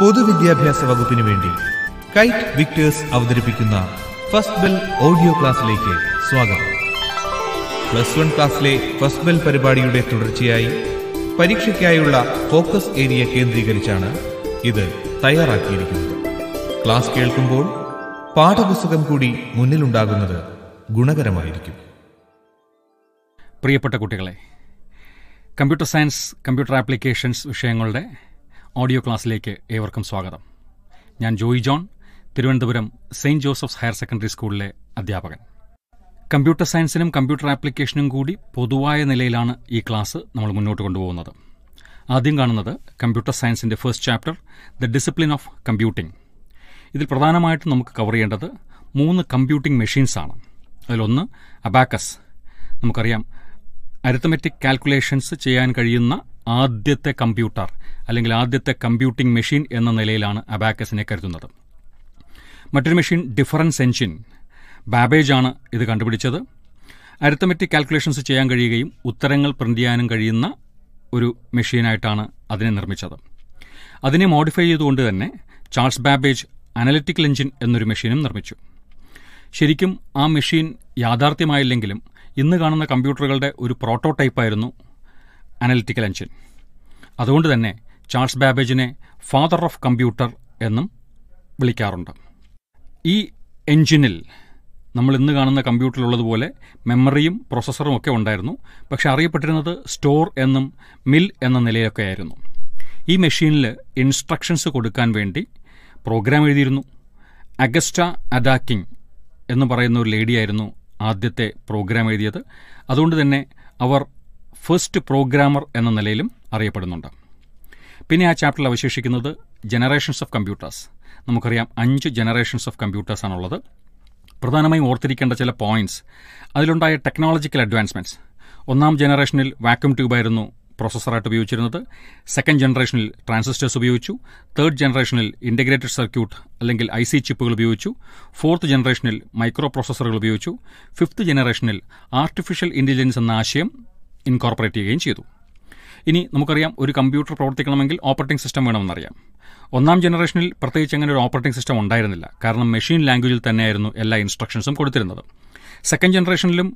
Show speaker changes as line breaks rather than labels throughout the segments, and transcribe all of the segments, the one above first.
പൊതുവിദ്യാഭ്യാസ വകുപ്പിനു വേണ്ടി കൈറ്റ് വിക്ടേഴ്സ് അവതരിപ്പിക്കുന്ന ഫസ്റ്റ് ബെൽ ഓഡിയോ ക്ലാസ്സിലേക്ക് സ്വാഗതം പ്ലസ് വൺ ക്ലാസ്സിലെ ഫസ്റ്റ് ബെൽ പരിപാടിയുടെ തുടർച്ചയായി പരീക്ഷയ്ക്കായുള്ള ഫോക്കസ് ഏരിയ കേന്ദ്രീകരിച്ചാണ് ഇത് തയ്യാറാക്കിയിരിക്കുന്നത് ക്ലാസ് കേൾക്കുമ്പോൾ പാഠപുസ്തകം കൂടി മുന്നിലുണ്ടാകുന്നത് ഗുണകരമായിരിക്കും പ്രിയപ്പെട്ട കുട്ടികളെ കമ്പ്യൂട്ടർ സയൻസ് കമ്പ്യൂട്ടർ ആപ്ലിക്കേഷൻസ് വിഷയങ്ങളുടെ ഓഡിയോ ക്ലാസ്സിലേക്ക് ഏവർക്കും സ്വാഗതം ഞാൻ ജോയി ജോൺ തിരുവനന്തപുരം സെയിന്റ് ജോസഫ്സ് ഹയർ സെക്കൻഡറി സ്കൂളിലെ അധ്യാപകൻ കമ്പ്യൂട്ടർ സയൻസിനും കമ്പ്യൂട്ടർ ആപ്ലിക്കേഷനും കൂടി പൊതുവായ നിലയിലാണ് ഈ ക്ലാസ് നമ്മൾ മുന്നോട്ട് കൊണ്ടുപോകുന്നത് ആദ്യം കാണുന്നത് കമ്പ്യൂട്ടർ സയൻസിന്റെ first chapter the discipline of computing ഇതിൽ പ്രധാനമായിട്ടും നമുക്ക് കവർ ചെയ്യേണ്ടത് മൂന്ന് കമ്പ്യൂട്ടിംഗ് മെഷീൻസ് ആണ് അതിലൊന്ന് അബാക്കസ് നമുക്കറിയാം അരിത്തമെറ്റിക് കാൽക്കുലേഷൻസ് ചെയ്യാൻ കഴിയുന്ന ആദ്യത്തെ കമ്പ്യൂട്ടർ അല്ലെങ്കിൽ ആദ്യത്തെ കമ്പ്യൂട്ടിംഗ് മെഷീൻ എന്ന നിലയിലാണ് അബാക്കസിനെ കരുതുന്നത് മറ്റൊരു മെഷീൻ ഡിഫറൻസ് എൻജിൻ ബാബേജ് ആണ് ഇത് കണ്ടുപിടിച്ചത് അരിത്തമെറ്റിക് കാൽക്കുലേഷൻസ് ചെയ്യാൻ കഴിയുകയും ഉത്തരങ്ങൾ പ്രിന്റ് ചെയ്യാനും കഴിയുന്ന ഒരു മെഷീനായിട്ടാണ് അതിനെ നിർമ്മിച്ചത് അതിനെ മോഡിഫൈ ചെയ്തുകൊണ്ട് തന്നെ ചാൾസ് ബാബേജ് അനലിറ്റിക്കൽ എഞ്ചിൻ എന്നൊരു മെഷീനും നിർമ്മിച്ചു ശരിക്കും ആ മെഷീൻ യാഥാർത്ഥ്യമായില്ലെങ്കിലും ഇന്ന് കാണുന്ന കമ്പ്യൂട്ടറുകളുടെ ഒരു പ്രോട്ടോടൈപ്പായിരുന്നു അനലിറ്റിക്കൽ എഞ്ചിൻ അതുകൊണ്ട് തന്നെ ചാൾസ് ബാബേജിനെ ഫാദർ ഓഫ് കമ്പ്യൂട്ടർ എന്നും വിളിക്കാറുണ്ട് ഈ എഞ്ചിനിൽ നമ്മൾ ഇന്ന് കാണുന്ന കമ്പ്യൂട്ടറിലുള്ളതുപോലെ മെമ്മറിയും പ്രോസസ്സറും ഒക്കെ ഉണ്ടായിരുന്നു പക്ഷെ അറിയപ്പെട്ടിരുന്നത് സ്റ്റോർ എന്നും മിൽ എന്ന നിലയൊക്കെ ആയിരുന്നു ഈ മെഷീനിൽ ഇൻസ്ട്രക്ഷൻസ് കൊടുക്കാൻ വേണ്ടി പ്രോഗ്രാം എഴുതിയിരുന്നു അഗസ്റ്റ അഡാക്കിംഗ് എന്ന് പറയുന്ന ഒരു ലേഡിയായിരുന്നു ആദ്യത്തെ പ്രോഗ്രാം എഴുതിയത് അതുകൊണ്ട് തന്നെ അവർ ഫസ്റ്റ് പ്രോഗ്രാമർ എന്ന നിലയിലും അറിയപ്പെടുന്നുണ്ട് പിന്നെ ആ ചാപ്റ്ററിൽ അവശേഷിക്കുന്നത് ജനറേഷൻസ് ഓഫ് കമ്പ്യൂട്ടേഴ്സ് നമുക്കറിയാം അഞ്ച് ജനറേഷൻസ് ഓഫ് കമ്പ്യൂട്ടേഴ്സ് ആണുള്ളത് പ്രധാനമായും ഓർത്തിരിക്കേണ്ട ചില പോയിന്റ്സ് അതിലുണ്ടായ ടെക്നോളജിക്കൽ അഡ്വാൻസ്മെന്റ്സ് ഒന്നാം ജനറേഷനിൽ വാക്യൂം ട്യൂബായിരുന്നു പ്രോസസ്സറായിട്ട് ഉപയോഗിച്ചിരുന്നത് സെക്കൻഡ് ജനറേഷനിൽ ട്രാൻസിസ്റ്റേഴ്സ് ഉപയോഗിച്ചു തേർഡ് ജനറേഷനിൽ ഇൻ്റഗ്രേറ്റഡ് സർക്യൂട്ട് അല്ലെങ്കിൽ ഐ സി ചിപ്പുകൾ ഉപയോഗിച്ചു ഫോർത്ത് ജനറേഷനിൽ മൈക്രോ പ്രോസസ്സറുകൾ ഉപയോഗിച്ചു ഫിഫ്ത്ത് ജനറേഷനിൽ ആർട്ടിഫിഷ്യൽ ഇന്റലിജൻസ് എന്ന ആശയം ഇൻകോർപ്പറേറ്റ് ചെയ്യുകയും ചെയ്തു ഇനി നമുക്കറിയാം ഒരു കമ്പ്യൂട്ടർ പ്രവർത്തിക്കണമെങ്കിൽ ഓപ്പറേറ്റിംഗ് സിസ്റ്റം വേണമെന്നറിയാം ഒന്നാം ജനറേഷനിൽ പ്രത്യേകിച്ച് അങ്ങനെ ഒരു ഓപ്പറേറ്റിംഗ് സിസ്റ്റം ഉണ്ടായിരുന്നില്ല കാരണം മെഷീൻ ലാംഗ്വേജിൽ തന്നെയായിരുന്നു എല്ലാ ഇൻസ്ട്രക്ഷൻസും കൊടുത്തിരുന്നത് സെക്കൻഡ് ജനറേഷനിലും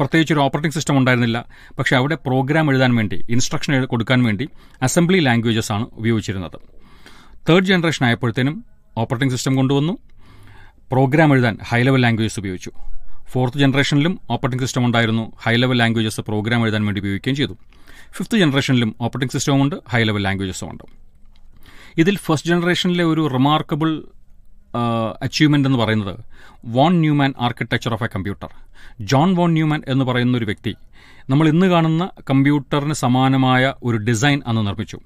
പ്രത്യേകിച്ച് ഒരു ഓപ്പറേറ്റിംഗ് സിസ്റ്റം ഉണ്ടായിരുന്നില്ല പക്ഷേ അവിടെ പ്രോഗ്രാം എഴുതാൻ വേണ്ടി ഇൻസ്ട്രക്ഷൻ കൊടുക്കാൻ വേണ്ടി അസംബ്ലി ലാംഗ്വേജസ് ആണ് ഉപയോഗിച്ചിരുന്നത് തേർഡ് ജനറേഷൻ ആയപ്പോഴത്തേനും ഓപ്പറേറ്റിംഗ് സിസ്റ്റം കൊണ്ടുവന്നു പ്രോഗ്രാം എഴുതാൻ ഹൈ ലെവൽ ലാംഗ്വേജസ് ഉപയോഗിച്ചു ഫോർത്ത് ജനറേഷനിലും ഓപ്പറേറ്റിംഗ് സിസ്റ്റം ഉണ്ടായിരുന്നു ഹൈ ലെവൽ ലാംഗ്വേജസ് പ്രോഗ്രാം എഴുതാൻ വേണ്ടി ഉപയോഗിക്കുകയും ചെയ്തു ഫിഫ്ത്ത് ജനറേഷനിലും ഓപ്പറേറ്റിംഗ് ഉണ്ട് ഹൈ ലെവൽ ലാംഗ്വേജസും ഉണ്ട് ഇതിൽ ഫസ്റ്റ് ജനറേഷനിലെ ഒരു റിമാർക്കബിൾ അച്ചീവ്മെൻ്റ് എന്ന് പറയുന്നത് von Neumann architecture of a computer John von Neumann എന്ന് പറയുന്ന ഒരു വ്യക്തി നമ്മൾ ഇന്ന് കാണുന്ന കമ്പ്യൂട്ടറിന് സമാനമായ ഒരു ഡിസൈൻ അന്ന് നിർമ്മിച്ചു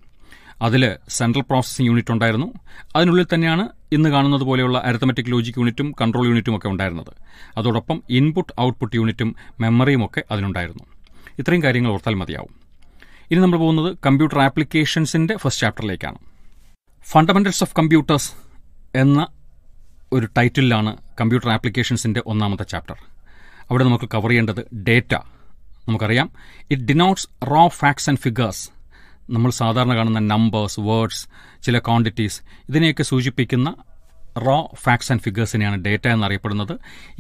അതിൽ സെൻട്രൽ പ്രോസസ്സിംഗ് യൂണിറ്റ് ഉണ്ടായിരുന്നു അതിനുള്ളിൽ തന്നെയാണ് ഇന്ന് കാണുന്നത് പോലെയുള്ള അരിത്തമെറ്റിക് ലോജിക് യൂണിറ്റും കൺട്രോൾ യൂണിറ്റും ഒക്കെ ഉണ്ടായിരുന്നത് അതോടൊപ്പം ഇൻപുട്ട് ഔട്ട്പുട്ട് യൂണിറ്റും മെമ്മറിയും ഒക്കെ അതിനുണ്ടായിരുന്നു ഇത്രയും കാര്യങ്ങൾ ഓർത്താൽ മതിയാവും ഇനി നമ്മൾ പോകുന്നത് കമ്പ്യൂട്ടർ ആപ്ലിക്കേഷൻസിന്റെ ഫസ്റ്റ് ചാപ്റ്ററിലേക്കാണ് ഫണ്ടമെന്റൽസ് ഓഫ് കമ്പ്യൂട്ടേഴ്സ് എന്ന ഒരു ടൈറ്റിലാണ് കമ്പ്യൂട്ടർ ആപ്ലിക്കേഷൻസിന്റെ ഒന്നാമത്തെ ചാപ്റ്റർ അവിടെ നമുക്ക് കവർ ചെയ്യേണ്ടത് ഡേറ്റ നമുക്കറിയാം it denotes raw facts and figures നമ്മൾ സാധാരണ കാണുന്ന നമ്പേഴ്സ് വേർഡ്സ് ചില ക്വാണ്ടിറ്റീസ് ഇതിനെയൊക്കെ സൂചിപ്പിക്കുന്ന റോ ഫാക്ട്സ് ആൻഡ് ഫിഗേഴ്സിനെയാണ് ഡേറ്റ എന്നറിയപ്പെടുന്നത്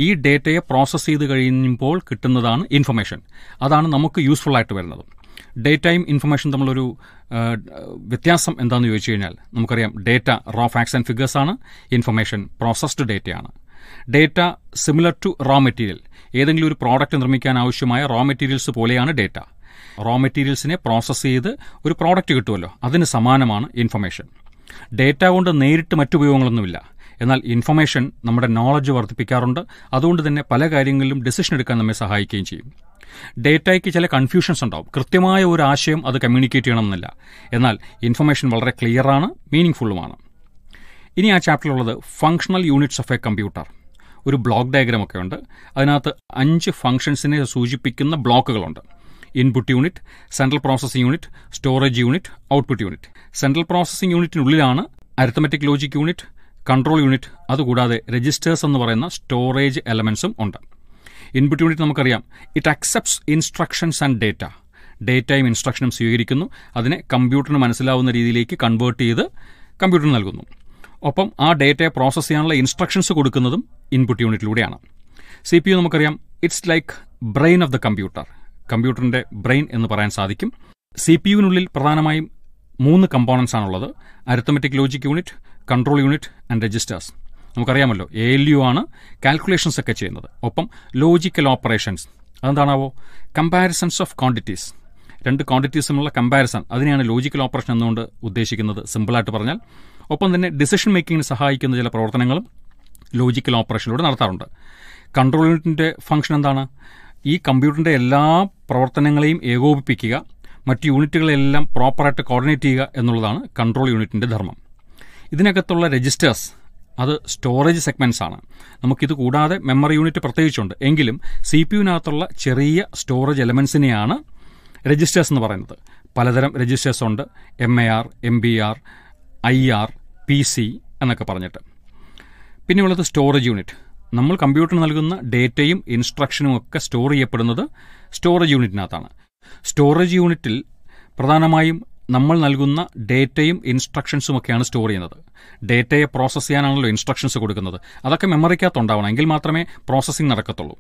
ഈ ഡേറ്റയെ പ്രോസസ്സ് ചെയ്ത് കഴിയുമ്പോൾ കിട്ടുന്നതാണ് ഇൻഫർമേഷൻ അതാണ് നമുക്ക് യൂസ്ഫുൾ ആയിട്ട് വരുന്നത് ഡേറ്റയും ഇൻഫർമേഷൻ തമ്മിലൊരു വ്യത്യാസം എന്താണെന്ന് ചോദിച്ചു കഴിഞ്ഞാൽ നമുക്കറിയാം data raw facts and figures ആണ് ഇൻഫർമേഷൻ പ്രോസസ്ഡ് ഡേറ്റയാണ് data similar to raw material ഏതെങ്കിലും ഒരു പ്രോഡക്റ്റ് നിർമ്മിക്കാൻ ആവശ്യമായ റോ മെറ്റീരിയൽസ് പോലെയാണ് ഡേറ്റ റോ മെറ്റീരിയൽസിനെ പ്രോസസ്സ് ചെയ്ത് ഒരു പ്രോഡക്റ്റ് കിട്ടുമല്ലോ അതിന് സമാനമാണ് ഇൻഫർമേഷൻ ഡേറ്റ കൊണ്ട് നേരിട്ട് മറ്റുപയോഗങ്ങളൊന്നുമില്ല എന്നാൽ ഇൻഫർമേഷൻ നമ്മുടെ നോളജ് വർദ്ധിപ്പിക്കാറുണ്ട് അതുകൊണ്ട് തന്നെ പല കാര്യങ്ങളിലും ഡെസിഷൻ എടുക്കാൻ നമ്മെ സഹായിക്കുകയും ചെയ്യും ഡേറ്റയ്ക്ക് ചില കൺഫ്യൂഷൻസ് ഉണ്ടാവും കൃത്യമായ ഒരു ആശയം അത് കമ്മ്യൂണിക്കേറ്റ് ചെയ്യണമെന്നില്ല എന്നാൽ ഇൻഫർമേഷൻ വളരെ ക്ലിയറാണ് മീനിങ് ഫുള്ളുമാണ് ഇനി ആ ചാപ്റ്ററിലുള്ളത് functional units of a computer ഒരു ബ്ലോക്ക് ഒക്കെ ഉണ്ട് അതിനകത്ത് അഞ്ച് ഫംഗ്ഷൻസിനെ സൂചിപ്പിക്കുന്ന ബ്ലോക്കുകളുണ്ട് input unit central processing unit storage unit output unit central processing യൂണിറ്റിനുള്ളിലാണ് arithmetic logic unit control unit അതുകൂടാതെ രജിസ്റ്റേഴ്സ് എന്ന് പറയുന്ന സ്റ്റോറേജ് എലമെന്റ്സും ഉണ്ട് ഇൻപുട്ട് യൂണിറ്റ് നമുക്കറിയാം it accepts instructions and data ഡേറ്റയും ഇൻസ്ട്രക്ഷനും സ്വീകരിക്കുന്നു അതിനെ കമ്പ്യൂട്ടറിന് മനസ്സിലാവുന്ന രീതിയിലേക്ക് കൺവേർട്ട് ചെയ്ത് കമ്പ്യൂട്ടറിന് നൽകുന്നു ഒപ്പം ആ ഡേറ്റയെ പ്രോസസ്സ് ചെയ്യാനുള്ള ഇൻസ്ട്രക്ഷൻസ് കൊടുക്കുന്നതും ഇൻപുട്ട് യൂണിറ്റിലൂടെയാണ് സി പി യു നമുക്കറിയാം it's like brain of the computer കമ്പ്യൂട്ടറിന്റെ ബ്രെയിൻ എന്ന് പറയാൻ സാധിക്കും സി പി യുവിനുള്ളിൽ പ്രധാനമായും മൂന്ന് കമ്പോണൻസ് ആണുള്ളത് arithmetic logic unit control unit and registers നമുക്കറിയാമല്ലോ എ എൽ യു ആണ് കാൽക്കുലേഷൻസ് ഒക്കെ ചെയ്യുന്നത് ഒപ്പം ലോജിക്കൽ ഓപ്പറേഷൻസ് അതെന്താണാവോ കമ്പാരിസൺസ് ഓഫ് ക്വാണ്ടിറ്റീസ് രണ്ട് ക്വാണ്ടിറ്റീസ് തമ്മിലുള്ള കമ്പാരിസൺ അതിനെയാണ് ലോജിക്കൽ ഓപ്പറേഷൻ എന്നുകൊണ്ട് ഉദ്ദേശിക്കുന്നത് സിമ്പിളായിട്ട് പറഞ്ഞാൽ ഒപ്പം തന്നെ ഡിസിഷൻ മേക്കിങ്ങിന് സഹായിക്കുന്ന ചില പ്രവർത്തനങ്ങളും ലോജിക്കൽ ഓപ്പറേഷനിലൂടെ നടത്താറുണ്ട് കൺട്രോൾ യൂണിറ്റിന്റെ ഫംഗ്ഷൻ എന്താണ് ഈ കമ്പ്യൂട്ടറിൻ്റെ എല്ലാ പ്രവർത്തനങ്ങളെയും ഏകോപിപ്പിക്കുക മറ്റ് യൂണിറ്റുകളെല്ലാം പ്രോപ്പറായിട്ട് കോർഡിനേറ്റ് ചെയ്യുക എന്നുള്ളതാണ് കൺട്രോൾ യൂണിറ്റിൻ്റെ ധർമ്മം ഇതിനകത്തുള്ള രജിസ്റ്റേഴ്സ് അത് സ്റ്റോറേജ് സെഗ്മെൻറ്റ്സ് ആണ് നമുക്കിത് കൂടാതെ മെമ്മറി യൂണിറ്റ് പ്രത്യേകിച്ചുണ്ട് എങ്കിലും സി പി യുവിനകത്തുള്ള ചെറിയ സ്റ്റോറേജ് എലമെൻസിനെയാണ് രജിസ്റ്റേഴ്സ് എന്ന് പറയുന്നത് പലതരം രജിസ്റ്റേഴ്സ് ഉണ്ട് M A R M B R I R P C എന്നൊക്കെ പറഞ്ഞിട്ട് പിന്നെയുള്ളത് സ്റ്റോറേജ് യൂണിറ്റ് നമ്മൾ കമ്പ്യൂട്ടർ നൽകുന്ന ഡേറ്റയും ഇൻസ്ട്രക്ഷനും ഒക്കെ സ്റ്റോർ ചെയ്യപ്പെടുന്നത് സ്റ്റോറേജ് യൂണിറ്റിനകത്താണ് സ്റ്റോറേജ് യൂണിറ്റിൽ പ്രധാനമായും നമ്മൾ നൽകുന്ന ഡേറ്റയും ഇൻസ്ട്രക്ഷൻസും ഒക്കെയാണ് സ്റ്റോർ ചെയ്യുന്നത് ഡേറ്റയെ പ്രോസസ് ചെയ്യാനാണല്ലോ ഇൻസ്ട്രക്ഷൻസ് കൊടുക്കുന്നത് അതൊക്കെ മെമ്മറിക്കകത്ത് ഉണ്ടാവണം എങ്കിൽ മാത്രമേ പ്രോസസ്സിംഗ് നടക്കത്തുള്ളൂ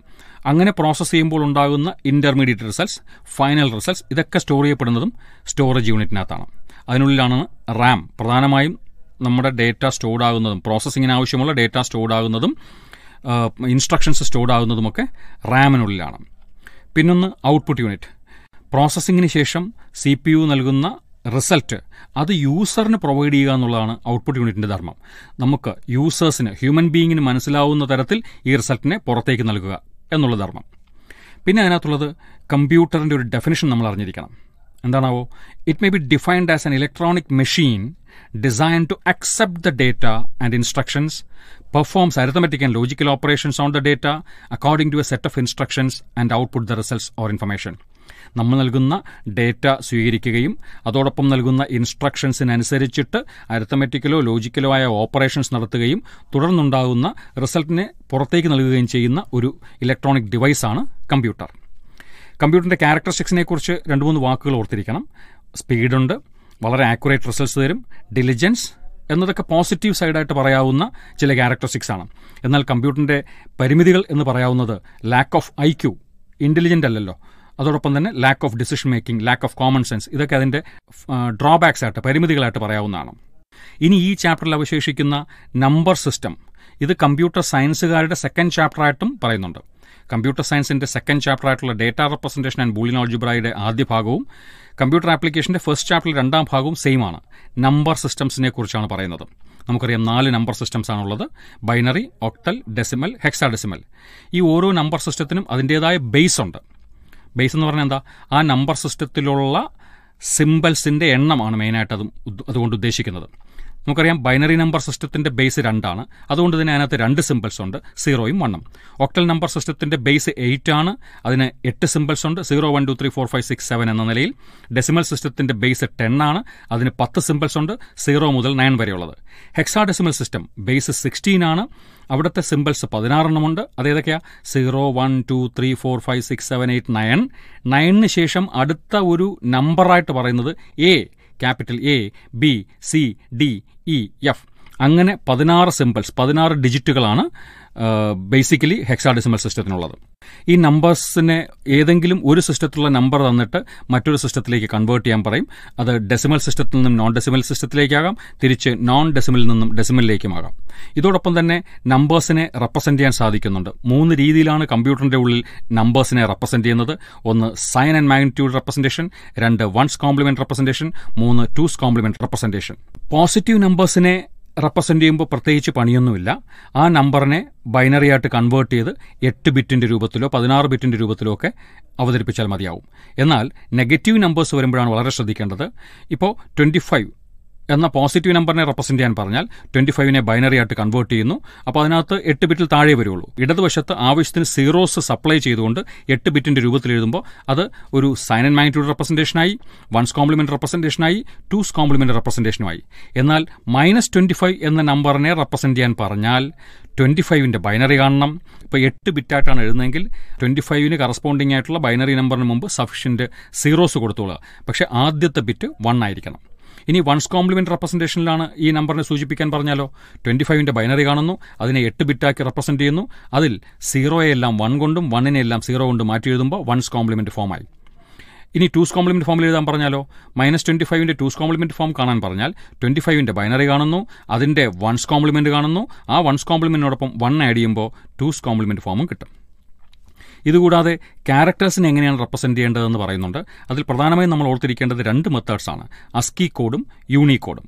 അങ്ങനെ പ്രോസസ്സ് ചെയ്യുമ്പോൾ ഉണ്ടാകുന്ന ഇന്റർമീഡിയറ്റ് റിസൾട്ട്സ് ഫൈനൽ റിസൾട്ട്സ് ഇതൊക്കെ സ്റ്റോർ ചെയ്യപ്പെടുന്നതും സ്റ്റോറേജ് യൂണിറ്റിനകത്താണ് അതിനുള്ളിലാണ് റാം പ്രധാനമായും നമ്മുടെ ഡേറ്റ സ്റ്റോർഡ് ആകുന്നതും പ്രോസസ്സിങ്ങിന് ആവശ്യമുള്ള ഡേറ്റ സ്റ്റോർഡ് ആകുന്നതും ഇൻസ്ട്രക്ഷൻസ് സ്റ്റോർഡ് ആകുന്നതുമൊക്കെ റാമിനുള്ളിലാണ് പിന്നൊന്ന് ഔട്ട്പുട്ട് യൂണിറ്റ് പ്രോസസ്സിങ്ങിന് ശേഷം സി പി യു നൽകുന്ന റിസൾട്ട് അത് യൂസറിന് പ്രൊവൈഡ് ചെയ്യുക എന്നുള്ളതാണ് ഔട്ട്പുട്ട് യൂണിറ്റിന്റെ ധർമ്മം നമുക്ക് യൂസേഴ്സിന് ഹ്യൂമൻ ബീയിങ്ങിന് മനസ്സിലാവുന്ന തരത്തിൽ ഈ റിസൾട്ടിനെ പുറത്തേക്ക് നൽകുക എന്നുള്ള ധർമ്മം പിന്നെ അതിനകത്തുള്ളത് കമ്പ്യൂട്ടറിന്റെ ഒരു ഡെഫിനിഷൻ നമ്മൾ അറിഞ്ഞിരിക്കണം എന്താണാവോ it may be defined as an electronic machine design to accept the data and instructions performs arithmetic and logical operations on the data according to a set of instructions and output the results or information. നമ്മൾ നൽകുന്ന data സ്വീകരിക്കുകയും അതോടൊപ്പം നൽകുന്ന ഇൻസ്ട്രക്ഷൻസിനനുസരിച്ചിട്ട് അരിത്തമെറ്റിക്കലോ ലോജിക്കലോ ആയ operations നടത്തുകയും തുടർന്നുണ്ടാകുന്ന റിസൾട്ടിനെ പുറത്തേക്ക് നൽകുകയും ചെയ്യുന്ന ഒരു ഇലക്ട്രോണിക് ഡിവൈസാണ് കമ്പ്യൂട്ടർ കമ്പ്യൂട്ടറിൻ്റെ ക്യാരക്ടറിസ്റ്റിക്സിനെ കുറിച്ച് രണ്ട് മൂന്ന് വാക്കുകൾ ഓർത്തിരിക്കണം സ്പീഡുണ്ട് വളരെ ആക്യുറേറ്റ് റിസൾട്ട്സ് തരും ഡിലിജൻസ് എന്നതൊക്കെ പോസിറ്റീവ് സൈഡായിട്ട് പറയാവുന്ന ചില ക്യാരക്ടറിസ്റ്റിക്സ് ആണ് എന്നാൽ കമ്പ്യൂട്ടറിൻ്റെ പരിമിതികൾ എന്ന് പറയാവുന്നത് lack of I Q intelligent അല്ലല്ലോ അതോടൊപ്പം തന്നെ lack of decision making lack of common sense ഇതൊക്കെ അതിൻ്റെ ഡ്രോബാക്സ് ആയിട്ട് പരിമിതികളായിട്ട് പറയാവുന്നതാണ് ഇനി ഈ ചാപ്റ്ററിൽ അവശേഷിക്കുന്ന നമ്പർ സിസ്റ്റം ഇത് കമ്പ്യൂട്ടർ സയൻസുകാരുടെ സെക്കൻഡ് ചാപ്റ്ററായിട്ടും പറയുന്നുണ്ട് കമ്പ്യൂട്ടർ സയൻസിന്റെ സെക്കൻഡ് ചാപ്റ്റർ ആയിട്ടുള്ള ഡേറ്റാ റെപ്രസെന്റേഷൻ ആൻഡ് ബൂളിയൻ ആൾജിബ്രയുടെ ആദ്യ ഭാഗവും കമ്പ്യൂട്ടർ ആപ്ലിക്കേഷന്റെ ഫസ്റ്റ് ചാപ്റ്ററിൽ രണ്ടാം ഭാഗവും സെയിം ആണ് നമ്പർ സിസ്റ്റംസിനെ കുറിച്ചാണ് പറയുന്നത് നമുക്കറിയാം നാല് നമ്പർ സിസ്റ്റംസ് ആണുള്ളത് binary octal decimal hexadecimal ഈ ഓരോ നമ്പർ സിസ്റ്റത്തിനും അതിൻ്റേതായ ബേസ് ഉണ്ട് ബേസ് എന്ന് പറഞ്ഞാൽ എന്താ ആ നമ്പർ സിസ്റ്റത്തിലുള്ള സിമ്പിൾസിൻ്റെ എണ്ണമാണ് മെയിനായിട്ട് അതും അതുകൊണ്ട് ഉദ്ദേശിക്കുന്നത് നമുക്കറിയാം ബൈനറി നമ്പർ സിസ്റ്റത്തിന്റെ ബേസ് രണ്ടാണ് അതുകൊണ്ട് തന്നെ അതിനകത്ത് രണ്ട് സിമ്പിൾസ് ഉണ്ട് സീറോയും വണ്ണും ഒക്ടൽ നമ്പർ സിസ്റ്റത്തിന്റെ ബേസ് എയ്റ്റ് ആണ് അതിന് എട്ട് സിമ്പിൾസ് ഉണ്ട് zero one two three four five six seven എന്ന നിലയിൽ ഡെസിമൽ സിസ്റ്റത്തിന്റെ ബേസ് ടെൻ ആണ് അതിന് പത്ത് സിമ്പിൾസ് ഉണ്ട് സീറോ മുതൽ നയൻ വരെയുള്ളത് hexadecimal system base sixteen ആണ് അവിടുത്തെ സിമ്പിൾസ് ഉണ്ട് അതേതൊക്കെയാ zero one two three four five six seven eight nine നയനിന് ശേഷം അടുത്ത ഒരു നമ്പറായിട്ട് പറയുന്നത് A capital A, B, C, D, E, F അങ്ങനെ പതിനാറ് സിമ്പിൾസ് പതിനാറ് ഡിജിറ്റുകളാണ് ബേസിക്കലി ഹെക്സാഡെസിമൽ സിസ്റ്റത്തിനുള്ളത് ഈ നമ്പേഴ്സിനെ ഏതെങ്കിലും ഒരു സിസ്റ്റത്തിലുള്ള നമ്പർ തന്നിട്ട് മറ്റൊരു സിസ്റ്റത്തിലേക്ക് കൺവേർട്ട് ചെയ്യാൻ പറയും അത് ഡെസിമൽ സിസ്റ്റത്തിൽ നിന്നും നോൺ ഡെസിമൽ സിസ്റ്റത്തിലേക്കാകാം തിരിച്ച് നോൺ ഡെസിമലിൽ നിന്നും ഡെസിമലിലേക്കുമാകാം ഇതോടൊപ്പം തന്നെ നമ്പേഴ്സിനെ റെപ്രസെന്റ് ചെയ്യാൻ സാധിക്കുന്നുണ്ട് മൂന്ന് രീതിയിലാണ് കമ്പ്യൂട്ടറിന്റെ ഉള്ളിൽ നമ്പേഴ്സിനെ റെപ്രസെന്റ് ചെയ്യുന്നത് ഒന്ന് സൈൻ ആൻഡ് മാഗ്നിറ്റ്യൂഡ് റെപ്രസെന്റേഷൻ രണ്ട് വൺസ് കോംപ്ലിമെന്റ് റെപ്രസെന്റേഷൻ മൂന്ന് ടൂസ് കോംപ്ലിമെന്റ് റെപ്രസെന്റേഷൻ പോസിറ്റീവ് നമ്പേഴ്സിനെ റെപ്രസെന്റ് ചെയ്യുമ്പോൾ പ്രത്യേകിച്ച് പണിയൊന്നുമില്ല ആ നമ്പറിനെ ബൈനറി ആയിട്ട് കൺവേർട്ട് ചെയ്ത് എട്ട് ബിറ്റിന്റെ രൂപത്തിലോ പതിനാറ് ബിറ്റിന്റെ രൂപത്തിലോ ഒക്കെ അവതരിപ്പിച്ചാൽ മതിയാവും എന്നാൽ നെഗറ്റീവ് നമ്പേഴ്സ് വരുമ്പോഴാണ് വളരെ ശ്രദ്ധിക്കേണ്ടത് ഇപ്പോൾ ട്വന്റി ഫൈവ് എന്ന പോസിറ്റീവ് നമ്പറിനെ റെപ്രസെന്റ് ചെയ്യാൻ പറഞ്ഞാൽ ട്വന്റി ഫൈവിനെ ബൈനറി ആയിട്ട് കൺവേർട്ട് ചെയ്യുന്നു അപ്പോൾ അതിനകത്ത് എട്ട് ബിറ്റിൽ താഴെ വരുള്ളൂ ഇടതുവശത്ത് ആവശ്യത്തിന് സീറോസ് സപ്ലൈ ചെയ്തുകൊണ്ട് എട്ട് ബിറ്റിന്റെ രൂപത്തിൽ എഴുതുമ്പോൾ അത് ഒരു സൈൻ ആൻഡ് മാഗ്നിറ്റ്യൂഡ് റെപ്രസെന്റേഷനായി വൺസ് കോംപ്ലിമെന്റ് റെപ്രസെന്റേഷനായി ടൂസ് കോംപ്ലിമെന്റ് റെപ്രസെന്റേഷനുമായി എന്നാൽ മൈനസ് ട്വന്റി ഫൈവ് എന്ന നമ്പറിനെ റെപ്രസെന്റ് ചെയ്യാൻ പറഞ്ഞാൽ ട്വന്റി ഫൈവിന്റെ ബൈനറി കാണണം ഇപ്പോൾ എട്ട് ബിറ്റായിട്ടാണ് എഴുതുന്നതെങ്കിൽ ട്വന്റി ഫൈവിന് കറസ്പോണ്ടിങ് ആയിട്ടുള്ള ബൈനറി നമ്പറിന് മുമ്പ് സഫിഷ്യന്റ് സീറോസ് കൊടുത്തോളുക പക്ഷേ ആദ്യത്തെ ബിറ്റ് വൺ ആയിരിക്കണം ഇനി വൺസ് കോംപ്ലിമെന്റ് റെപ്രസെന്റേഷനിലാണ് ഈ നമ്പറിനെ സൂചിപ്പിക്കാൻ പറഞ്ഞാലോ ട്വന്റി ഫൈവിന്റെ ബൈനറി കാണുന്നു അതിനെ എട്ട് ബിറ്റാക്കി റെപ്രസെന്റ് ചെയ്യുന്നു അതിൽ സീറോയെ എല്ലാം വൺ കൊണ്ടും വണ്ണിനെ എല്ലാം സീറോ കൊണ്ട് മാറ്റി എഴുതുമ്പോൾ വൺസ് കോംപ്ലിമെന്റ് ഫോമായി ഇനി ടൂസ് കോംപ്ലിമെന്റ് ഫോമിൽ എഴുതാൻ പറഞ്ഞാലോ മൈനസ് ട്വന്റി ഫൈവിന്റെ ടൂസ് കോംപ്ലിമെന്റ് ഫോം കാണാൻ പറഞ്ഞാൽ ട്വന്റി ഫൈവിന്റെ ബൈനറി കാണുന്നു അതിന്റെ വൺസ് കോംപ്ലിമെന്റ് കാണുന്നു ആ വൺസ് കോംപ്ലിമെന്റിനോടൊപ്പം വൺ ആഡ് ചെയ്യുമ്പോൾ ടൂസ് കോംപ്ലിമെന്റ് ഫോമും കിട്ടും ഇതുകൂടാതെ ക്യാരക്ടേഴ്സിനെ എങ്ങനെയാണ് റെപ്രസെന്റ് ചെയ്യേണ്ടതെന്ന് പറയുന്നുണ്ട് അതിൽ പ്രധാനമായും നമ്മൾ ഓർത്തിരിക്കേണ്ടത് രണ്ട് മെത്തേഡ്സാണ് അസ്കി കോഡും യൂണിക്കോഡും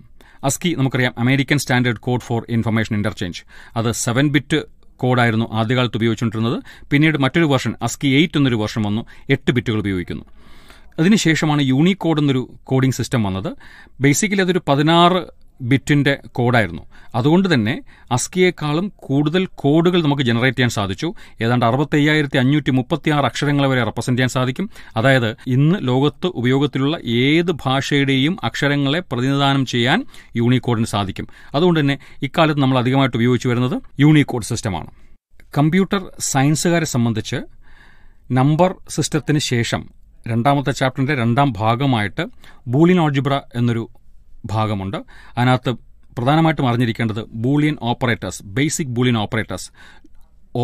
അസ്കി നമുക്കറിയാം American standard code for information interchange അത് സെവൻ ബിറ്റ് കോഡായിരുന്നു ആദ്യകാലത്ത് ഉപയോഗിച്ചുകൊണ്ടിരുന്നത് പിന്നീട് മറ്റൊരു വേർഷൻ അസ്കി എയ്റ്റ് എന്നൊരു വേർഷൻ വന്നു എട്ട് ബിറ്റുകൾ ഉപയോഗിക്കുന്നു അതിനുശേഷമാണ് യൂണിക്കോഡ് എന്നൊരു കോഡിംഗ് സിസ്റ്റം വന്നത് ബേസിക്കലി അതൊരു പതിനാറ് ബിറ്റിന്റെ കോഡായിരുന്നു അതുകൊണ്ട് തന്നെ അസ്കിയേക്കാളും കൂടുതൽ കോഡുകൾ നമുക്ക് ജനറേറ്റ് ചെയ്യാൻ സാധിച്ചു ഏതാണ്ട് അയ്യായിരത്തി അഞ്ഞൂറ്റി ആറ് അക്ഷരങ്ങൾ വരെ റെപ്രസെന്റ് ചെയ്യാൻ സാധിക്കും അതായത് ഇന്ന് ലോകത്ത് ഉപയോഗത്തിലുള്ള ഏത് ഭാഷയുടെയും അക്ഷരങ്ങളെ പ്രതിനിധാനം ചെയ്യാൻ യൂണിക്കോഡിന് സാധിക്കും അതുകൊണ്ട് തന്നെ ഇക്കാലത്ത് നമ്മൾ അധികമായിട്ട് ഉപയോഗിച്ചു വരുന്നത് യൂണിക്കോഡ് സിസ്റ്റമാണ് കമ്പ്യൂട്ടർ സയൻസുകാരെ സംബന്ധിച്ച് നമ്പർ സിസ്റ്റത്തിന് ശേഷം രണ്ടാമത്തെ ചാപ്റ്ററിന്റെ രണ്ടാം ഭാഗമായിട്ട് ബൂളിൻ ഓൾജിബ്ര എന്നൊരു ഭാഗമുണ്ട് അതിനകത്ത് പ്രധാനമായിട്ടും അറിഞ്ഞിരിക്കേണ്ടത് Boolean operators basic Boolean operators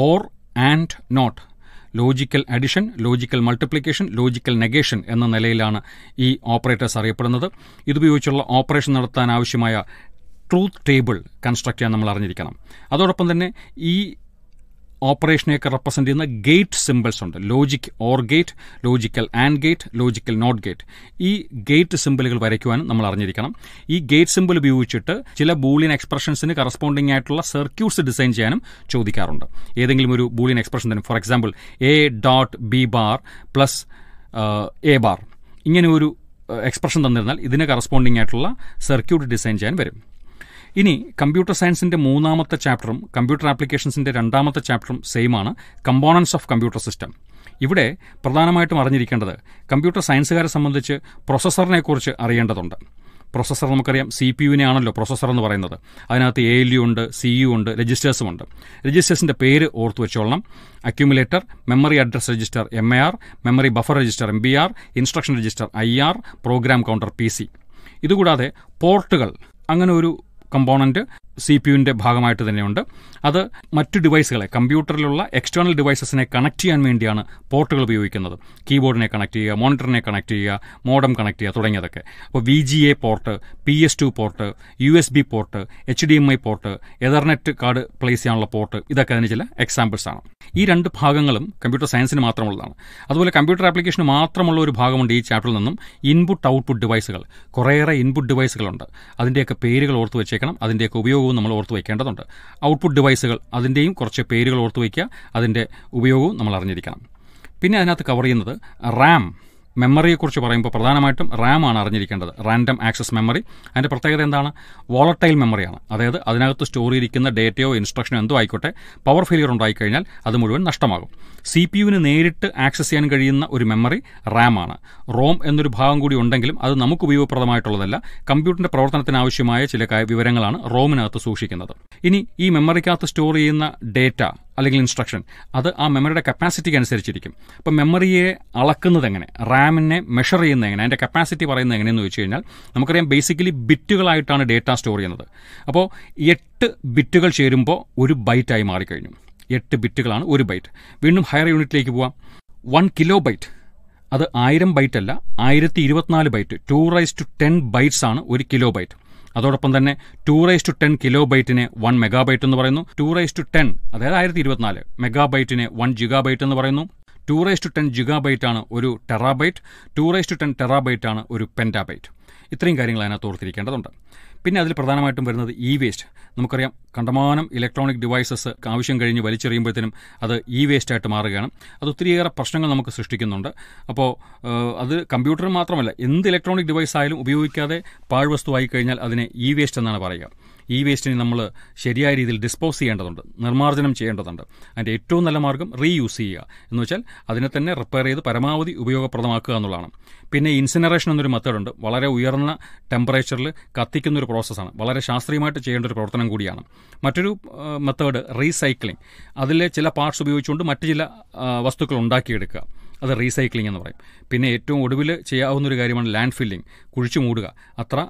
or and not logical addition logical multiplication logical negation എന്ന നിലയിലാണ് ഈ ഓപ്പറേറ്റേഴ്സ് അറിയപ്പെടുന്നത് ഇതുപയോഗിച്ചുള്ള ഓപ്പറേഷൻ നടത്താൻ ആവശ്യമായ ട്രൂത്ത് ടേബിൾ കൺസ്ട്രക്ട് ചെയ്യാൻ നമ്മൾ അറിഞ്ഞിരിക്കണം അതോടൊപ്പം തന്നെ ഈ ഓപ്പറേഷനെയൊക്കെ റെപ്രസെന്റ് ചെയ്യുന്ന ഗേറ്റ് സിമ്പിൾസ് ഉണ്ട് logic or gate logical and gate logical not gate ഈ ഗേറ്റ് സിമ്പിളുകൾ വരയ്ക്കുവാനും നമ്മൾ അറിഞ്ഞിരിക്കണം ഈ ഗേറ്റ് സിമ്പിൾ ഉപയോഗിച്ചിട്ട് ചില ബൂളിയൻ എക്സ്പ്രഷൻസിന് കറസ്പോണ്ടിങ് ആയിട്ടുള്ള സർക്യൂട്ട്സ് ഡിസൈൻ ചെയ്യാനും ചോദിക്കാറുണ്ട് ഏതെങ്കിലും ഒരു ബൂളിയൻ എക്സ്പ്രഷൻ തന്നെ for example A dot B bar plus A bar ഇങ്ങനെ ഒരു എക്സ്പ്രഷൻ uh, തന്നിരുന്നാൽ ഇതിന് കറസ്പോണ്ടിങ് ആയിട്ടുള്ള സർക്യൂട്ട് ഡിസൈൻ ചെയ്യാൻ വരും ഇനി കമ്പ്യൂട്ടർ സയൻസിന്റെ മൂന്നാമത്തെ ചാപ്റ്ററും കമ്പ്യൂട്ടർ ആപ്ലിക്കേഷൻസിന്റെ രണ്ടാമത്തെ ചാപ്റ്ററും സെയിം ആണ് കമ്പോണൻസ് ഓഫ് കമ്പ്യൂട്ടർ സിസ്റ്റം ഇവിടെ പ്രധാനമായിട്ടും അറിഞ്ഞിരിക്കേണ്ടത് കമ്പ്യൂട്ടർ സയൻസുകാരെ സംബന്ധിച്ച് കുറിച്ച് അറിയേണ്ടതുണ്ട് പ്രൊസസർ നമുക്കറിയാം സി പി യുവിനെ ആണല്ലോ പ്രൊസസർ എന്ന് പറയുന്നത് അതിനകത്ത് എ എൽ യു ഉണ്ട് സി യു ഉണ്ട് രജിസ്റ്റേഴ്സും ഉണ്ട് രജിസ്റ്റേഴ്സിന്റെ പേര് ഓർത്തു വെച്ചോളണം accumulator memory address register M A R memory buffer register M B R instruction register I R program counter P C ഇതുകൂടാതെ പോർട്ടുകൾ അങ്ങനെ ഒരു component സി പി യുവിന്റെ ഭാഗമായിട്ട് തന്നെയുണ്ട് അത് മറ്റ് ഡിവൈസുകളെ കമ്പ്യൂട്ടറിലുള്ള എക്സ്റ്റേണൽ ഡിവൈസസിനെ കണക്ട് ചെയ്യാൻ വേണ്ടിയാണ് പോർട്ടുകൾ ഉപയോഗിക്കുന്നത് കീബോർഡിനെ കണക്ട് ചെയ്യുക മോണിറ്ററിനെ കണക്ട് ചെയ്യുക മോഡം കണക്ട് ചെയ്യുക തുടങ്ങിയതൊക്കെ അപ്പോൾ V G A port P S two port U S B port H D M I port Ethernet card place ചെയ്യാനുള്ള പോർട്ട് ഇതൊക്കെ അതിന് ചില എക്സാമ്പിൾസ് ആണ് ഈ രണ്ട് ഭാഗങ്ങളും കമ്പ്യൂട്ടർ സയൻസിന് മാത്രമുള്ളതാണ് അതുപോലെ കമ്പ്യൂട്ടർ ആപ്ലിക്കേഷന് മാത്രമുള്ള ഒരു ഭാഗമുണ്ട് ഈ ചാപ്റ്ററിൽ നിന്നും ഇൻപുട്ട് ഔട്ട്പുട്ട് ഡിവൈസുകൾ കുറേയേറെ ഇൻപുട്ട് ഡിവൈസുകളുണ്ട് അതിൻ്റെയൊക്കെ പേരുകൾ ഓർത്ത് വെച്ചേക്കണം അതിൻ്റെയൊക്കെ ഉപയോഗം ഉപയോഗവും നമ്മൾ ഓർത്ത് വയ്ക്കേണ്ടതുണ്ട് ഔട്ട്പുട്ട് ഡിവൈസുകൾ അതിൻ്റെയും കുറച്ച് പേരുകൾ ഓർത്ത് വയ്ക്കുക അതിൻ്റെ ഉപയോഗവും നമ്മൾ അറിഞ്ഞിരിക്കണം പിന്നെ അതിനകത്ത് കവർ ചെയ്യുന്നത് റാം മെമ്മറിയെക്കുറിച്ച് പറയുമ്പോൾ പ്രധാനമായിട്ടും റാം ആണ് അറിഞ്ഞിരിക്കേണ്ടത് റാൻഡം ആക്സസ് മെമ്മറി അതിൻ്റെ പ്രത്യേകത എന്താണ് വോളട്ടൈൽ മെമ്മറിയാണ് അതായത് അതിനകത്ത് സ്റ്റോർ ചെയ്തിരിക്കുന്ന ഡേറ്റയോ ഇൻസ്ട്രക്ഷനോ എന്തോ ആയിക്കോട്ടെ പവർ ഫെയിലിയർ ഉണ്ടായിക്കഴിഞ്ഞാൽ അത് മുഴുവൻ നഷ്ടമാകും സി പി യുവിന് നേരിട്ട് ആക്സസ് ചെയ്യാൻ കഴിയുന്ന ഒരു മെമ്മറി റാം ആണ് റോം എന്നൊരു ഭാഗം കൂടി ഉണ്ടെങ്കിലും അത് നമുക്ക് ഉപയോഗപ്രദമായിട്ടുള്ളതല്ല കമ്പ്യൂട്ടറിൻ്റെ പ്രവർത്തനത്തിന് ആവശ്യമായ ചില വിവരങ്ങളാണ് റോമിനകത്ത് സൂക്ഷിക്കുന്നത് ഇനി ഈ മെമ്മറിക്കകത്ത് സ്റ്റോർ ചെയ്യുന്ന ഡേറ്റ അല്ലെങ്കിൽ ഇൻസ്ട്രക്ഷൻ അത് ആ മെമ്മറിയുടെ കപ്പാസിറ്റിക്ക് അനുസരിച്ചിരിക്കും അപ്പം മെമ്മറിയെ അളക്കുന്നത് എങ്ങനെ റാമിനെ മെഷർ ചെയ്യുന്നത് എങ്ങനെ അതിൻ്റെ കപ്പാസിറ്റി പറയുന്നത് എങ്ങനെയെന്ന് വെച്ച് കഴിഞ്ഞാൽ നമുക്കറിയാം ബേസിക്കലി ബിറ്റുകളായിട്ടാണ് ഡേറ്റ സ്റ്റോർ ചെയ്യുന്നത് അപ്പോൾ എട്ട് ബിറ്റുകൾ ചേരുമ്പോൾ ഒരു ബൈറ്റായി മാറിക്കഴിഞ്ഞു എട്ട് ബിറ്റുകളാണ് ഒരു ബൈറ്റ് വീണ്ടും ഹയർ യൂണിറ്റിലേക്ക് പോവാം വൺ കിലോ ബൈറ്റ് അത് ആയിരം ബൈറ്റ് അല്ല ആയിരത്തി ഇരുപത്തിനാല് byte two raise to ten bytes ആണ് ഒരു കിലോ ബൈറ്റ് അതോടൊപ്പം തന്നെ ടു റൈസ് ടു ടെൻ കിലോ ബൈറ്റിനെ വൺ മെഗാബൈറ്റ് എന്ന് പറയുന്നു ടു റൈസ് ടു ടെൻ അതായത് ആയിരത്തി ഇരുപത്തിനാല് മെഗാബൈറ്റിനെ വൺ ജിഗാബൈറ്റ് എന്ന് പറയുന്നു two raise to ten gigabyte ആണ് ഒരു terabyte two raise to ten terabyte ആണ് ഒരു പെൻറ്റാബൈറ്റ് ഇത്രയും കാര്യങ്ങൾ അതിനകത്ത് ഓർത്തിരിക്കേണ്ടതുണ്ട് പിന്നെ അതിൽ പ്രധാനമായിട്ടും വരുന്നത് ഇ വേസ്റ്റ് നമുക്കറിയാം കണ്ടമാനം ഇലക്ട്രോണിക് ഡിവൈസസ് ആവശ്യം കഴിഞ്ഞ് വലിച്ചെറിയുമ്പോഴത്തേനും അത് ഇ വേസ്റ്റ് ആയിട്ട് മാറുകയാണ് അത് ഒത്തിരിയേറെ പ്രശ്നങ്ങൾ നമുക്ക് സൃഷ്ടിക്കുന്നുണ്ട് അപ്പോൾ അത് കമ്പ്യൂട്ടർ മാത്രമല്ല എന്ത് ഇലക്ട്രോണിക് ഡിവൈസ് ആയാലും ഉപയോഗിക്കാതെ പാഴ്വസ്തുവായി കഴിഞ്ഞാൽ അതിനെ ഇ വേസ്റ്റ് എന്നാണ് പറയുക ഈ വേസ്റ്റിനെ നമ്മൾ ശരിയായ രീതിയിൽ ഡിസ്പോസ് ചെയ്യേണ്ടതുണ്ട് നിർമ്മാർജ്ജനം ചെയ്യേണ്ടതുണ്ട് അതിൻ്റെ ഏറ്റവും നല്ല മാർഗം റീയൂസ് ചെയ്യുക എന്ന് വെച്ചാൽ അതിനെ തന്നെ റിപ്പയർ ചെയ്ത് പരമാവധി ഉപയോഗപ്രദമാക്കുക എന്നുള്ളതാണ് പിന്നെ ഇൻസിനറേഷൻ എന്നൊരു മെത്തേഡുണ്ട് വളരെ ഉയർന്ന ടെമ്പറേച്ചറിൽ കത്തിക്കുന്ന ഒരു പ്രോസസ്സാണ് വളരെ ശാസ്ത്രീയമായിട്ട് ചെയ്യേണ്ട ഒരു പ്രവർത്തനം കൂടിയാണ് മറ്റൊരു മെത്തേഡ് റീസൈക്ലിംഗ് അതിലെ ചില പാർട്സ് ഉപയോഗിച്ചുകൊണ്ട് മറ്റ് ചില വസ്തുക്കൾ ഉണ്ടാക്കിയെടുക്കുക അത് റീസൈക്ലിംഗ് എന്ന് പറയും പിന്നെ ഏറ്റവും ഒടുവിൽ ചെയ്യാവുന്ന ഒരു കാര്യമാണ് ലാൻഡ് ഫില്ലിംഗ് കുഴിച്ചു മൂടുക അത്ര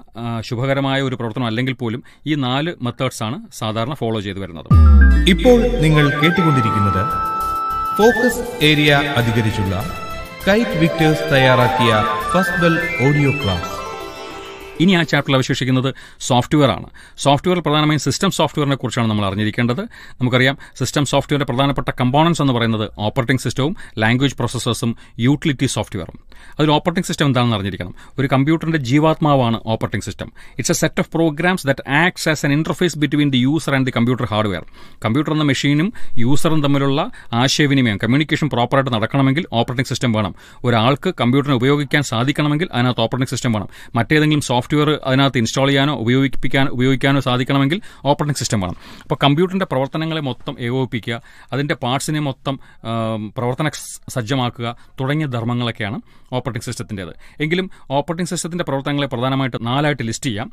ശുഭകരമായ ഒരു പ്രവർത്തനം അല്ലെങ്കിൽ പോലും ഈ നാല് മെത്തേഡ്സ് ആണ് സാധാരണ ഫോളോ ചെയ്തു വരുന്നത് ഇപ്പോൾ നിങ്ങൾ കേട്ടുകൊണ്ടിരിക്കുന്നത് ഫോക്കസ് ഏരിയ അധികരിച്ചുള്ള കൈറ്റ് വിക്ടേഴ്സ് തയ്യാറാക്കിയ ഫസ്റ്റ് ബെൽ ഓഡിയോ ക്ലാസ് ഇനി ആ ചാപ്റ്ററിൽ അവശേഷിക്കുന്നത് സോഫ്റ്റ്വെയർ ആണ് സോഫ്റ്റ്വെയർ പ്രധാനമായും സിസ്റ്റം സോഫ്റ്റ്വെയറിനെ കുറിച്ചാണ് നമ്മൾ അറിഞ്ഞിരിക്കേണ്ടത് നമുക്കറിയാം സിസ്റ്റം സോഫ്റ്റ്വെയറിൽ പ്രധാനപ്പെട്ട കമ്പോണൻസ് എന്ന് പറയുന്നത് ഓപ്പറേറ്റിംഗ് സിസ്റ്റവും ലാംഗ്വേജ് പ്രോസസ്സേഴ്സും യൂട്ടിലിറ്റി സോഫ്റ്റ്വെയറും അതിൽ ഓപ്പറേറ്റിംഗ് സിസ്റ്റം എന്താണെന്ന് അറിഞ്ഞിരിക്കണം ഒരു കമ്പ്യൂട്ടറിന്റെ ജീവാത്മാവാണ് operating system it's a set of programs that acts as an interface between the user and the computer hardware computer എന്ന മെഷീനും യൂസറും തമ്മിലുള്ള ആശയവിനിമയം കമ്മ്യൂണിക്കേഷൻ പ്രോപ്പറായിട്ട് നടക്കണമെങ്കിൽ ഓപ്പറേറ്റിംഗ് സിസ്റ്റം വേണം ഒരാൾക്ക് കമ്പ്യൂട്ടറിനെ ഉപയോഗിക്കാൻ സാധിക്കണമെങ്കിൽ അതിനകത്ത് ഓപ്പറേറ്റിംഗ് സിസ്റ്റം വേണം മറ്റേതെങ്കിലും സോഫ്റ്റ് സോഫ്റ്റ്വെയർ അതിനകത്ത് ഇൻസ്റ്റാൾ ചെയ്യാനോ ഉപയോഗിപ്പിക്കാൻ ഉപയോഗിക്കാനോ സാധിക്കണമെങ്കിൽ ഓപ്പറേറ്റിംഗ് സിസ്റ്റം വേണം അപ്പോൾ കമ്പ്യൂട്ടറിൻ്റെ പ്രവർത്തനങ്ങളെ മൊത്തം ഏകോപിപ്പിക്കുക അതിൻ്റെ പാർട്സിനെ മൊത്തം പ്രവർത്തന സജ്ജമാക്കുക തുടങ്ങിയ ധർമ്മങ്ങളൊക്കെയാണ് ഓപ്പറേറ്റിംഗ് സിസ്റ്റത്തിൻ്റെത് എങ്കിലും ഓപ്പറേറ്റിംഗ് സിസ്റ്റത്തിൻ്റെ പ്രവർത്തനങ്ങളെ പ്രധാനമായിട്ട് നാലായിട്ട് ലിസ്റ്റ് ചെയ്യാം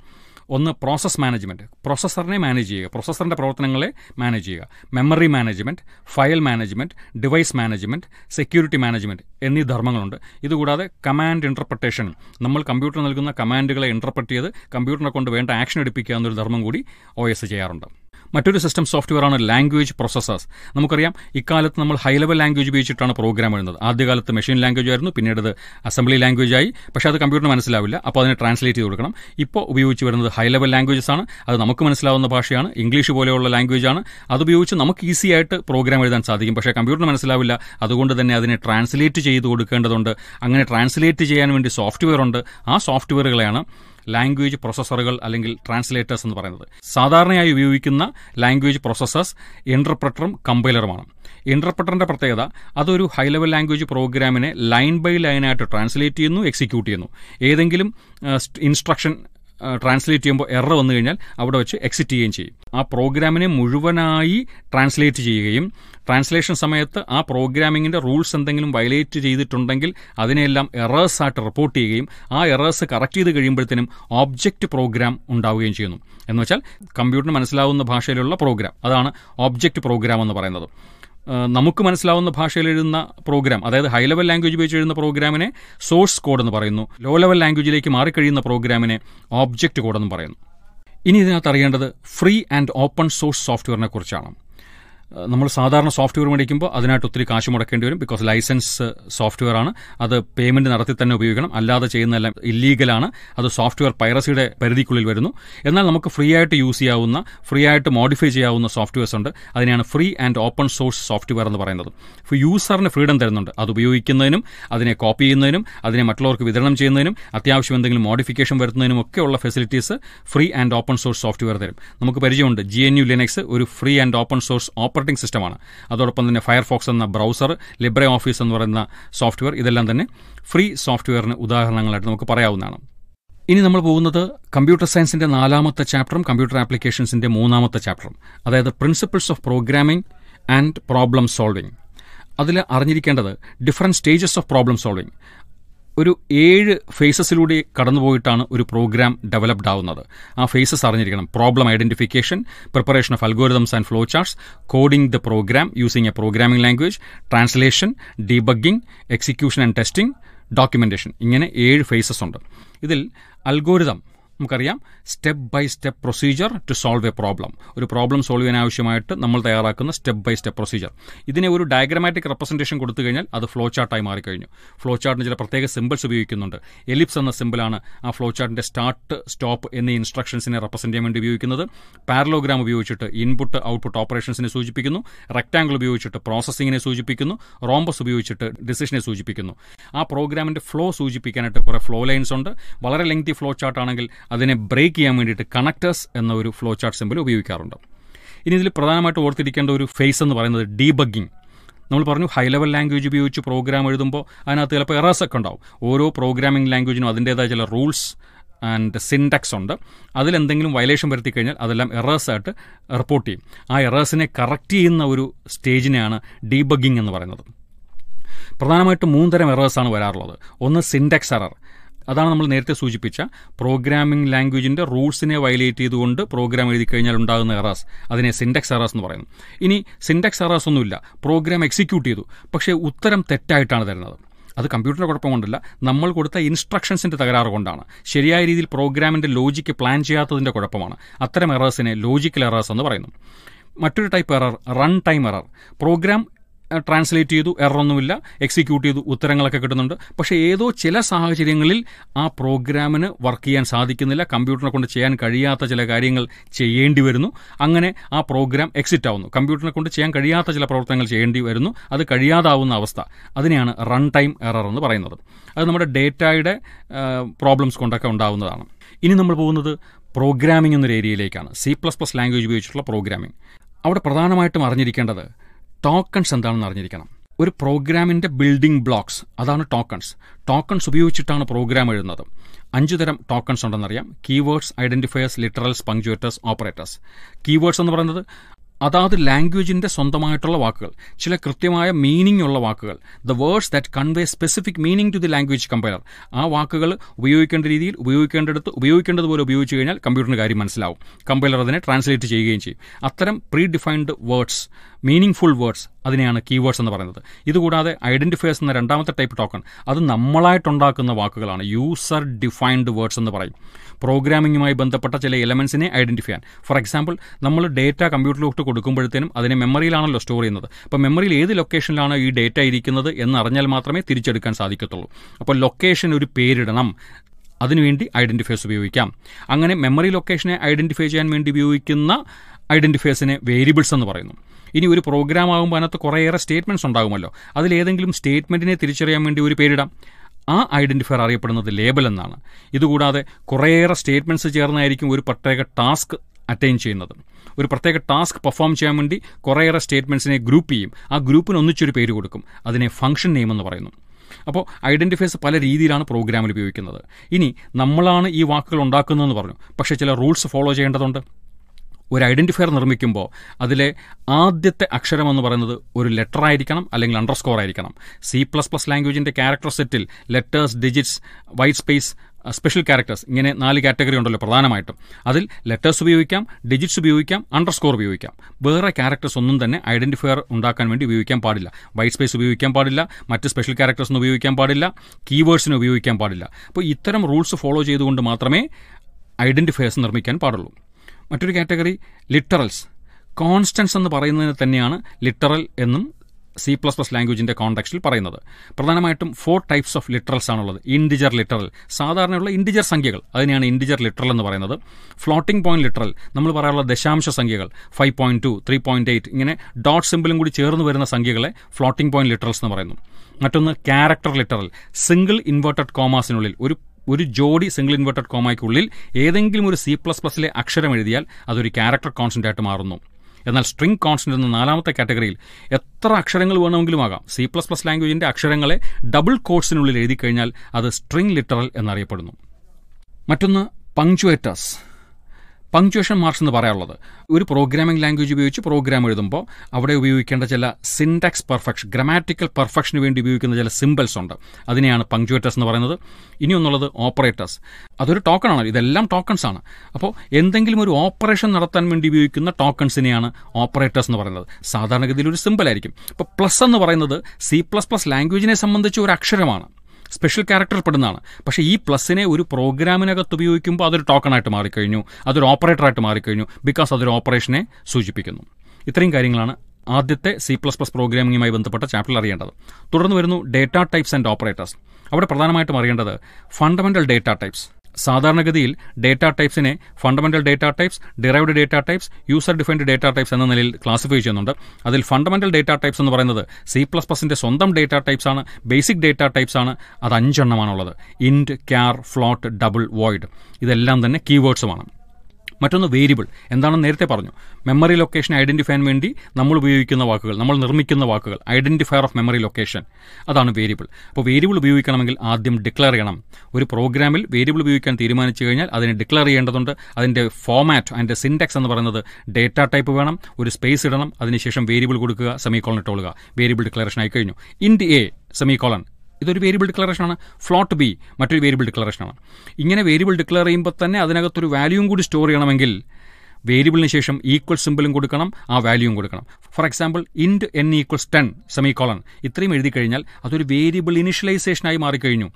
ഒന്ന് പ്രോസസ് മാനേജ്മെൻറ്റ് പ്രോസസ്സറിനെ മാനേജ് ചെയ്യുക പ്രോസസ്സറിൻ്റെ പ്രവർത്തനങ്ങളെ മാനേജ് ചെയ്യുക memory management file management device management security management എന്നീ ധർമ്മങ്ങളുണ്ട് ഇതുകൂടാതെ കമാൻഡ് ഇൻ്റർപ്രട്ടേഷൻ നമ്മൾ കമ്പ്യൂട്ടർ നൽകുന്ന കമാൻഡുകളെ ഇൻ്റർപ്രറ്റ് ചെയ്ത് കമ്പ്യൂട്ടറിനെ കൊണ്ട് വേണ്ട ആക്ഷൻ എടുപ്പിക്കുക എന്നൊരു ധർമ്മം കൂടി ഒ എസ് ചെയ്യാറുണ്ട് മറ്റൊരു സിസ്റ്റം സോഫ്റ്റ്വെയറാണ് ലാംഗ്വേജ് പ്രോസസ്സേഴ്സ് നമുക്കറിയാം ഇക്കാലത്ത് നമ്മൾ ഹൈ ലെവൽ ലാംഗ്വേജ് ഉപയോഗിച്ചിട്ടാണ് പ്രോഗ്രാം എഴുതുന്നത് ആദ്യകാലത്ത് മെഷീൻ ലാംഗ്വേജ് ആയിരുന്നു പിന്നീട് അത് അസംബ്ലി ലാംഗ്വേജ് ആയി പക്ഷേ അത് കമ്പ്യൂട്ടറിന് മനസ്സിലാവില്ല അപ്പോൾ അതിനെ ട്രാൻസ്ലേറ്റ് ചെയ്ത് കൊടുക്കണം ഇപ്പോൾ ഉപയോഗിച്ച് വരുന്നത് ഹൈ ലെവൽ ലാംഗ്വേജസ് ആണ് അത് നമുക്ക് മനസ്സിലാവുന്ന ഭാഷയാണ് ഇംഗ്ലീഷ് പോലെയുള്ള ലാംഗ്വേജ് ആണ് അതുപയോഗിച്ച് നമുക്ക് ഈസി ആയിട്ട് പ്രോഗ്രാം എഴുതാൻ സാധിക്കും പക്ഷേ കമ്പ്യൂട്ടറിന് മനസ്സിലാവില്ല അതുകൊണ്ട് തന്നെ അതിനെ ട്രാൻസ്ലേറ്റ് ചെയ്ത് കൊടുക്കേണ്ടതുണ്ട് അങ്ങനെ ട്രാൻസ്ലേറ്റ് ചെയ്യാൻ വേണ്ടി സോഫ്റ്റ്വെയർ ഉണ്ട് ആ സോഫ്റ്റ്വെയറുകളെയാണ് ലാംഗ്വേജ് പ്രോസസ്സറുകൾ അല്ലെങ്കിൽ ട്രാൻസ്ലേറ്റേഴ്സ് എന്ന് പറയുന്നത് സാധാരണയായി ഉപയോഗിക്കുന്ന ലാംഗ്വേജ് പ്രോസസ്സേഴ്സ് ഇന്റർപ്രറ്ററും കമ്പൈലറുമാണ് ഇന്റർപ്രറ്ററിന്റെ പ്രത്യേകത അതൊരു ഹൈ ലെവൽ ലാംഗ്വേജ് പ്രോഗ്രാമിനെ ലൈൻ ബൈ ലൈനായിട്ട് ട്രാൻസ്ലേറ്റ് ചെയ്യുന്നു എക്സിക്യൂട്ട് ചെയ്യുന്നു ഏതെങ്കിലും ഇൻസ്ട്രക്ഷൻ ട്രാൻസ്ലേറ്റ് ചെയ്യുമ്പോൾ എറർ വന്നു കഴിഞ്ഞാൽ അവിടെ വെച്ച് എക്സിറ്റ് ചെയ്യുകയും ചെയ്യും ആ പ്രോഗ്രാമിനെ മുഴുവനായി ട്രാൻസ്ലേറ്റ് ചെയ്യുകയും ട്രാൻസ്ലേഷൻ സമയത്ത് ആ പ്രോഗ്രാമിങ്ങിൻ്റെ റൂൾസ് എന്തെങ്കിലും വയലേറ്റ് ചെയ്തിട്ടുണ്ടെങ്കിൽ അതിനെല്ലാം എറേഴ്സ് ആയിട്ട് റിപ്പോർട്ട് ചെയ്യുകയും ആ എറേഴ്സ് കറക്റ്റ് ചെയ്ത് കഴിയുമ്പോഴത്തേനും ഓബ്ജക്റ്റ് പ്രോഗ്രാം ഉണ്ടാവുകയും ചെയ്യുന്നു എന്ന് വെച്ചാൽ കമ്പ്യൂട്ടറിന് മനസ്സിലാവുന്ന ഭാഷയിലുള്ള പ്രോഗ്രാം അതാണ് ഓബ്ജക്റ്റ് പ്രോഗ്രാം എന്ന് പറയുന്നത് നമുക്ക് മനസ്സിലാവുന്ന ഭാഷയിൽ എഴുതുന്ന പ്രോഗ്രാം അതായത് ഹൈ ലെവൽ ലാംഗ്വേജ് ഉപയോഗിച്ച് എഴുതുന്ന പ്രോഗ്രാമിനെ സോഴ്സ് കോഡ് എന്ന് പറയുന്നു ലോ ലെവൽ ലാംഗ്വേജിലേക്ക് മാറിക്കഴിയുന്ന പ്രോഗ്രാമിനെ ഓബ്ജക്റ്റ് കോഡ് എന്ന് പറയുന്നു ഇനി ഇതിനകത്ത് അറിയേണ്ടത് ഫ്രീ ആൻഡ് ഓപ്പൺ സോഴ്സ് സോഫ്റ്റ്വെയറിനെ കുറിച്ചാണ് നമ്മൾ സാധാരണ സോഫ്റ്റ്വെയർ മേടിക്കുമ്പോൾ അതിനായിട്ട് ഒത്തിരി കാശ് മുടക്കേണ്ടി വരും ബിക്കോസ് ലൈസൻസ് സോഫ്റ്റ്വെയർ ആണ് അത് പേയ്മെന്റ് നടത്തി തന്നെ ഉപയോഗിക്കണം അല്ലാതെ ചെയ്യുന്നതെല്ലാം ഇല്ലീഗലാണ് അത് സോഫ്റ്റ്വെയർ പൈറസിയുടെ പരിധിക്കുള്ളിൽ വരുന്നു എന്നാൽ നമുക്ക് ഫ്രീ ആയിട്ട് യൂസ് ചെയ്യാവുന്ന ഫ്രീ ആയിട്ട് മോഡിഫൈ ചെയ്യാവുന്ന സോഫ്റ്റ്വെയർസ് ഉണ്ട് അതിനെയാണ് free and open source software എന്ന് പറയുന്നത് യൂസറിന് ഫ്രീഡം തരുന്നുണ്ട് അത് ഉപയോഗിക്കുന്നതിനും അതിനെ കോപ്പി ചെയ്യുന്നതിനും അതിനെ മറ്റുള്ളവർക്ക് വിതരണം ചെയ്യുന്നതിനും അത്യാവശ്യം എന്തെങ്കിലും മോഡിഫിക്കേഷൻ വരുത്തുന്നതിനും ഒക്കെയുള്ള facilities free and open source software തരും നമുക്ക് പരിചയമുണ്ട് ജി എൻ യു ലിനക്സ് ഒരു free and open source open operating സിസ്റ്റമാണ് അതോടൊപ്പം തന്നെ ഫയർഫോക്സ് എന്ന ബ്രൗസർ ലിബ്രെ ഓഫീസ് എന്ന് പറയുന്ന സോഫ്റ്റ്വെയർ ഇതെല്ലാം തന്നെ ഫ്രീ സോഫ്റ്റ്വെയറിന് ഉദാഹരണങ്ങളായിട്ട് നമുക്ക് പറയാവുന്നതാണ് ഇനി നമ്മൾ പോകുന്നത് കമ്പ്യൂട്ടർ സയൻസിന്റെ നാലാമത്തെ ചാപ്റ്ററും കമ്പ്യൂട്ടർ ആപ്ലിക്കേഷൻസിന്റെ മൂന്നാമത്തെ ചാപ്റ്ററും അതായത് principles of programming and problem solving അതിൽ അറിഞ്ഞിരിക്കേണ്ടത് different stages of problem solving ഒരു ഏഴ് ഫേസസിലൂടെ കടന്നുപോയിട്ടാണ് ഒരു പ്രോഗ്രാം ഡെവലപ്ഡ് ആവുന്നത് ആ ഫേസസ് അറിഞ്ഞിരിക്കണം problem identification preparation of algorithms and flow charts coding the program using a programming language translation debugging execution and testing documentation ഇങ്ങനെ ഏഴ് ഫേസസ് ഉണ്ട് ഇതിൽ അൽഗോരിതം നമുക്കറിയാം step by step procedure to solve a problem ഒരു problem solve ചെയ്യാൻ ആവശ്യമായിട്ട് നമ്മൾ തയ്യാറാക്കുന്ന സ്റ്റെപ്പ് ബൈ സ്റ്റെപ്പ് പ്രൊസീജിയർ ഇതിനെ ഒരു ഡയഗ്രമാറ്റിക് റെപ്രസെൻറ്റേഷൻ കൊടുത്തു കഴിഞ്ഞാൽ അത് ഫ്ലോ ചാർട്ടായി മാറിക്കഴിഞ്ഞു ഫ്ലോ ചാർട്ടിന് ചില പ്രത്യേക സിമ്പിൾസ് ഉപയോഗിക്കുന്നുണ്ട് എലിപ്സ് എന്ന സിമ്പിളാണ് ആ ഫ്ലോ ചാർട്ടിൻ്റെ സ്റ്റാർട്ട് സ്റ്റോപ്പ് എന്നീ ഇൻസ്ട്രക്ഷൻസിനെ റെപ്രസെൻറ്റ് ചെയ്യാൻ വേണ്ടി ഉപയോഗിക്കുന്നത് പാരലോഗ്രാം ഉപയോഗിച്ചിട്ട് ഇൻപുട്ട് ഔട്ട്പുട്ട് ഓപ്പറേഷൻസിനെ സൂചിപ്പിക്കുന്നു റെക്ടാംഗിൾ ഉപയോഗിച്ചിട്ട് പ്രോസസ്സിങ്ങിനെ സൂചിപ്പിക്കുന്നു റോംബസ് ഉപയോഗിച്ചിട്ട് ഡിസിഷനെ സൂചിപ്പിക്കുന്നു ആ പ്രോഗ്രാമിൻ്റെ ഫ്ലോ സൂചിപ്പിക്കാനായിട്ട് കുറേ ഫ്ലോ ലൈൻസ് ഉണ്ട് വളരെ ലെങ്തി ഫ്ലോ ചാർട്ടാണെങ്കിൽ അതിനെ ബ്രേക്ക് ചെയ്യാൻ വേണ്ടിയിട്ട് കണക്ടേഴ്സ് എന്ന ഒരു ഫ്ലോ ചാർട്ട് സിമ്പിൾ ഉപയോഗിക്കാറുണ്ട് ഇനി ഇതിൽ പ്രധാനമായിട്ട് ഓർത്തിരിക്കേണ്ട ഒരു ഫേസ് എന്ന് പറയുന്നത് ഡീബഗ്ഗിംഗ് നമ്മൾ പറഞ്ഞു ഹൈ ലെവൽ ലാംഗ്വേജ് ഉപയോഗിച്ച് പ്രോഗ്രാം എഴുതുമ്പോൾ അതിനകത്ത് ചിലപ്പോൾ എറേഴ്സ് ഒക്കെ ഉണ്ടാവും ഓരോ പ്രോഗ്രാമിംഗ് ലാംഗ്വേജിനും അതിൻ്റേതായ ചില റൂൾസ് ആൻഡ് സിൻഡെക്സ് ഉണ്ട് അതിലെന്തെങ്കിലും വയലേഷൻ വരുത്തി കഴിഞ്ഞാൽ അതെല്ലാം എറേഴ്സായിട്ട് റിപ്പോർട്ട് ചെയ്യും ആ എറേഴ്സിനെ കറക്റ്റ് ചെയ്യുന്ന ഒരു സ്റ്റേജിനെയാണ് ഡീബഗ്ഗിംഗ് എന്ന് പറയുന്നത് പ്രധാനമായിട്ടും മൂന്ന് തരം എറേഴ്സാണ് വരാറുള്ളത് ഒന്ന് സിൻഡെക്സ് എറർ അതാണ് നമ്മൾ നേരത്തെ സൂചിപ്പിച്ച പ്രോഗ്രാമിംഗ് ലാംഗ്വേജിന്റെ റൂൾസിനെ വയലേറ്റ് ചെയ്തുകൊണ്ട് പ്രോഗ്രാം എഴുതി കഴിഞ്ഞാൽ ഉണ്ടാകുന്ന എറാസ് അതിനെ സിൻഡെക്സ് എറാസ് എന്ന് പറയുന്നു ഇനി സിൻഡെക്സ് എറാസ് ഒന്നുമില്ല പ്രോഗ്രാം എക്സിക്യൂട്ട് ചെയ്തു പക്ഷേ ഉത്തരം തെറ്റായിട്ടാണ് തരുന്നത് അത് കമ്പ്യൂട്ടറിന് കുഴപ്പം കൊണ്ടല്ല നമ്മൾ കൊടുത്ത ഇൻസ്ട്രക്ഷൻസിന്റെ തകരാറ് കൊണ്ടാണ് ശരിയായ രീതിയിൽ പ്രോഗ്രാമിന്റെ ലോജിക്ക് പ്ലാൻ ചെയ്യാത്തതിന്റെ കുഴപ്പമാണ് അത്തരം എറേഴ്സിനെ ലോജിക്കൽ എറേഴ്സ് എന്ന് പറയുന്നു മറ്റൊരു type error run time error program translate ചെയ്തു എററൊന്നുമില്ല എക്സിക്യൂട്ട് ചെയ്തു ഉത്തരങ്ങളൊക്കെ കിട്ടുന്നുണ്ട് പക്ഷേ ഏതോ ചില സാഹചര്യങ്ങളിൽ ആ പ്രോഗ്രാമിന് വർക്ക് ചെയ്യാൻ സാധിക്കുന്നില്ല കമ്പ്യൂട്ടറിനെ കൊണ്ട് ചെയ്യാൻ കഴിയാത്ത ചില കാര്യങ്ങൾ ചെയ്യേണ്ടി വരുന്നു അങ്ങനെ ആ പ്രോഗ്രാം എക്സിറ്റ് ആവുന്നു കമ്പ്യൂട്ടറിനെ കൊണ്ട് ചെയ്യാൻ കഴിയാത്ത ചില പ്രവർത്തനങ്ങൾ ചെയ്യേണ്ടി വരുന്നു അത് കഴിയാതാവുന്ന അവസ്ഥ അതിനെയാണ് റൺ ടൈം എറർ എന്ന് പറയുന്നത് അത് നമ്മുടെ ഡേറ്റയുടെ പ്രോബ്ലംസ് കൊണ്ടൊക്കെ ഉണ്ടാവുന്നതാണ് ഇനി നമ്മൾ പോകുന്നത് പ്രോഗ്രാമിംഗ് എന്നൊരു ഏരിയയിലേക്കാണ് സി പ്ലസ് പ്ലസ് ലാംഗ്വേജ് ഉപയോഗിച്ചിട്ടുള്ള പ്രോഗ്രാമിംഗ് അവിടെ പ്രധാനമായിട്ടും അറിഞ്ഞിരിക്കേണ്ടത് ടോക്കൺസ് എന്താണെന്ന് അറിഞ്ഞിരിക്കണം ഒരു പ്രോഗ്രാമിന്റെ ബിൽഡിംഗ് ബ്ലോക്സ് അതാണ് ടോക്കൺസ് ടോക്കൺസ് ഉപയോഗിച്ചിട്ടാണ് പ്രോഗ്രാം എഴുതുന്നത് അഞ്ചു തരം ടോക്കൺസ് ഉണ്ടെന്നറിയാം keywords identifiers literals punctuators operators keywords എന്ന് പറയുന്നത് അതാത് ലാംഗ്വേജിന്റെ സ്വന്തമായിട്ടുള്ള വാക്കുകൾ ചില കൃത്യമായ മീനിംഗ് ഉള്ള വാക്കുകൾ the words that convey specific meaning to the language compiler ആ വാക്കുകൾ ഉപയോഗിക്കേണ്ട രീതിയിൽ ഉപയോഗിക്കേണ്ടടുത്ത് ഉപയോഗിക്കേണ്ടതുപോലെ ഉപയോഗിച്ച് കഴിഞ്ഞാൽ കമ്പ്യൂട്ടറിന് കാര്യം മനസ്സിലാവും കമ്പയർ അതിനെ ട്രാൻസ്ലേറ്റ് ചെയ്യുകയും ചെയ്യും അത്തരം predefined words meaning full words അതിനെയാണ് കീവേഡ്സ് എന്ന് പറയുന്നത് ഇതുകൂടാതെ ഐഡന്റിഫയേഴ്സ് എന്ന രണ്ടാമത്തെ ടൈപ്പ് ടോക്കൺ അത് നമ്മളായിട്ടുണ്ടാക്കുന്ന വാക്കുകളാണ് യൂസർ ഡിഫൈൻഡ് വേർഡ്സ് എന്ന് പറയും പ്രോഗ്രാമിങ്ങുമായി ബന്ധപ്പെട്ട ചില എലമെൻസിനെ ഐഡന്റിഫൈ ചെയ്യാൻ ഫോർ എക്സാമ്പിൾ നമ്മൾ ഡേറ്റ കമ്പ്യൂട്ടറിലോട്ട് കൊടുക്കുമ്പോഴത്തേനും അതിനെ മെമ്മറിയിലാണല്ലോ സ്റ്റോർ ചെയ്യുന്നത് അപ്പോൾ മെമ്മറിയിൽ ഏത് ലൊക്കേഷനിലാണ് ഈ ഡേറ്റ ഇരിക്കുന്നത് എന്നറിഞ്ഞാൽ മാത്രമേ തിരിച്ചെടുക്കാൻ സാധിക്കത്തുള്ളൂ അപ്പോൾ ലൊക്കേഷൻ ഒരു പേരിടണം അതിനുവേണ്ടി ഐഡന്റിഫയേഴ്സ് ഉപയോഗിക്കാം അങ്ങനെ മെമ്മറി ലൊക്കേഷനെ ഐഡന്റിഫൈ ചെയ്യാൻ വേണ്ടി ഉപയോഗിക്കുന്ന ഐഡന്റിഫയേഴ്സിനെ വേരിയബിൾസ് എന്ന് പറയുന്നു ഇനി ഒരു പ്രോഗ്രാം ആകുമ്പോൾ അതിനകത്ത് കുറേയേറെ സ്റ്റേറ്റ്മെന്റ്സ് ഉണ്ടാകുമല്ലോ അതിലേതെങ്കിലും സ്റ്റേറ്റ്മെന്റിനെ തിരിച്ചറിയാൻ വേണ്ടി ഒരു പേരിടാം ആ ഐഡന്റിഫയർ അറിയപ്പെടുന്നത് ലേബൽ എന്നാണ് ഇതുകൂടാതെ കുറേയേറെ സ്റ്റേറ്റ്മെന്റ്സ് ചേർന്നായിരിക്കും ഒരു പ്രത്യേക ടാസ്ക് അറ്റൈൻ ചെയ്യുന്നത് ഒരു പ്രത്യേക ടാസ്ക് പെർഫോം ചെയ്യാൻ വേണ്ടി കുറേയേറെ സ്റ്റേറ്റ്മെന്റ്സിനെ ഗ്രൂപ്പ് ചെയ്യും ആ ഗ്രൂപ്പിന് ഒന്നിച്ചൊരു പേര് കൊടുക്കും അതിനെ ഫംഗ്ഷൻ നെയിം എന്ന് പറയുന്നു അപ്പോൾ ഐഡന്റിഫയർസ് പല രീതിയിലാണ് പ്രോഗ്രാമിൽ ഉപയോഗിക്കുന്നത് ഇനി നമ്മളാണ് ഈ വാക്കുകൾ ഉണ്ടാക്കുന്നതെന്ന് പറഞ്ഞു പക്ഷേ ചില റൂൾസ് ഫോളോ ചെയ്യേണ്ടതുണ്ട് ഒരു ഐഡന്റിഫയർ നിർമ്മിക്കുമ്പോൾ അതിലെ ആദ്യത്തെ അക്ഷരം എന്ന് പറയുന്നത് ഒരു ലെറ്റർ ആയിരിക്കണം അല്ലെങ്കിൽ അണ്ടർസ്കോർ ആയിരിക്കണം സി പ്ലസ് പ്ലസ് ലാംഗ്വേജിന്റെ ക്യാരക്ടർ സെറ്റിൽ letters digits white space special characters ഇങ്ങനെ നാല് കാറ്റഗറി ഉണ്ടല്ലോ പ്രധാനമായിട്ടും അതിൽ ലെറ്റേഴ്സ് ഉപയോഗിക്കാം ഡിജിറ്റ്സ് ഉപയോഗിക്കാം അണ്ടർസ്കോർ ഉപയോഗിക്കാം വേറെ ക്യാരക്ടേഴ്സ് ഒന്നും തന്നെ ഐഡന്റിഫയർ ഉണ്ടാക്കാൻ വേണ്ടി ഉപയോഗിക്കാൻ പാടില്ല വൈറ്റ് സ്പേസ് ഉപയോഗിക്കാൻ പാടില്ല മറ്റ് സ്പെഷ്യൽ ക്യാരക്ടേഴ്സ് ഒന്നും ഉപയോഗിക്കാൻ പാടില്ല കീവേഡ്സിന് ഉപയോഗിക്കാൻ പാടില്ല അപ്പോൾ ഇത്തരം റൂൾസ് ഫോളോ ചെയ്തുകൊണ്ട് മാത്രമേ ഐഡന്റിഫയേഴ്സ് നിർമ്മിക്കാൻ പാടുള്ളൂ മറ്റൊരു കാറ്റഗറി ലിറ്ററൽസ് കോൺസ്റ്റൻസ് എന്ന് പറയുന്നതിന് തന്നെയാണ് ലിറ്ററൽ എന്നും സി പ്ലസ് പ്ലസ് ലാംഗ്വേജിന്റെ കോൺടാക്സ്റ്റിൽ പറയുന്നത് പ്രധാനമായിട്ടും ഫോർ ടൈപ്സ് ഓഫ് ലിറ്ററൽസ് ആണുള്ളത് ഇൻഡിജർ ലിറ്ററൽ സാധാരണയുള്ള ഇൻഡിജർ സംഖ്യകൾ അതിനെയാണ് ഇൻഡിജർ ലിറ്ററൽ എന്ന് പറയുന്നത് ഫ്ലോട്ടിംഗ് പോയിന്റ് ലിറ്ററൽ നമ്മൾ പറയാനുള്ള ദശാംശ സംഖ്യകൾ five point two three point eight ഇങ്ങനെ ഡോട്ട് സിമ്പിളും കൂടി ചേർന്ന് വരുന്ന സംഖ്യകളെ ഫ്ലോട്ടിംഗ് പോയിന്റ് ലിറ്ററൽസ് എന്ന് പറയുന്നു മറ്റൊന്ന് ക്യാരക്ടർ ലിറ്ററൽ സിംഗിൾ ഇൻവേർട്ടഡ് കോമാസിനുള്ളിൽ ഒരു ഒരു ജോഡി സിംഗിൾ ഇൻവെർട്ടഡ് കോമയ്ക്കുള്ളിൽ ഏതെങ്കിലും ഒരു സി പ്ലസ് പ്ലസിലെ അക്ഷരം എഴുതിയാൽ അതൊരു ക്യാരക്ടർ കോൺസെൻ്റ് ആയിട്ട് മാറുന്നു എന്നാൽ സ്ട്രിംഗ് കോൺസെൻ്റ് എന്ന നാലാമത്തെ കാറ്റഗറിയിൽ എത്ര അക്ഷരങ്ങൾ വേണമെങ്കിലും ആകാം സി പ്ലസ് പ്ലസ് ലാംഗ്വേജിന്റെ അക്ഷരങ്ങളെ ഡബിൾ കോഴ്സിനുള്ളിൽ എഴുതി കഴിഞ്ഞാൽ അത് സ്ട്രിംഗ് ലിറ്ററൽ എന്നറിയപ്പെടുന്നു മറ്റൊന്ന് പങ്ക്ച്വേറ്റേഴ്സ് പങ്ക്ച്വേഷൻ മാർക്സ് എന്ന് പറയാറുള്ളത് ഒരു പ്രോഗ്രാമിംഗ് ലാംഗ്വേജ് ഉപയോഗിച്ച് പ്രോഗ്രാം എഴുതുമ്പോൾ അവിടെ ഉപയോഗിക്കേണ്ട ചില സിൻടാക്സ് പെർഫെക്ഷൻ ഗ്രാമാറ്റിക്കൽ പെർഫെക്ഷന് വേണ്ടി ഉപയോഗിക്കുന്ന ചില സിമ്പിൾസ് ഉണ്ട് അതിനെയാണ് പങ്ക്ച്വേറ്റേഴ്സ് എന്ന് പറയുന്നത് ഇനി ഒന്നുള്ളത് ഓപ്പറേറ്റേഴ്സ് അതൊരു ടോക്കൺ ആണ് ഇതെല്ലാം ടോക്കൺസ് ആണ് അപ്പോൾ എന്തെങ്കിലും ഒരു ഓപ്പറേഷൻ നടത്താൻ വേണ്ടി ഉപയോഗിക്കുന്ന ടോക്കൺസിനെയാണ് ഓപ്പറേറ്റേഴ്സ് എന്ന് പറയുന്നത് സാധാരണഗതിയിൽ ഒരു സിമ്പിൾ ആയിരിക്കും ഇപ്പോൾ പ്ലസ് എന്ന് പറയുന്നത് സി പ്ലസ് പ്ലസ് ലാംഗ്വേജിനെ സംബന്ധിച്ച് ഒരു അക്ഷരമാണ് സ്പെഷ്യൽ ക്യാരക്ടർ പെടുന്നതാണ് പക്ഷേ ഈ പ്ലസിനെ ഒരു പ്രോഗ്രാമിനകത്ത് ഉപയോഗിക്കുമ്പോൾ അതൊരു ടോക്കണായിട്ട് മാറിക്കഴിഞ്ഞു അതൊരു ഓപ്പറേറ്ററായിട്ട് മാറിക്കഴിഞ്ഞു ബിക്കോസ് അതൊരു ഓപ്പറേഷനെ സൂചിപ്പിക്കുന്നു ഇത്രയും കാര്യങ്ങളാണ് ആദ്യത്തെ സി പ്ലസ് പ്ലസ് പ്രോഗ്രാമിംഗുമായി ബന്ധപ്പെട്ട ചാപ്റ്ററിൽ അറിയേണ്ടത് തുടർന്ന് വരുന്നു ഡേറ്റാ ടൈപ്സ് ആൻഡ് ഓപ്പറേറ്റേഴ്സ് അവിടെ പ്രധാനമായിട്ടും അറിയേണ്ടത് ഫണ്ടമെന്റൽ ഡേറ്റാ ടൈപ്സ് സാധാരണഗതിയിൽ ഡേറ്റാ ടൈപ്സിനെ fundamental data types derived data types user defined data types എന്ന നിലയിൽ ക്ലാസിഫൈ ചെയ്യുന്നുണ്ട് അതിൽ ഫണ്ടമെന്റൽ ഡേറ്റാ ടൈപ്സ് എന്ന് പറയുന്നത് സി പ്ലസ് പ്ലസിന്റെ സ്വന്തം ഡേറ്റാ ടൈപ്സ് ആണ് ബേസിക് ഡേറ്റാ ടൈപ്സ് ആണ് അത് അഞ്ചെണ്ണമാണുള്ളത് ഇൻഡ് ക്യാർ ഫ്ലോട്ട് ഡബിൾ വോയിഡ് ഇതെല്ലാം തന്നെ കീവേഡ്സുമാണ് മറ്റൊന്ന് വേരിയബിൾ എന്താണെന്ന് നേരത്തെ പറഞ്ഞു മെമ്മറി ലൊക്കേഷൻ ഐഡന്റിഫൈ ചെയ്യാൻ വേണ്ടി നമ്മൾ ഉപയോഗിക്കുന്ന വാക്കുകൾ നമ്മൾ നിർമ്മിക്കുന്ന വാക്കുകൾ ഐഡന്റിഫയർ ഓഫ് മെമ്മറി ലൊക്കേഷൻ അതാണ് വേരിയബിൾ അപ്പോൾ വേരിയബിൾ ഉപയോഗിക്കണമെങ്കിൽ ആദ്യം ഡിക്ലെയർ ചെയ്യണം ഒരു പ്രോഗ്രാമിൽ വേരിയബിൾ ഉപയോഗിക്കാൻ തീരുമാനിച്ചു കഴിഞ്ഞാൽ അതിനെ ഡിക്ലെയർ ചെയ്യേണ്ടതുണ്ട് അതിൻ്റെ ഫോമാറ്റ് അതിൻ്റെ സിൻടാക്സ് എന്ന് പറയുന്നത് ഡേറ്റ ടൈപ്പ് വേണം ഒരു സ്പേസ് ഇടണം അതിനുശേഷം വേരിയബിൾ കൊടുക്കുക സെമി കോളൻ ഇട്ടോളുക വേരിയബിൾ ഡിക്ലറേഷൻ ആയി കഴിഞ്ഞു ഇൻഡ് എ സെമി കോളൺ ഇതൊരു വേരിയബിൾ ഡിക്ലറേഷനാണ് ഫ്ലോട്ട് ബി മറ്റൊരു വേരിയബിൾ ഡിക്ലറേഷനാണ് ഇങ്ങനെ വേരിയബിൾ ഡിക്ലെയർ ചെയ്യുമ്പോൾ തന്നെ അതിനകത്തൊരു വാല്യൂം കൂടി സ്റ്റോർ ചെയ്യണമെങ്കിൽ വേരിയബിളിന് ശേഷം ഈക്വൽ സിമ്പിളും കൊടുക്കണം ആ വാല്യൂവും കൊടുക്കണം for example int n equals ten semicolon ഇത്രയും എഴുതി കഴിഞ്ഞാൽ അതൊരു വേരിയബിൾ ഇനിഷ്യലൈസേഷനായി മാറിക്കഴിഞ്ഞു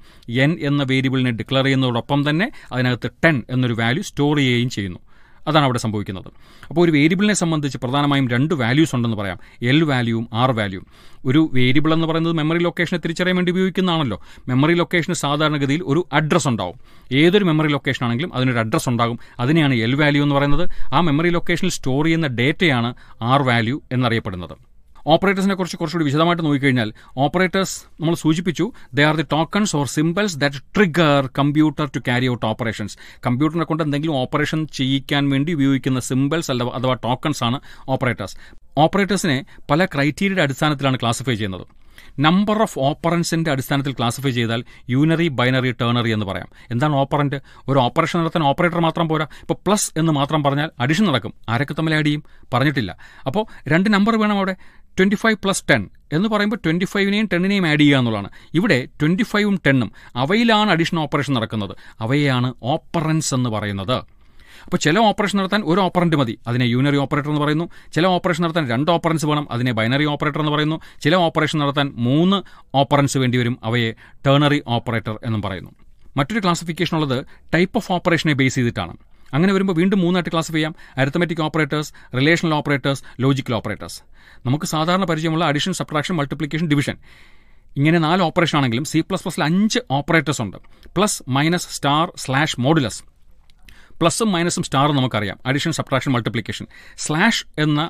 എൻ എന്ന വേരിയബിളിനെ ഡിക്ലെയർ ചെയ്യുന്നതോടൊപ്പം തന്നെ അതിനകത്ത് ടെൻ എന്നൊരു വാല്യൂ സ്റ്റോർ ചെയ്യുകയും ചെയ്യുന്നു അതാണ് അവിടെ സംഭവിക്കുന്നത് അപ്പോൾ ഒരു വേരിയബിളിനെ സംബന്ധിച്ച് പ്രധാനമായും രണ്ട് വാല്യൂസ് ഉണ്ടെന്ന് പറയാം എൽ വാല്യൂവും ആർ വാല്യൂവും ഒരു വേരിയബിൾ എന്ന് പറയുന്നത് മെമ്മറി ലൊക്കേഷനെ തിരിച്ചറിയാൻ വേണ്ടി ഉപയോഗിക്കുന്നതാണല്ലോ മെമ്മറി ലൊക്കേഷന് സാധാരണഗതിയിൽ ഒരു അഡ്രസ്സ് ഉണ്ടാവും ഏതൊരു മെമ്മറി ലൊക്കേഷൻ ആണെങ്കിലും അതിനൊരു അഡ്രസ്സ് ഉണ്ടാകും അതിനെയാണ് എൽ വാല്യൂ എന്ന് പറയുന്നത് ആ മെമ്മറി ലൊക്കേഷനിൽ സ്റ്റോർ ചെയ്യുന്ന ഡേറ്റയാണ് ആർ വാല്യൂ എന്നറിയപ്പെടുന്നത് ഓപ്പറേറ്റേഴ്സിനെ കുറിച്ച് കുറച്ചുകൂടി വിശദമായിട്ട് നോക്കിക്കഴിഞ്ഞാൽ ഓപ്പറേറ്റേഴ്സ് നമ്മൾ സൂചിപ്പിച്ചു they are the tokens or symbols that trigger computer to carry out operations കമ്പ്യൂട്ടറിനെ കൊണ്ട് എന്തെങ്കിലും ഓപ്പറേഷൻ ചെയ്യിക്കാൻ വേണ്ടി ഉപയോഗിക്കുന്ന സിമ്പിൾസ് അല്ല അഥവാ ടോക്കൺസ് ആണ് ഓപ്പറേറ്റേഴ്സ് ഓപ്പറേറ്റേഴ്സിനെ പല ക്രൈറ്റീരിയയുടെ അടിസ്ഥാനത്തിലാണ് ക്ലാസിഫൈ ചെയ്യുന്നത് നമ്പർ ഓഫ് ഓപ്പറൻസിന്റെ അടിസ്ഥാനത്തിൽ ക്ലാസിഫൈ ചെയ്താൽ യൂനറി ബൈനറി ടേണറി എന്ന് പറയാം എന്താണ് ഓപ്പറന്റ് ഒരു ഓപ്പറേഷൻ നടത്താൻ ഓപ്പറേറ്റർ മാത്രം പോരാ ഇപ്പോൾ പ്ലസ് എന്ന് മാത്രം പറഞ്ഞാൽ അഡിഷൻ നടക്കും ആരൊക്കെ തമ്മിൽ ആഡ് ചെയ്യും പറഞ്ഞിട്ടില്ല അപ്പോൾ രണ്ട് നമ്പർ വേണം അവിടെ ട്വൻറ്റി ഫൈവ് പ്ലസ് ടെൻ എന്ന് പറയുമ്പോൾ ട്വൻറ്റി ഫൈവിനെയും ടെന്നിനെയും ആഡ് ചെയ്യുക എന്നുള്ളതാണ് ഇവിടെ ട്വൻറ്റി ഫൈവും ടെന്നും അവയിലാണ് അഡീഷണൽ ഓപ്പറേഷൻ നടക്കുന്നത് അവയെയാണ് ഓപ്പറൻസ് എന്ന് പറയുന്നത് അപ്പോൾ ചില ഓപ്പറേഷൻ നടത്താൻ ഒരു ഓപ്പറൻറ്റ് മതി അതിനെ യൂണറി ഓപ്പറേറ്റർ എന്ന് പറയുന്നു ചില ഓപ്പറേഷൻ നടത്താൻ രണ്ട് ഓപ്പറൻസ് വേണം അതിനെ ബൈനറി ഓപ്പറേറ്റർ എന്ന് പറയുന്നു ചില ഓപ്പറേഷൻ നടത്താൻ മൂന്ന് ഓപ്പറൻസ് വേണ്ടിവരും അവയെ ടേണറി ഓപ്പറേറ്റർ എന്നും പറയുന്നു മറ്റൊരു ക്ലാസിഫിക്കേഷൻ ഉള്ളത് ടൈപ്പ് ഓഫ് ഓപ്പറേഷനെ ബേസ് ചെയ്തിട്ടാണ് അങ്ങനെ വരുമ്പോൾ വീണ്ടും മൂന്നായിട്ട് ക്ലാസിഫൈ ചെയ്യാം arithmetic operators relational operators logical operators നമുക്ക് സാധാരണ പരിചയമുള്ള അഡീഷൻ സബ്ട്രാക്ഷൻ മൾട്ടിപ്ലിക്കേഷൻ ഡിവിഷൻ ഇങ്ങനെ നാല് ഓപ്പറേഷൻ ആണെങ്കിലും സി പ്ലസ് പ്ലസ്സിൽ അഞ്ച് ഓപ്പറേറ്റേഴ്സ് ഉണ്ട് plus minus star slash modulus പ്ലസും മൈനസും സ്റ്റാറും നമുക്കറിയാം അഡീഷൻ സബ്ട്രാക്ഷൻ മൾട്ടിപ്ലിക്കേഷൻ സ്ലാഷ് എന്ന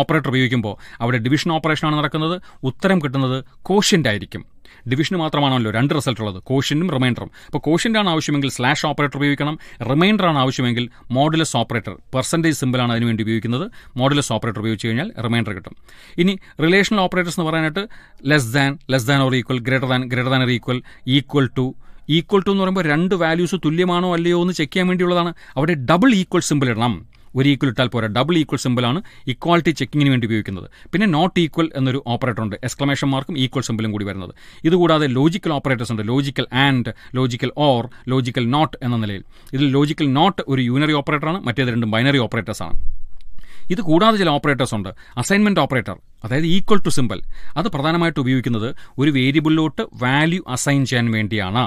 ഓപ്പറേറ്റർ ഉപയോഗിക്കുമ്പോൾ അവിടെ ഡിവിഷൻ ഓപ്പറേഷനാണ് നടക്കുന്നത് ഉത്തരം കിട്ടുന്നത് കോഷ്യൻ്റ് ആയിരിക്കും ഡിവിഷന് മാത്രമാണല്ലോ രണ്ട് റിസൾട്ട് ഉള്ളത് കോഷ്യനും റിമൈൻഡറും അപ്പോൾ കോഷ്യൻ്റെ ആണ് ആവശ്യമെങ്കിൽ സ്ലാഷ് ഓപ്പറേറ്റർ ഉപയോഗിക്കണം റിമൈൻഡർ ആണ് ആവശ്യമെങ്കിൽ മോഡുലസ് ഓപ്പറേറ്റർ പെർസെൻറ്റേജ് സിമ്പിളാണ് അതിനുവേണ്ടി ഉപയോഗിക്കുന്നത് മോഡുലസ് ഓപ്പറേറ്റർ ഉപയോഗിച്ച് കഴിഞ്ഞാൽ റിമൈൻഡർ കിട്ടും ഇനി റിലേഷണൽ ഓപ്പറേറ്റേഴ്സ് എന്ന് പറയാനായിട്ട് less than less than or equal greater than greater than or equal equal to equal to എന്ന് പറയുമ്പോൾ രണ്ട് വാല്യൂസ് തുല്യമാണോ അല്ലയോ എന്ന് ചെക്ക് ചെയ്യാൻ വേണ്ടിയുള്ളതാണ് അവിടെ ഡബിൾ ഈക്വൽ സിമ്പിൾ ഇടണം ഒരു ഈക്വൽ ഇട്ടാൽ പോരാ ഡബിൾ ഈക്വൽ സിമ്പിളാണ് ഇക്വാളിറ്റി ചെക്കിങ്ങിന് വേണ്ടി ഉപയോഗിക്കുന്നത് പിന്നെ നോട്ട് ഈക്വൽ എന്നൊരു ഓപ്പറേറ്റർ ഉണ്ട് എക്സ്ക്ലമേഷൻ മാർക്കും ഈക്വൽ സിമ്പിളും കൂടി വരുന്നത് ഇതുകൂടാതെ ലോജിക്കൽ ഓപ്പറേറ്റേഴ്സ് ഉണ്ട് logical and logical or logical not എന്ന നിലയിൽ ഇതിൽ ലോജിക്കൽ നോട്ട് ഒരു യൂണറി ഓപ്പറേറ്ററാണ് മറ്റേത് രണ്ടും ബൈനറി ആണ് ഇത് കൂടാതെ ചില ഓപ്പറേറ്റേഴ്സ് ഉണ്ട് അസൈൻമെന്റ് ഓപ്പറേറ്റർ അതായത് ഈക്വൽ ടു സിമ്പിൾ അത് പ്രധാനമായിട്ട് ഉപയോഗിക്കുന്നത് ഒരു വേരിയബിളിലോട്ട് വാല്യൂ അസൈൻ ചെയ്യാൻ വേണ്ടിയാണ്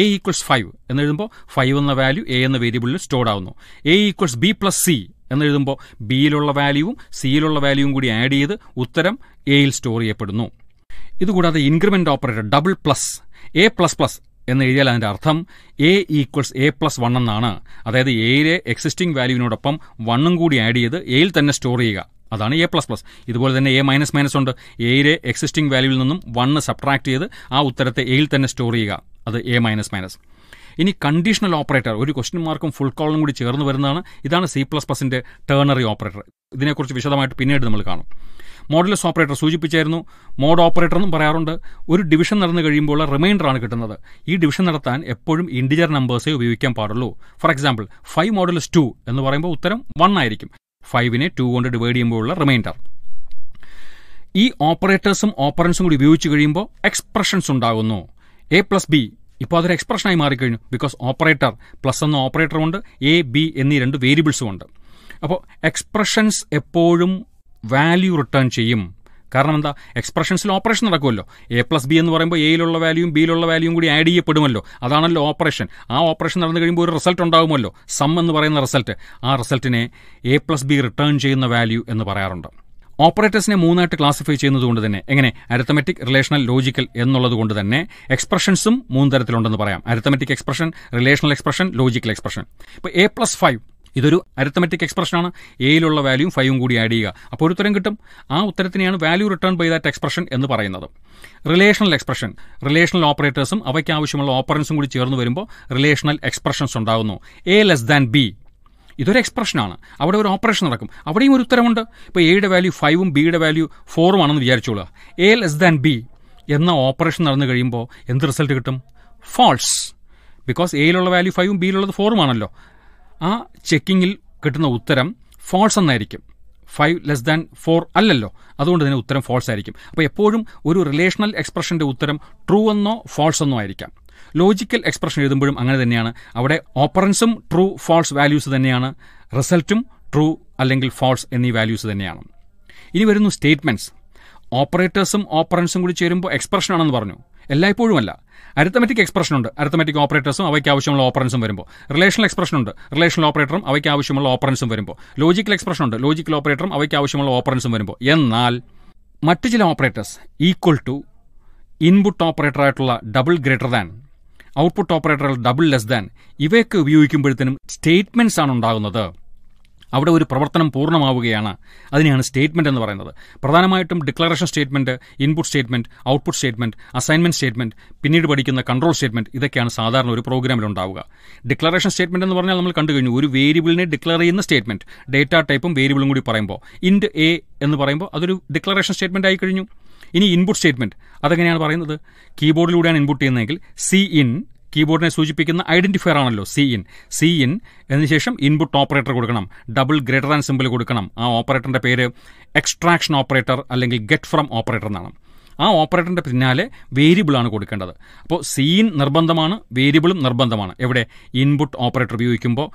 എ ഈക്വൽസ് ഫൈവ് എന്ന് എഴുതുമ്പോൾ ഫൈവ് എന്ന വാല്യൂ എ എന്ന വേരിയബിളിൽ സ്റ്റോർഡ് ആവുന്നു a equals b plus c എന്ന് എഴുതുമ്പോൾ ബിയിലുള്ള വാല്യൂവും സിയിലുള്ള വാല്യൂവും കൂടി ആഡ് ചെയ്ത് ഉത്തരം എയിൽ സ്റ്റോർ ചെയ്യപ്പെടുന്നു ഇതുകൂടാതെ increment operator double plus a plus plus എന്ന് എഴുതിയാൽ അതിന്റെ അർത്ഥം a equals a plus one എന്നാണ് അതായത് എയിലെ എക്സിസ്റ്റിംഗ് വാല്യൂവിനോടൊപ്പം വണ്ണും കൂടി ആഡ് ചെയ്ത് എയിൽ തന്നെ സ്റ്റോർ ചെയ്യുക അതാണ് എ പ്ലസ് പ്ലസ് ഇതുപോലെ തന്നെ എ മൈനസ് മൈനസ് ഉണ്ട് എയിലെ എക്സിസ്റ്റിംഗ് വാല്യൂവിൽ നിന്നും വണ്ണ് സബ്ട്രാക്ട് ചെയ്ത് ആ ഉത്തരത്തെ എയിൽ തന്നെ സ്റ്റോർ ചെയ്യുക അത് എ മൈനസ് മൈനസ് ഇനി കണ്ടീഷണൽ ഓപ്പറേറ്റർ ഒരു ക്വസ്റ്റ്യൻ മാർക്കും ഫുൾ കോളിനും കൂടി ചേർന്ന് വരുന്നതാണ് ഇതാണ് സി പ്ലസ് പ്ലസിൻ്റെ ടേണറി ഓപ്പറേറ്റർ ഇതിനെക്കുറിച്ച് വിശദമായിട്ട് പിന്നീട് നമ്മൾ കാണും മോഡലസ് ഓപ്പറേറ്റർ സൂചിപ്പിച്ചായിരുന്നു മോഡ് ഓപ്പറേറ്റർ എന്നും പറയാറുണ്ട് ഒരു ഡിവിഷൻ നടന്നു കഴിയുമ്പോൾ റിമൈൻഡർ ആണ് കിട്ടുന്നത് ഈ ഡിവിഷൻ നടത്താൻ എപ്പോഴും ഇൻഡിജർ നമ്പേഴ്സേ ഉപയോഗിക്കാൻ പാടുള്ളൂ for example five modulus two എന്ന് പറയുമ്പോൾ ഉത്തരം വൺ ആയിരിക്കും ഫൈവിനെ ടു കൊണ്ട് ഡിവൈഡ് ചെയ്യുമ്പോഴുള്ള റിമൈൻഡർ ഈ ഓപ്പറേറ്റേഴ്സും ഓപ്പറൻസും കൂടി ഉപയോഗിച്ച് കഴിയുമ്പോൾ എക്സ്പ്രഷൻസ് ഉണ്ടാകുന്നു എ പ്ലസ് ബി ഇപ്പോൾ അതൊരു എക്സ്പ്രഷനായി മാറിക്കഴിഞ്ഞു ബിക്കോസ് ഓപ്പറേറ്റർ പ്ലസ് എന്ന ഓപ്പറേറ്ററും ഉണ്ട് എ ബി എന്നീ രണ്ട് വേരിയബിൾസും ഉണ്ട് അപ്പോൾ എക്സ്പ്രഷൻസ് എപ്പോഴും വാല്യൂ റിട്ടേൺ ചെയ്യും കാരണം എന്താ എക്സ്പ്രഷൻസിൽ ഓപ്പറേഷൻ നടക്കുമല്ലോ എ പ്ലസ് ബി എന്ന് പറയുമ്പോൾ എയിലുള്ള വാല്യൂയും ബിയിലുള്ള വാല്യൂയും കൂടി ആഡ് ചെയ്യപ്പെടുമല്ലോ അതാണല്ലോ ഓപ്പറേഷൻ ആ ഓപ്പറേഷൻ നടന്നു കഴിയുമ്പോൾ ഒരു റിസൾട്ട് ഉണ്ടാകുമല്ലോ സം എന്ന് പറയുന്ന റിസൾട്ട് ആ റിസൾട്ടിനെ എ പ്ലസ് ബി റിട്ടേൺ ചെയ്യുന്ന വാല്യൂ എന്ന് പറയാറുണ്ട് ഓപ്പറേറ്റേഴ്സിനെ മൂന്നായിട്ട് ക്ലാസിഫൈ ചെയ്യുന്നതുകൊണ്ട് തന്നെ എങ്ങനെ അരിത്തമെറ്റിക് റിലേഷണൽ ലോജിക്കൽ എന്നുള്ളതുകൊണ്ട് തന്നെ എക്സ്പ്രഷൻസും മൂന്ന് തരത്തിലുണ്ടെന്ന് പറയാം arithmetic expression relational expression logical expression ഇപ്പോൾ എ പ്ലസ് ഫൈവ് ഇതൊരു എക്സ്പ്രഷൻ ആണ് എയിലുള്ള വാല്യൂയും ഫൈവും കൂടി ആഡ് ചെയ്യുക അപ്പോൾ ഒരു ഉത്തരം കിട്ടും ആ ഉത്തരത്തിനെയാണ് value return by that expression എന്ന് പറയുന്നത് റിലേഷണൽ എക്സ്പ്രഷൻ റിലേഷണൽ ഓപ്പറേറ്റേഴ്സും അവയ്ക്ക് ആവശ്യമുള്ള ഓപ്പറൻസും കൂടി ചേർന്ന് വരുമ്പോൾ റിലേഷണൽ എക്സ്പ്രഷൻസ് ഉണ്ടാകുന്നു എ ലെസ് ദാൻ ബി ഇതൊരു എക്സ്പ്രഷനാണ് അവിടെ ഒരു ഓപ്പറേഷൻ നടക്കും അവിടെയും ഒരു ഉത്തരവുണ്ട് ഇപ്പോൾ എയുടെ വാല്യൂ ഫൈവും ബിയുടെ വാല്യൂ ഫോറും ആണെന്ന് വിചാരിച്ചോളുക എ ലെസ് ദാൻ ബി എന്ന ഓപ്പറേഷൻ നടന്നു കഴിയുമ്പോൾ എന്ത് റിസൾട്ട് കിട്ടും ഫോൾസ് ബിക്കോസ് എയിലുള്ള വാല്യൂ ഫൈവും ബിയിലുള്ളത് ആണല്ലോ ആ ചെക്കിങ്ങിൽ കിട്ടുന്ന ഉത്തരം ഫോൾസ് എന്നായിരിക്കും ഫൈവ് ലെസ് ദാൻ ഫോർ അല്ലല്ലോ അതുകൊണ്ട് തന്നെ ഉത്തരം ഫോൾസ് ആയിരിക്കും അപ്പോൾ എപ്പോഴും ഒരു റിലേഷണൽ എക്സ്പ്രഷൻ്റെ ഉത്തരം ട്രൂ എന്നോ ഫോൾസ് എന്നോ ആയിരിക്കാം ലോജിക്കൽ എക്സ്പ്രഷൻ എഴുതുമ്പോഴും അങ്ങനെ തന്നെയാണ് അവിടെ ഓപ്പറൻസും ട്രൂ ഫോൾസ് വാല്യൂസ് തന്നെയാണ് റിസൾട്ടും ട്രൂ അല്ലെങ്കിൽ ഫോൾസ് എന്നീ വാല്യൂസ് തന്നെയാണ് ഇനി വരുന്നു സ്റ്റേറ്റ്മെന്റ്സ് ഓപ്പറേറ്റേഴ്സും ഓപ്പറൻസും കൂടി ചേരുമ്പോൾ എക്സ്പ്രഷൻ ആണെന്ന് പറഞ്ഞു എല്ലായ്പ്പോഴും അല്ല അരിത്തമെറ്റിക് എക്സ്പ്രഷൻ ഉണ്ട് അരിത്തമെറ്റിക് ഓപ്പറേറ്റേഴ്സും അവയ്ക്ക് ആവശ്യമുള്ള ഓപ്പറൻസും വരുമ്പോൾ റിലേഷണൽ എക്സ്പ്രഷൻ ഉണ്ട് റിലേഷണൽ ഓപ്പറേറ്ററും അവയ്ക്ക് ആവശ്യമുള്ള ഓപ്പറൻസും വരുമ്പോൾ ലോജിക്കൽ എക്സ്പ്രഷൻ ഉണ്ട് ലോജിക്കൽ ഓപ്പറേറ്ററും അവയ്ക്ക് ആവശ്യമുള്ള ഓപ്പറൻസും വരുമ്പോൾ എന്നാൽ മറ്റു ചില ഓപ്പറേറ്റേഴ്സ് ഈക്വൽ ടു ഇൻപുട്ട് ഓപ്പറേറ്ററായിട്ടുള്ള ഡബിൾ ഗ്രേറ്റർ ദാൻ ഔട്ട്പുട്ട് ഓപ്പറേറ്ററുകൾ ഡബിൾ ലെസ് ദാൻ ഇവയൊക്കെ ഉപയോഗിക്കുമ്പോഴത്തേനും സ്റ്റേറ്റ്മെന്റ്സ് ആണ് ഉണ്ടാകുന്നത് അവിടെ ഒരു പ്രവർത്തനം പൂർണ്ണമാവുകയാണ് അതിനെയാണ് സ്റ്റേറ്റ്മെന്റ് എന്ന് പറയുന്നത് പ്രധാനമായിട്ടും declaration statement input statement output statement assignment statement പിന്നീട് പഠിക്കുന്ന കൺട്രോൾ സ്റ്റേറ്റ്മെന്റ് ഇതൊക്കെയാണ് സാധാരണ ഒരു പ്രോഗ്രാമിൽ ഉണ്ടാവുക ഡിക്ലറേഷൻ സ്റ്റേറ്റ്മെന്റ് എന്ന് പറഞ്ഞാൽ നമ്മൾ കണ്ടു കഴിഞ്ഞു ഒരു വേരിയബിളിനെ ഡിക്ലെയർ ചെയ്യുന്ന സ്റ്റേറ്റ്മെന്റ് ഡേറ്റ ടൈപ്പും വേരിയബിളും കൂടി പറയുമ്പോൾ ഇൻഡ് എ എന്ന് പറയുമ്പോൾ അതൊരു ഡിക്ലറേഷൻ സ്റ്റേറ്റ്മെന്റ് ആയി കഴിഞ്ഞു ഇനി ഇൻപുട്ട് സ്റ്റേറ്റ്മെന്റ് അതെങ്ങനെയാണ് പറയുന്നത് കീബോർഡിലൂടെയാണ് ഇൻപുട്ട് ചെയ്യുന്നതെങ്കിൽ സി ഇൻ കീബോർഡിനെ സൂചിപ്പിക്കുന്ന ഐഡന്റിഫയർ ആണല്ലോ സി ഇൻ സി ഇൻ എന്നതിന് ശേഷം ഇൻപുട്ട് ഓപ്പറേറ്റർ കൊടുക്കണം ഡബിൾ ഗ്രേറ്റർ ആൻഡ് സിമ്പിൾ കൊടുക്കണം ആ ഓപ്പറേറ്ററിന്റെ പേര് എക്സ്ട്രാക്ഷൻ ഓപ്പറേറ്റർ അല്ലെങ്കിൽ ഗെറ്റ് ഫ്രം ഓപ്പറേറ്റർ എന്നാണ് ആ ഓപ്പറേറ്ററിന്റെ പിന്നാലെ വേരിയബിൾ ആണ് കൊടുക്കേണ്ടത് അപ്പോൾ സീൻ നിർബന്ധമാണ് വേരിയബിളും നിർബന്ധമാണ് എവിടെ ഇൻപുട്ട് ഓപ്പറേറ്റർ ഉപയോഗിക്കുമ്പോൾ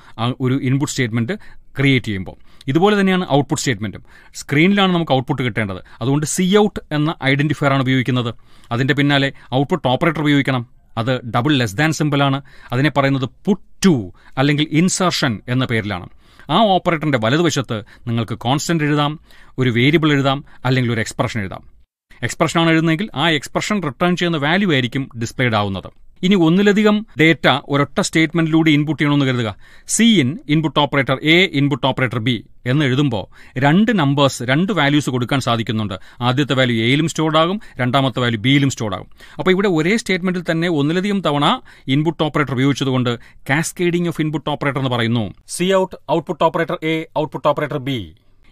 ഒരു ഇൻപുട്ട് സ്റ്റേറ്റ്മെന്റ് ക്രിയേറ്റ് ചെയ്യുമ്പോൾ ഇതുപോലെ തന്നെയാണ് ഔട്ട്പുട്ട് സ്റ്റേറ്റ്മെന്റും സ്ക്രീനിലാണ് നമുക്ക് ഔട്ട്പുട്ട് കിട്ടേണ്ടത് അതുകൊണ്ട് സി ഔട്ട് എന്ന ഐഡന്റിഫയർ ആണ് ഉപയോഗിക്കുന്നത് അതിന്റെ പിന്നാലെ ഔട്ട്പുട്ട് ഓപ്പറേറ്റർ ഉപയോഗിക്കണം അത് ഡബിൾ ലെസ് ദാൻ സിമ്പിളാണ് അതിനെ പറയുന്നത് പുട്ട് ടു അല്ലെങ്കിൽ ഇൻസർഷൻ എന്ന പേരിലാണ് ആ ഓപ്പറേറ്ററിന്റെ വലതുവശത്ത് നിങ്ങൾക്ക് കോൺസ്റ്റന്റ് എഴുതാം ഒരു വേരിയബിൾ എഴുതാം അല്ലെങ്കിൽ ഒരു എക്സ്പ്രഷൻ എഴുതാം എക്സ്പ്രഷനാണ് എഴുതുന്നതെങ്കിൽ ആ എക്സ്പ്രഷൻ റിട്ടേൺ ചെയ്യുന്ന വാല്യൂ ആയിരിക്കും ഡിസ്പ്ലേഡ് ആവുന്നത് ഇനി ഒന്നിലധികം ഡേറ്റ ഒരൊറ്റ സ്റ്റേറ്റ്മെന്റിലൂടെ ഇൻപുട്ട് ചെയ്യണമെന്ന് കരുതുക C in input operator a input operator b എന്ന് എഴുതുമ്പോൾ രണ്ട് നമ്പേഴ്സ് രണ്ട് വാല്യൂസ് കൊടുക്കാൻ സാധിക്കുന്നുണ്ട് ആദ്യത്തെ വാല്യൂ എയിലും സ്റ്റോർഡ് ആകും രണ്ടാമത്തെ വാല്യൂ ബിയിലും സ്റ്റോർഡ് ആകും അപ്പോൾ ഇവിടെ ഒരേ സ്റ്റേറ്റ്മെന്റിൽ തന്നെ ഒന്നിലധികം തവണ ഇൻപുട്ട് ഓപ്പറേറ്റർ ഉപയോഗിച്ചതുകൊണ്ട് കാസ്കേഡിംഗ് ഓഫ് ഇൻപുട്ട് ഓപ്പറേറ്റർ എന്ന് പറയുന്നു C out output operator a output operator b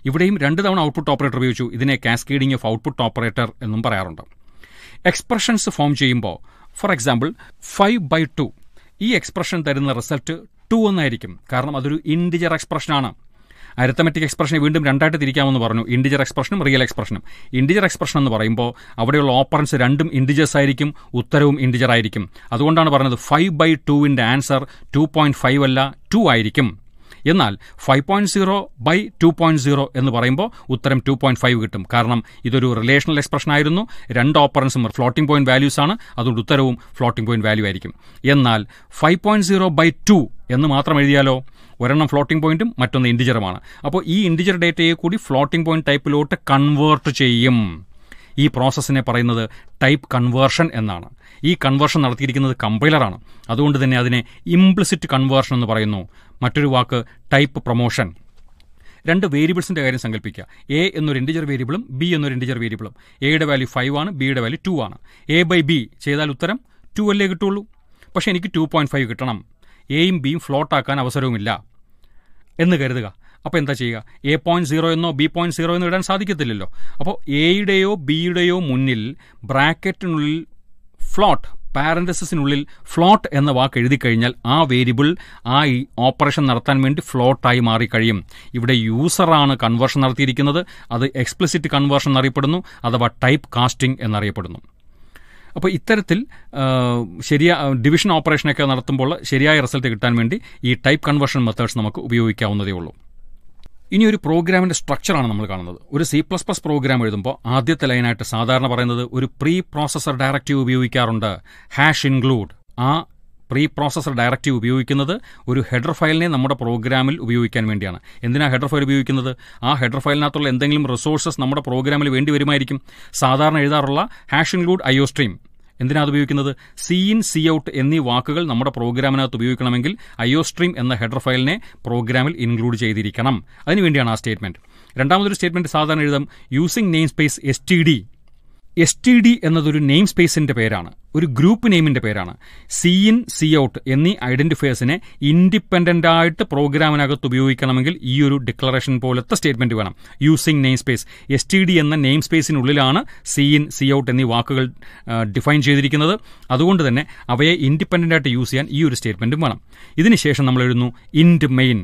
ഇവിടെയും രണ്ട് തവണ ഔട്ട്പുട്ട് ഓപ്പറേറ്റർ ഉപയോഗിച്ചു ഇതിനെ കാസ്കേഡിംഗ് ഓഫ് ഔട്ട്പുട്ട് ഓപ്പറേറ്റർ എന്നും പറയാറുണ്ട് എക്സ്പ്രഷൻസ് ഫോം ചെയ്യുമ്പോൾ for example five by two ഈ എക്സ്പ്രഷൻ തരുന്ന റിസൾട്ട് ടു എന്നായിരിക്കും കാരണം അതൊരു ഇൻഡിജർ ആണ് അരിത്തമെറ്റിക് എക്സ്പ്രഷനെ വീണ്ടും രണ്ടായിട്ട് തിരിക്കാമെന്ന് പറഞ്ഞു ഇൻഡിജർ എക്സ്പ്രഷനും റിയൽ എക്സ്പ്രഷനും ഇൻഡിജർ എക്സ്പ്രഷൻ എന്ന് പറയുമ്പോൾ അവിടെയുള്ള ഓപ്പറൻസ് രണ്ടും ഇൻഡിജേഴ്സ് ആയിരിക്കും ഉത്തരവും ഇൻഡിജർ ആയിരിക്കും അതുകൊണ്ടാണ് പറഞ്ഞത് ഫൈവ് ബൈ ടുവിൻ്റെ ആൻസർ ടു പോയിൻറ്റ് ഫൈവ് അല്ല ടു ആയിരിക്കും എന്നാൽ five point zero by two point zero എന്ന് പറയുമ്പോൾ ഉത്തരം ടു പോയിന്റ് ഫൈവ് കിട്ടും കാരണം ഇതൊരു റിലേഷണൽ എക്സ്പ്രഷൻ ആയിരുന്നു രണ്ട് ഓപ്പറൻസും ഫ്ലോട്ടിംഗ് പോയിന്റ് വാല്യൂസ് ആണ് അതുകൊണ്ട് ഉത്തരവും ഫ്ലോട്ടിംഗ് പോയിന്റ് വാല്യൂ ആയിരിക്കും എന്നാൽ five point zero by two എന്ന് മാത്രം എഴുതിയാലോ ഒരെണ്ണം ഫ്ലോട്ടിംഗ് പോയിന്റും മറ്റൊന്ന് ഇൻഡിജറുമാണ് അപ്പോൾ ഈ ഇൻഡിജർ ഡേറ്റയെ കൂടി ഫ്ലോട്ടിംഗ് പോയിന്റ് ടൈപ്പിലോട്ട് കൺവേർട്ട് ചെയ്യും ഈ പ്രോസസ്സിനെ പറയുന്നത് ടൈപ്പ് കൺവേർഷൻ എന്നാണ് ഈ കൺവേർഷൻ നടത്തിയിരിക്കുന്നത് കമ്പൈലറാണ് അതുകൊണ്ട് തന്നെ അതിനെ ഇംപ്ലിസിറ്റ് കൺവേർഷൻ എന്ന് പറയുന്നു മറ്റൊരു വാക്ക് ടൈപ്പ് പ്രൊമോഷൻ രണ്ട് വേരിയബിൾസിന്റെ കാര്യം സങ്കല്പിക്കുക എ എന്നൊരു ഇൻഡിജർ വേരിയബിളും ബി എന്നൊരു ഇൻഡിജർ വേരിയബിളും എയുടെ വാല്യൂ ഫൈവ് ആണ് ബിയുടെ വാല്യൂ ടു ആണ് എ ബൈ ബി ചെയ്താൽ ഉത്തരം ടു അല്ലേ കിട്ടുള്ളൂ പക്ഷേ എനിക്ക് ടു പോയിന്റ് ഫൈവ് കിട്ടണം എയും ബിയും ആക്കാൻ അവസരവുമില്ല എന്ന് കരുതുക അപ്പോൾ എന്താ ചെയ്യുക എ പോയിന്റ് സീറോ എന്നോ ബി പോയിന്റ് സീറോ എന്നോ ഇടാൻ സാധിക്കത്തില്ലല്ലോ അപ്പോൾ എയുടെയോ ബിയുടെയോ മുന്നിൽ ബ്രാക്കറ്റിനുള്ളിൽ ഫ്ലോട്ട് പാരൻറ്റസിസിനുള്ളിൽ ഫ്ലോട്ട് എന്ന വാക്ക് എഴുതി കഴിഞ്ഞാൽ ആ വേരിയബിൾ ആ ഓപ്പറേഷൻ നടത്താൻ വേണ്ടി ഫ്ലോട്ടായി മാറിക്കഴിയും ഇവിടെ യൂസറാണ് കൺവേർഷൻ നടത്തിയിരിക്കുന്നത് അത് എക്സ്പ്ലിസിറ്റ് കൺവേർഷൻ എന്നറിയപ്പെടുന്നു അഥവാ ടൈപ്പ് കാസ്റ്റിംഗ് എന്നറിയപ്പെടുന്നു അപ്പോൾ ഇത്തരത്തിൽ ശരിയാ ഡിവിഷൻ ഓപ്പറേഷനൊക്കെ നടത്തുമ്പോൾ ശരിയായ റിസൾട്ട് കിട്ടാൻ വേണ്ടി ഈ ടൈപ്പ് കൺവേർഷൻ മെത്തേഡ്സ് നമുക്ക് ഉപയോഗിക്കാവുന്നതേ ഉള്ളൂ ഇനി ഒരു പ്രോഗ്രാമിന്റെ സ്ട്രക്ചറാണ് നമ്മൾ കാണുന്നത് ഒരു സി പ്ലസ് പ്ലസ് പ്രോഗ്രാം എഴുതുമ്പോൾ ആദ്യത്തെ ലൈനായിട്ട് സാധാരണ പറയുന്നത് ഒരു പ്രീ പ്രോസസർ ഡയറക്റ്റീവ് ഉപയോഗിക്കാറുണ്ട് ഹാഷ് ഇൻക്ലൂഡ് ആ പ്രീ പ്രോസസർ ഡയറക്റ്റീവ് ഉപയോഗിക്കുന്നത് ഒരു ഹെഡർ ഫയലിനെ നമ്മുടെ പ്രോഗ്രാമിൽ ഉപയോഗിക്കാൻ വേണ്ടിയാണ് എന്തിനാണ് ഹെഡർ ഫയൽ ഉപയോഗിക്കുന്നത് ആ ഹെഡർ ഫയലിനകത്തുള്ള എന്തെങ്കിലും റിസോഴ്സസ് നമ്മുടെ പ്രോഗ്രാമിൽ വേണ്ടി വരുമായിരിക്കും സാധാരണ എഴുതാറുള്ള ഹാഷ് ഇൻക്ലൂഡ് ഐ സ്ട്രീം എന്തിനാണ് ഉപയോഗിക്കുന്നത് സി ഇൻ സി ഔട്ട് എന്നീ വാക്കുകൾ നമ്മുടെ പ്രോഗ്രാമിനകത്ത് ഉപയോഗിക്കണമെങ്കിൽ സ്ട്രീം എന്ന ഹെഡർ ഫയലിനെ പ്രോഗ്രാമിൽ ഇൻക്ലൂഡ് ചെയ്തിരിക്കണം അതിനുവേണ്ടിയാണ് ആ സ്റ്റേറ്റ്മെന്റ് രണ്ടാമതൊരു സ്റ്റേറ്റ്മെന്റ് സാധാരണ എഴുതാം using namespace S T D S T D എന്നതൊരു നെയിം സ്പേസിന്റെ പേരാണ് ഒരു ഗ്രൂപ്പ് നെയിമിന്റെ പേരാണ് സി ഇൻ സി ഔട്ട് എന്നീ ഐഡന്റിഫയേഴ്സിനെ ഇൻഡിപെൻഡന്റ് ആയിട്ട് പ്രോഗ്രാമിനകത്ത് ഉപയോഗിക്കണമെങ്കിൽ ഈ ഒരു ഡിക്ലറേഷൻ പോലത്തെ സ്റ്റേറ്റ്മെന്റ് വേണം using namespace S T D എന്ന നെയിം സ്പേസിനുള്ളിലാണ് സി ഇൻ സി ഔട്ട് എന്നീ വാക്കുകൾ ഡിഫൈൻ ചെയ്തിരിക്കുന്നത് അതുകൊണ്ട് തന്നെ അവയെ ഇൻഡിപെൻഡന്റ് ആയിട്ട് യൂസ് ചെയ്യാൻ ഈ ഒരു സ്റ്റേറ്റ്മെന്റും വേണം ഇതിനുശേഷം നമ്മൾ എഴുതുന്നു ഇൻഡ് മെയിൻ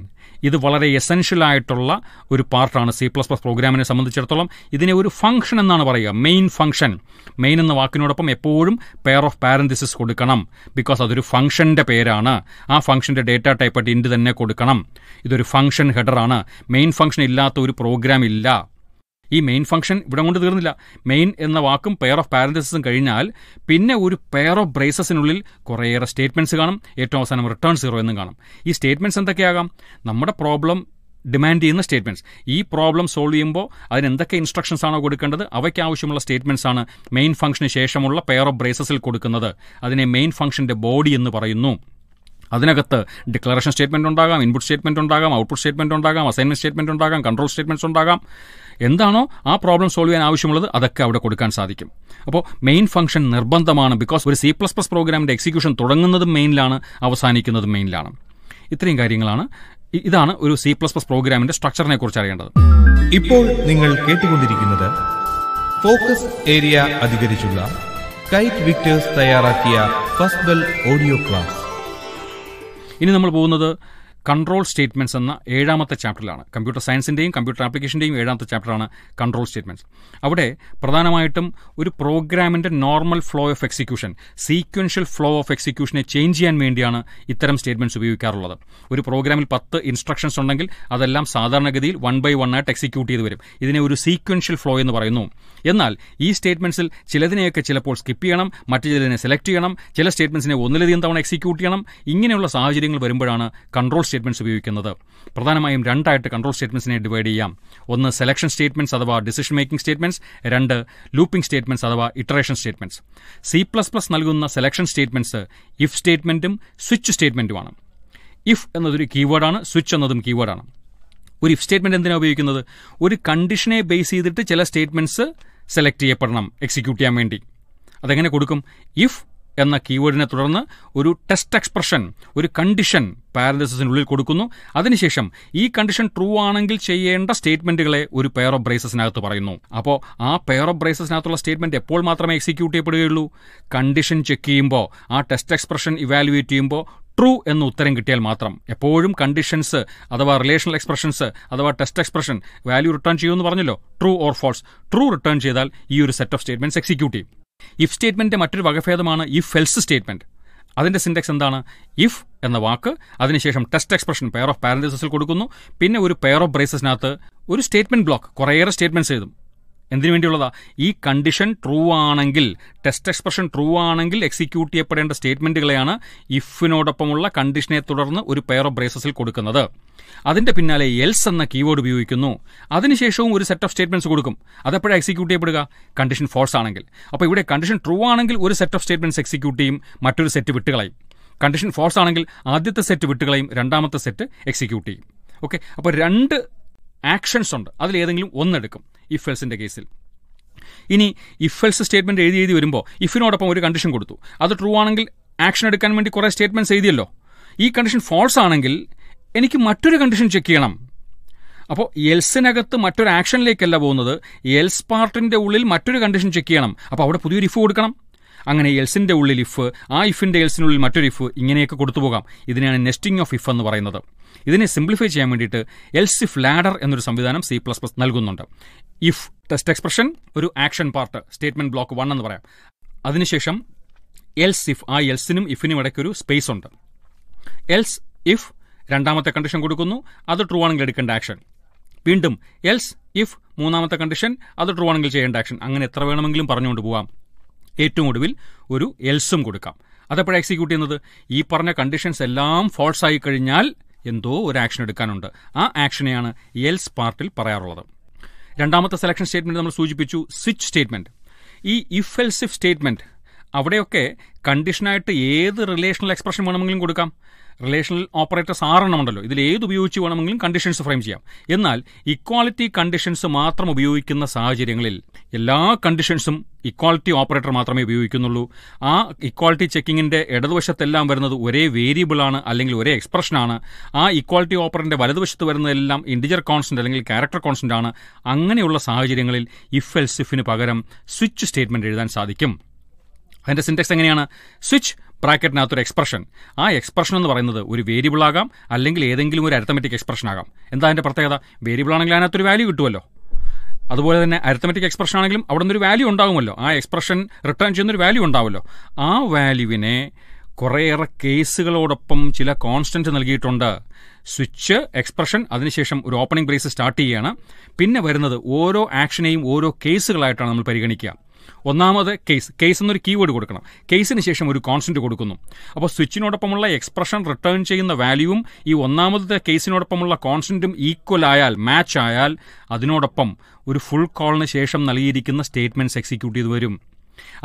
ഇത് വളരെ എസെൻഷ്യൽ ആയിട്ടുള്ള ഒരു പാർട്ടാണ് സി പ്ലസ് പ്ലസ് പ്രോഗ്രാമിനെ സംബന്ധിച്ചിടത്തോളം ഇതിനെ ഒരു ഫംഗ്ഷൻ എന്നാണ് പറയുക മെയിൻ ഫംഗ്ഷൻ മെയിൻ എന്ന വാക്കിനോടൊപ്പം എപ്പോഴും പെയർ ഓഫ് പാരന്തിസിസ് കൊടുക്കണം ബിക്കോസ് അതൊരു ഫംഗ്ഷൻ്റെ പേരാണ് ആ ഫംഗ്ഷൻ്റെ ഡേറ്റ ടൈപ്പ് ആയിട്ട് ഇൻഡ് തന്നെ കൊടുക്കണം ഇതൊരു ഫംഗ്ഷൻ ഹെഡറാണ് മെയിൻ ഫംഗ്ഷൻ ഇല്ലാത്ത ഒരു പ്രോഗ്രാം ഇല്ല ഈ മെയിൻ ഫംഗ്ഷൻ ഇവിടെ കൊണ്ട് തീർന്നില്ല മെയിൻ എന്ന വാക്കും പെയർ ഓഫ് പാരന്തസിസും കഴിഞ്ഞാൽ പിന്നെ ഒരു പെയർ ഓഫ് ബ്രേസസിനുള്ളിൽ കുറേയേറെ സ്റ്റേറ്റ്മെന്റ്സ് കാണും ഏറ്റവും അവസാനം റിട്ടേൺ സീറോ എന്നും കാണും ഈ സ്റ്റേറ്റ്മെന്റ്സ് എന്തൊക്കെയാകാം നമ്മുടെ പ്രോബ്ലം ഡിമാൻഡ് ചെയ്യുന്ന സ്റ്റേറ്റ്മെൻറ്റ്സ് ഈ പ്രോബ്ലം സോൾവ് ചെയ്യുമ്പോൾ അതിന് എന്തൊക്കെ ഇൻസ്ട്രക്ഷൻസ് ആണോ കൊടുക്കേണ്ടത് അവയ്ക്ക് ആവശ്യമുള്ള സ്റ്റേറ്റ്മെൻറ്റ്സ് ആണ് മെയിൻ ഫംഗ്ഷന് ശേഷമുള്ള പെയർ ഓഫ് ബ്രേസസിൽ കൊടുക്കുന്നത് അതിനെ മെയിൻ ഫംഗ്ഷന്റെ ബോഡി എന്ന് പറയുന്നു അതിനകത്ത് ഡിക്ലറേഷൻ സ്റ്റേറ്റ്മെന്റ് ഉണ്ടാകാം ഇൻപുട്ട് സ്റ്റേറ്റ്മെന്റ് ഉണ്ടാകാം ഔട്ട്പുട്ട് സ്റ്റേറ്റ്മെന്റ് ഉണ്ടാകാം അസൈൻമെന്റ് സ്റ്റേറ്റ്മെന്റ് ഉണ്ടാകാം കൺട്രോൾ സ്റ്റേറ്റ്മെന്റ്സ് ഉണ്ടാകാം എന്താണോ ആ പ്രോബ്ലം സോൾവ് ചെയ്യാൻ ആവശ്യമുള്ളത് അതൊക്കെ അവിടെ കൊടുക്കാൻ സാധിക്കും അപ്പോൾ മെയിൻ ഫംഗ്ഷൻ നിർബന്ധമാണ് ബിക്കോസ് ഒരു സി പ്ലസ് പ്ലസ് പ്രോഗ്രാമിൻ്റെ എക്സിക്യൂഷൻ തുടങ്ങുന്നതും മെയിനിലാണ് അവസാനിക്കുന്നതും മെയിനിലാണ് ഇത്രയും കാര്യങ്ങളാണ് ഇതാണ് ഒരു സി പ്ലസ് പ്ലസ് പ്രോഗ്രാമിന്റെ സ്ട്രക്ചറിനെ കുറിച്ച് അറിയേണ്ടത് ഇപ്പോൾ നിങ്ങൾ കേട്ടുകൊണ്ടിരിക്കുന്നത് ഫോക്കസ് ഏരിയ അധികരിച്ചുള്ള കൈറ്റ് വിക്ടേഴ്സ് തയ്യാറാക്കിയ ഫസ്റ്റ് ബെൽ ഓഡിയോ ക്ലാസ് ഇനി നമ്മൾ പോകുന്നത് കൺട്രോൾ സ്റ്റേറ്റ്മെന്റ്സ് എന്ന ഏഴാമത്തെ ചാപ്റ്ററിലാണ് കമ്പ്യൂട്ടർ സയൻസിന്റെയും കമ്പ്യൂട്ടർ ആപ്ലിക്കേഷൻ്റെയും ഏഴാമത്തെ ചാപ്റ്ററാണ് കൺട്രോൾ സ്റ്റേറ്റ്മെന്റ്സ് അവിടെ പ്രധാനമായിട്ടും ഒരു പ്രോഗ്രാമിന്റെ normal flow of execution sequential flow of എക്സിക്യൂഷനെ ചേഞ്ച് ചെയ്യാൻ വേണ്ടിയാണ് ഇത്തരം സ്റ്റേറ്റ്മെന്റ്സ് ഉപയോഗിക്കാറുള്ളത് ഒരു പ്രോഗ്രാമിൽ പത്ത് ഇൻസ്ട്രക്ഷൻസ് ഉണ്ടെങ്കിൽ അതെല്ലാം സാധാരണഗതിയിൽ വൺ ബൈ വൺ ആയിട്ട് എക്സിക്യൂട്ട് ചെയ്ത് വരും ഇതിനെ ഒരു സീക്വൻഷ്യൽ ഫ്ലോ എന്ന് പറയുന്നു എന്നാൽ ഈ സ്റ്റേറ്റ്മെന്റ്സിൽ ചിലതിനെയൊക്കെ ചിലപ്പോൾ സ്കിപ്പ് ചെയ്യണം മറ്റു ചിലതിനെ സെലക്ട് ചെയ്യണം ചില സ്റ്റേറ്റ്മെന്റ്സിനെ ഒന്നിലധികം തവണ എക്സിക്യൂട്ട് ചെയ്യണം ഇങ്ങനെയുള്ള സാഹചര്യങ്ങൾ വരുമ്പോഴാണ് കൺട്രോൾ സ്റ്റേറ്റ്മെന്റ്സ് ഉപയോഗിക്കുന്നത് പ്രധാനമായും രണ്ടായിട്ട് കൺട്രോൾ സ്റ്റേറ്റ്മെന്റ്സിനെ ഡിവൈഡ് ചെയ്യാം ഒന്ന് സെലക്ഷൻ സ്റ്റേറ്റ്മെന്റ്സ് അഥവാ ഡിസിഷൻ മേക്കിംഗ് സ്റ്റേറ്റ്മെന്റ്സ് രണ്ട് ലൂപ്പിംഗ് സ്റ്റേറ്റ്മെന്റ്സ് അഥവാ iteration statements C plus plus നൽകുന്ന സെലക്ഷൻ സ്റ്റേറ്റ്മെന്റ്സ് ഇഫ് സ്റ്റേറ്റ്മെന്റും സ്വിച്ച് സ്റ്റേറ്റ്മെന്റുമാണ് ഇഫ് എന്നതൊരു കീവേഡാണ് സ്വിച്ച് എന്നതും കീവേഡാണ് ഒരു ഇഫ് സ്റ്റേറ്റ്മെന്റ് എന്തിനാണ് ഉപയോഗിക്കുന്നത് ഒരു കണ്ടീഷനെ ബേസ് ചെയ്തിട്ട് ചില സ്റ്റേറ്റ്മെന്റ്സ് സെലക്ട് ചെയ്യപ്പെടണം എക്സിക്യൂട്ട് ചെയ്യാൻ വേണ്ടി അതെങ്ങനെ കൊടുക്കും ഇഫ് എന്ന കീവേഡിനെ തുടർന്ന് ഒരു ടെസ്റ്റ് എക്സ്പ്രഷൻ ഒരു കണ്ടീഷൻ പാരലസിനുള്ളിൽ കൊടുക്കുന്നു അതിനുശേഷം ഈ കണ്ടീഷൻ ട്രൂ ആണെങ്കിൽ ചെയ്യേണ്ട സ്റ്റേറ്റ്മെന്റുകളെ ഒരു പെയർ ഓഫ് ബ്രേസസിനകത്ത് പറയുന്നു അപ്പോൾ ആ പെയർ ഓഫ് ബ്രേസസിനകത്തുള്ള സ്റ്റേറ്റ്മെന്റ് എപ്പോൾ മാത്രമേ എക്സിക്യൂട്ട് ചെയ്യപ്പെടുകയുള്ളൂ കണ്ടീഷൻ ചെക്ക് ചെയ്യുമ്പോൾ ആ ടെസ്റ്റ് എക്സ്പ്രഷൻ ഇവാലുവേറ്റ് ചെയ്യുമ്പോൾ ട്രൂ എന്ന ഉത്തരം കിട്ടിയാൽ മാത്രം എപ്പോഴും കണ്ടീഷൻസ് അഥവാ റിലേഷണൽ എക്സ്പ്രഷൻസ് അഥവാ ടെസ്റ്റ് എക്സ്പ്രഷൻ വാല്യൂ റിട്ടേൺ ചെയ്യുമെന്ന് പറഞ്ഞല്ലോ true or false true return ചെയ്താൽ ഈ ഒരു സെറ്റ് ഓഫ് സ്റ്റേറ്റ്മെന്റ്സ് എക്സിക്യൂട്ട് ചെയ്യും ഇഫ് സ്റ്റേറ്റ്മെന്റിന്റെ മറ്റൊരു വകഭേദമാണ് ഇഫ് എൽസ് സ്റ്റേറ്റ്മെന്റ് അതിന്റെ സിൻഡെക്സ് എന്താണ് ഇഫ് എന്ന വാക്ക് അതിനുശേഷം ടെസ്റ്റ് എക്സ്പ്രഷൻ പെയർ ഓഫ് പാരന്തസിൽ കൊടുക്കുന്നു പിന്നെ ഒരു പെയർ ഓഫ് ബ്രേസസിനകത്ത് ഒരു സ്റ്റേറ്റ്മെന്റ് ബ്ലോക്ക് കുറേയേറെ സ്റ്റേറ്റ്മെന്റ്സ് എഴുതും എന്തിനു വേണ്ടിയുള്ളതാ ഈ കണ്ടീഷൻ ട്രൂ ആണെങ്കിൽ ടെസ്റ്റ് എക്സ്പ്രഷൻ ട്രൂ ആണെങ്കിൽ എക്സിക്യൂട്ട് ചെയ്യപ്പെടേണ്ട സ്റ്റേറ്റ്മെന്റുകളെയാണ് ഇഫിനോടൊപ്പമുള്ള കണ്ടീഷനെ തുടർന്ന് ഒരു പെയർ ഓഫ് ബ്രേസസിൽ കൊടുക്കുന്നത് അതിന്റെ പിന്നാലെ എൽസ് എന്ന കീവേഡ് ഉപയോഗിക്കുന്നു അതിനുശേഷവും ഒരു സെറ്റ് ഓഫ് സ്റ്റേറ്റ്മെന്റ്സ് കൊടുക്കും അതെപ്പോഴാണ് എക്സിക്യൂട്ട് ചെയ്യപ്പെടുക കണ്ടീഷൻ ഫോൾസ് ആണെങ്കിൽ അപ്പോൾ ഇവിടെ കണ്ടീഷൻ ട്രൂ ആണെങ്കിൽ ഒരു സെറ്റ് ഓഫ് സ്റ്റേറ്റ്മെന്റ്സ് എക്സിക്യൂട്ട് ചെയ്യും മറ്റൊരു സെറ്റ് വിട്ടുകളയും കണ്ടീഷൻ ഫോൾസ് ആണെങ്കിൽ ആദ്യത്തെ സെറ്റ് വിട്ടുകളയും രണ്ടാമത്തെ സെറ്റ് എക്സിക്യൂട്ട് ചെയ്യും ഓക്കെ അപ്പോൾ രണ്ട് ആക്ഷൻസ് ഉണ്ട് അതിലേതെങ്കിലും ഒന്നെടുക്കും ഇഫൽസിന്റെ കേസിൽ ഇനി ഇഫൽസ് സ്റ്റേറ്റ്മെന്റ് എഴുതി എഴുതി വരുമ്പോൾ ഇഫിനോടൊപ്പം ഒരു കണ്ടീഷൻ കൊടുത്തു അത് ട്രൂ ആണെങ്കിൽ ആക്ഷൻ എടുക്കാൻ വേണ്ടി കുറേ സ്റ്റേറ്റ്മെന്റ്സ് എഴുതിയല്ലോ ഈ കണ്ടീഷൻ ഫോൾസ് ആണെങ്കിൽ എനിക്ക് മറ്റൊരു കണ്ടീഷൻ ചെക്ക് ചെയ്യണം അപ്പോൾ എൽസിനകത്ത് മറ്റൊരു ആക്ഷനിലേക്കല്ല പോകുന്നത് എൽസ് പാർട്ടിന്റെ ഉള്ളിൽ മറ്റൊരു കണ്ടീഷൻ ചെക്ക് ചെയ്യണം അപ്പോൾ അവിടെ പുതിയൊരു ഇഫ് കൊടുക്കണം അങ്ങനെ എൽസിന്റെ ഉള്ളിൽ ഇഫ് ആ ഇഫിന്റെ എൽസിനുള്ളിൽ മറ്റൊരു ഇഫ് ഇങ്ങനെയൊക്കെ കൊടുത്തു പോകാം ഇതിനെയാണ് നെസ്റ്റിംഗ് ഓഫ് ഇഫ് എന്ന് പറയുന്നത് ഇതിനെ സിംപ്ലിഫൈ ചെയ്യാൻ വേണ്ടിയിട്ട് എൽസിഫ് ലാഡർ എന്നൊരു സംവിധാനം സി പ്ലസ് പ്ലസ് നൽകുന്നുണ്ട് ഇഫ് ടെസ്റ്റ് എക്സ്പ്രഷൻ ഒരു action part statement block one എന്ന് പറയാം അതിനുശേഷം എൽസ് ഇഫ് ആ എൽസിനും ഇഫിനും ഒരു സ്പേസ് ഉണ്ട് എൽസ് ഇഫ് രണ്ടാമത്തെ കണ്ടീഷൻ കൊടുക്കുന്നു അത് ട്രൂ ആണെങ്കിൽ എടുക്കേണ്ട ആക്ഷൻ വീണ്ടും എൽസ് ഇഫ് മൂന്നാമത്തെ കണ്ടീഷൻ അത് ട്രൂ ആണെങ്കിൽ ചെയ്യേണ്ട ആക്ഷൻ അങ്ങനെ എത്ര വേണമെങ്കിലും പറഞ്ഞുകൊണ്ട് പോവാം ഏറ്റവും ഒടുവിൽ ഒരു എൽസും കൊടുക്കാം അതെപ്പോഴാണ് എക്സിക്യൂട്ട് ചെയ്യുന്നത് ഈ പറഞ്ഞ കണ്ടീഷൻസ് എല്ലാം ഫോൾസ് ആയി കഴിഞ്ഞാൽ എന്തോ ഒരു ആക്ഷൻ എടുക്കാനുണ്ട് ആ ആക്ഷനെയാണ് എൽസ് പാർട്ടിൽ പറയാറുള്ളത് രണ്ടാമത്തെ സെലക്ഷൻ സ്റ്റേറ്റ്മെന്റ് നമ്മൾ സൂചിപ്പിച്ചു സ്വിച്ച് സ്റ്റേറ്റ്മെന്റ് ഈ ഇഫ് എൽസിഫ് സ്റ്റേറ്റ്മെന്റ് അവിടെയൊക്കെ കണ്ടീഷനായിട്ട് ഏത് റിലേഷണൽ എക്സ്പ്രഷൻ വേണമെങ്കിലും കൊടുക്കാം റിലേഷണൽ ഓപ്പറേറ്റർ ആറെണ്ണം ഉണ്ടല്ലോ ഇതിൽ ഏത് ഉപയോഗിച്ച് വേണമെങ്കിലും കണ്ടീഷൻസ് ഫ്രെയിം ചെയ്യാം എന്നാൽ ഇക്വാളിറ്റി കണ്ടീഷൻസ് മാത്രം ഉപയോഗിക്കുന്ന സാഹചര്യങ്ങളിൽ എല്ലാ കണ്ടീഷൻസും ഇക്വാളിറ്റി ഓപ്പറേറ്റർ മാത്രമേ ഉപയോഗിക്കുന്നുള്ളൂ ആ ഇക്വാളിറ്റി ചെക്കിങ്ങിന്റെ ഇടതുവശത്തെല്ലാം വരുന്നത് ഒരേ വേരിയബിളാണ് അല്ലെങ്കിൽ ഒരേ എക്സ്പ്രഷനാണ് ആ ഇക്വാളിറ്റി ഓപ്പറിൻ്റെ വലതുവശത്ത് വരുന്നതെല്ലാം ഇൻഡിജർ കോൺസ്റ്റന്റ് അല്ലെങ്കിൽ ക്യാരക്ടർ കോൺസ്റ്റന്റ് ആണ് അങ്ങനെയുള്ള സാഹചര്യങ്ങളിൽ ഇഫ് എൽസിഫിന് പകരം സ്വിച്ച് സ്റ്റേറ്റ്മെന്റ് എഴുതാൻ സാധിക്കും അതിന്റെ സിൻറ്റെക്സ് എങ്ങനെയാണ് സ്വിച്ച് ബ്രാക്കറ്റിനകത്തൊരു എക്സ്പ്രഷൻ ആ എക്സ്പ്രഷൻ എന്ന് പറയുന്നത് ഒരു വേരിയബിൾ ആകാം അല്ലെങ്കിൽ ഏതെങ്കിലും ഒരു അരിത്തമെറ്റിക് എക്സ്പ്രഷൻ ആകാം എന്താ അതിൻ്റെ പ്രത്യേകത വേരിയബിൾ ആണെങ്കിൽ അതിനകത്തൊരു വാല്യൂ കിട്ടുമല്ലോ അതുപോലെ തന്നെ അരിത്തമെറ്റിക് എക്സ്പ്രഷൻ ആണെങ്കിലും അവിടെ നിന്നൊരു വാല്യൂ ഉണ്ടാകുമല്ലോ ആ എക്സ്പ്രഷൻ റിട്ടേൺ ചെയ്യുന്നൊരു വാല്യൂ ഉണ്ടാവുമല്ലോ ആ വാല്യൂവിനെ കുറേയേറെ കേസുകളോടൊപ്പം ചില കോൺസ്റ്റന്റ് നൽകിയിട്ടുണ്ട് സ്വിച്ച് എക്സ്പ്രഷൻ അതിനുശേഷം ഒരു ഓപ്പണിംഗ് ബ്രേസ് സ്റ്റാർട്ട് ചെയ്യുകയാണ് പിന്നെ വരുന്നത് ഓരോ ആക്ഷനെയും ഓരോ കേസുകളായിട്ടാണ് നമ്മൾ പരിഗണിക്കുക ഒന്നാമത് കേസ് കേസ് എന്നൊരു കീവേഡ് കൊടുക്കണം കേസിന് ശേഷം ഒരു കോൺസ്റ്റന്റ് കൊടുക്കുന്നു അപ്പോൾ സ്വിച്ചിനോടൊപ്പമുള്ള എക്സ്പ്രഷൻ റിട്ടേൺ ചെയ്യുന്ന വാല്യൂവും ഈ ഒന്നാമത്തെ കേസിനോടൊപ്പമുള്ള കോൺസ്റ്റന്റും ഈക്വൽ ആയാൽ മാച്ച് ആയാൽ അതിനോടൊപ്പം ഒരു ഫുൾ കോളിന് ശേഷം നൽകിയിരിക്കുന്ന സ്റ്റേറ്റ്മെന്റ്സ് എക്സിക്യൂട്ട് ചെയ്ത് വരും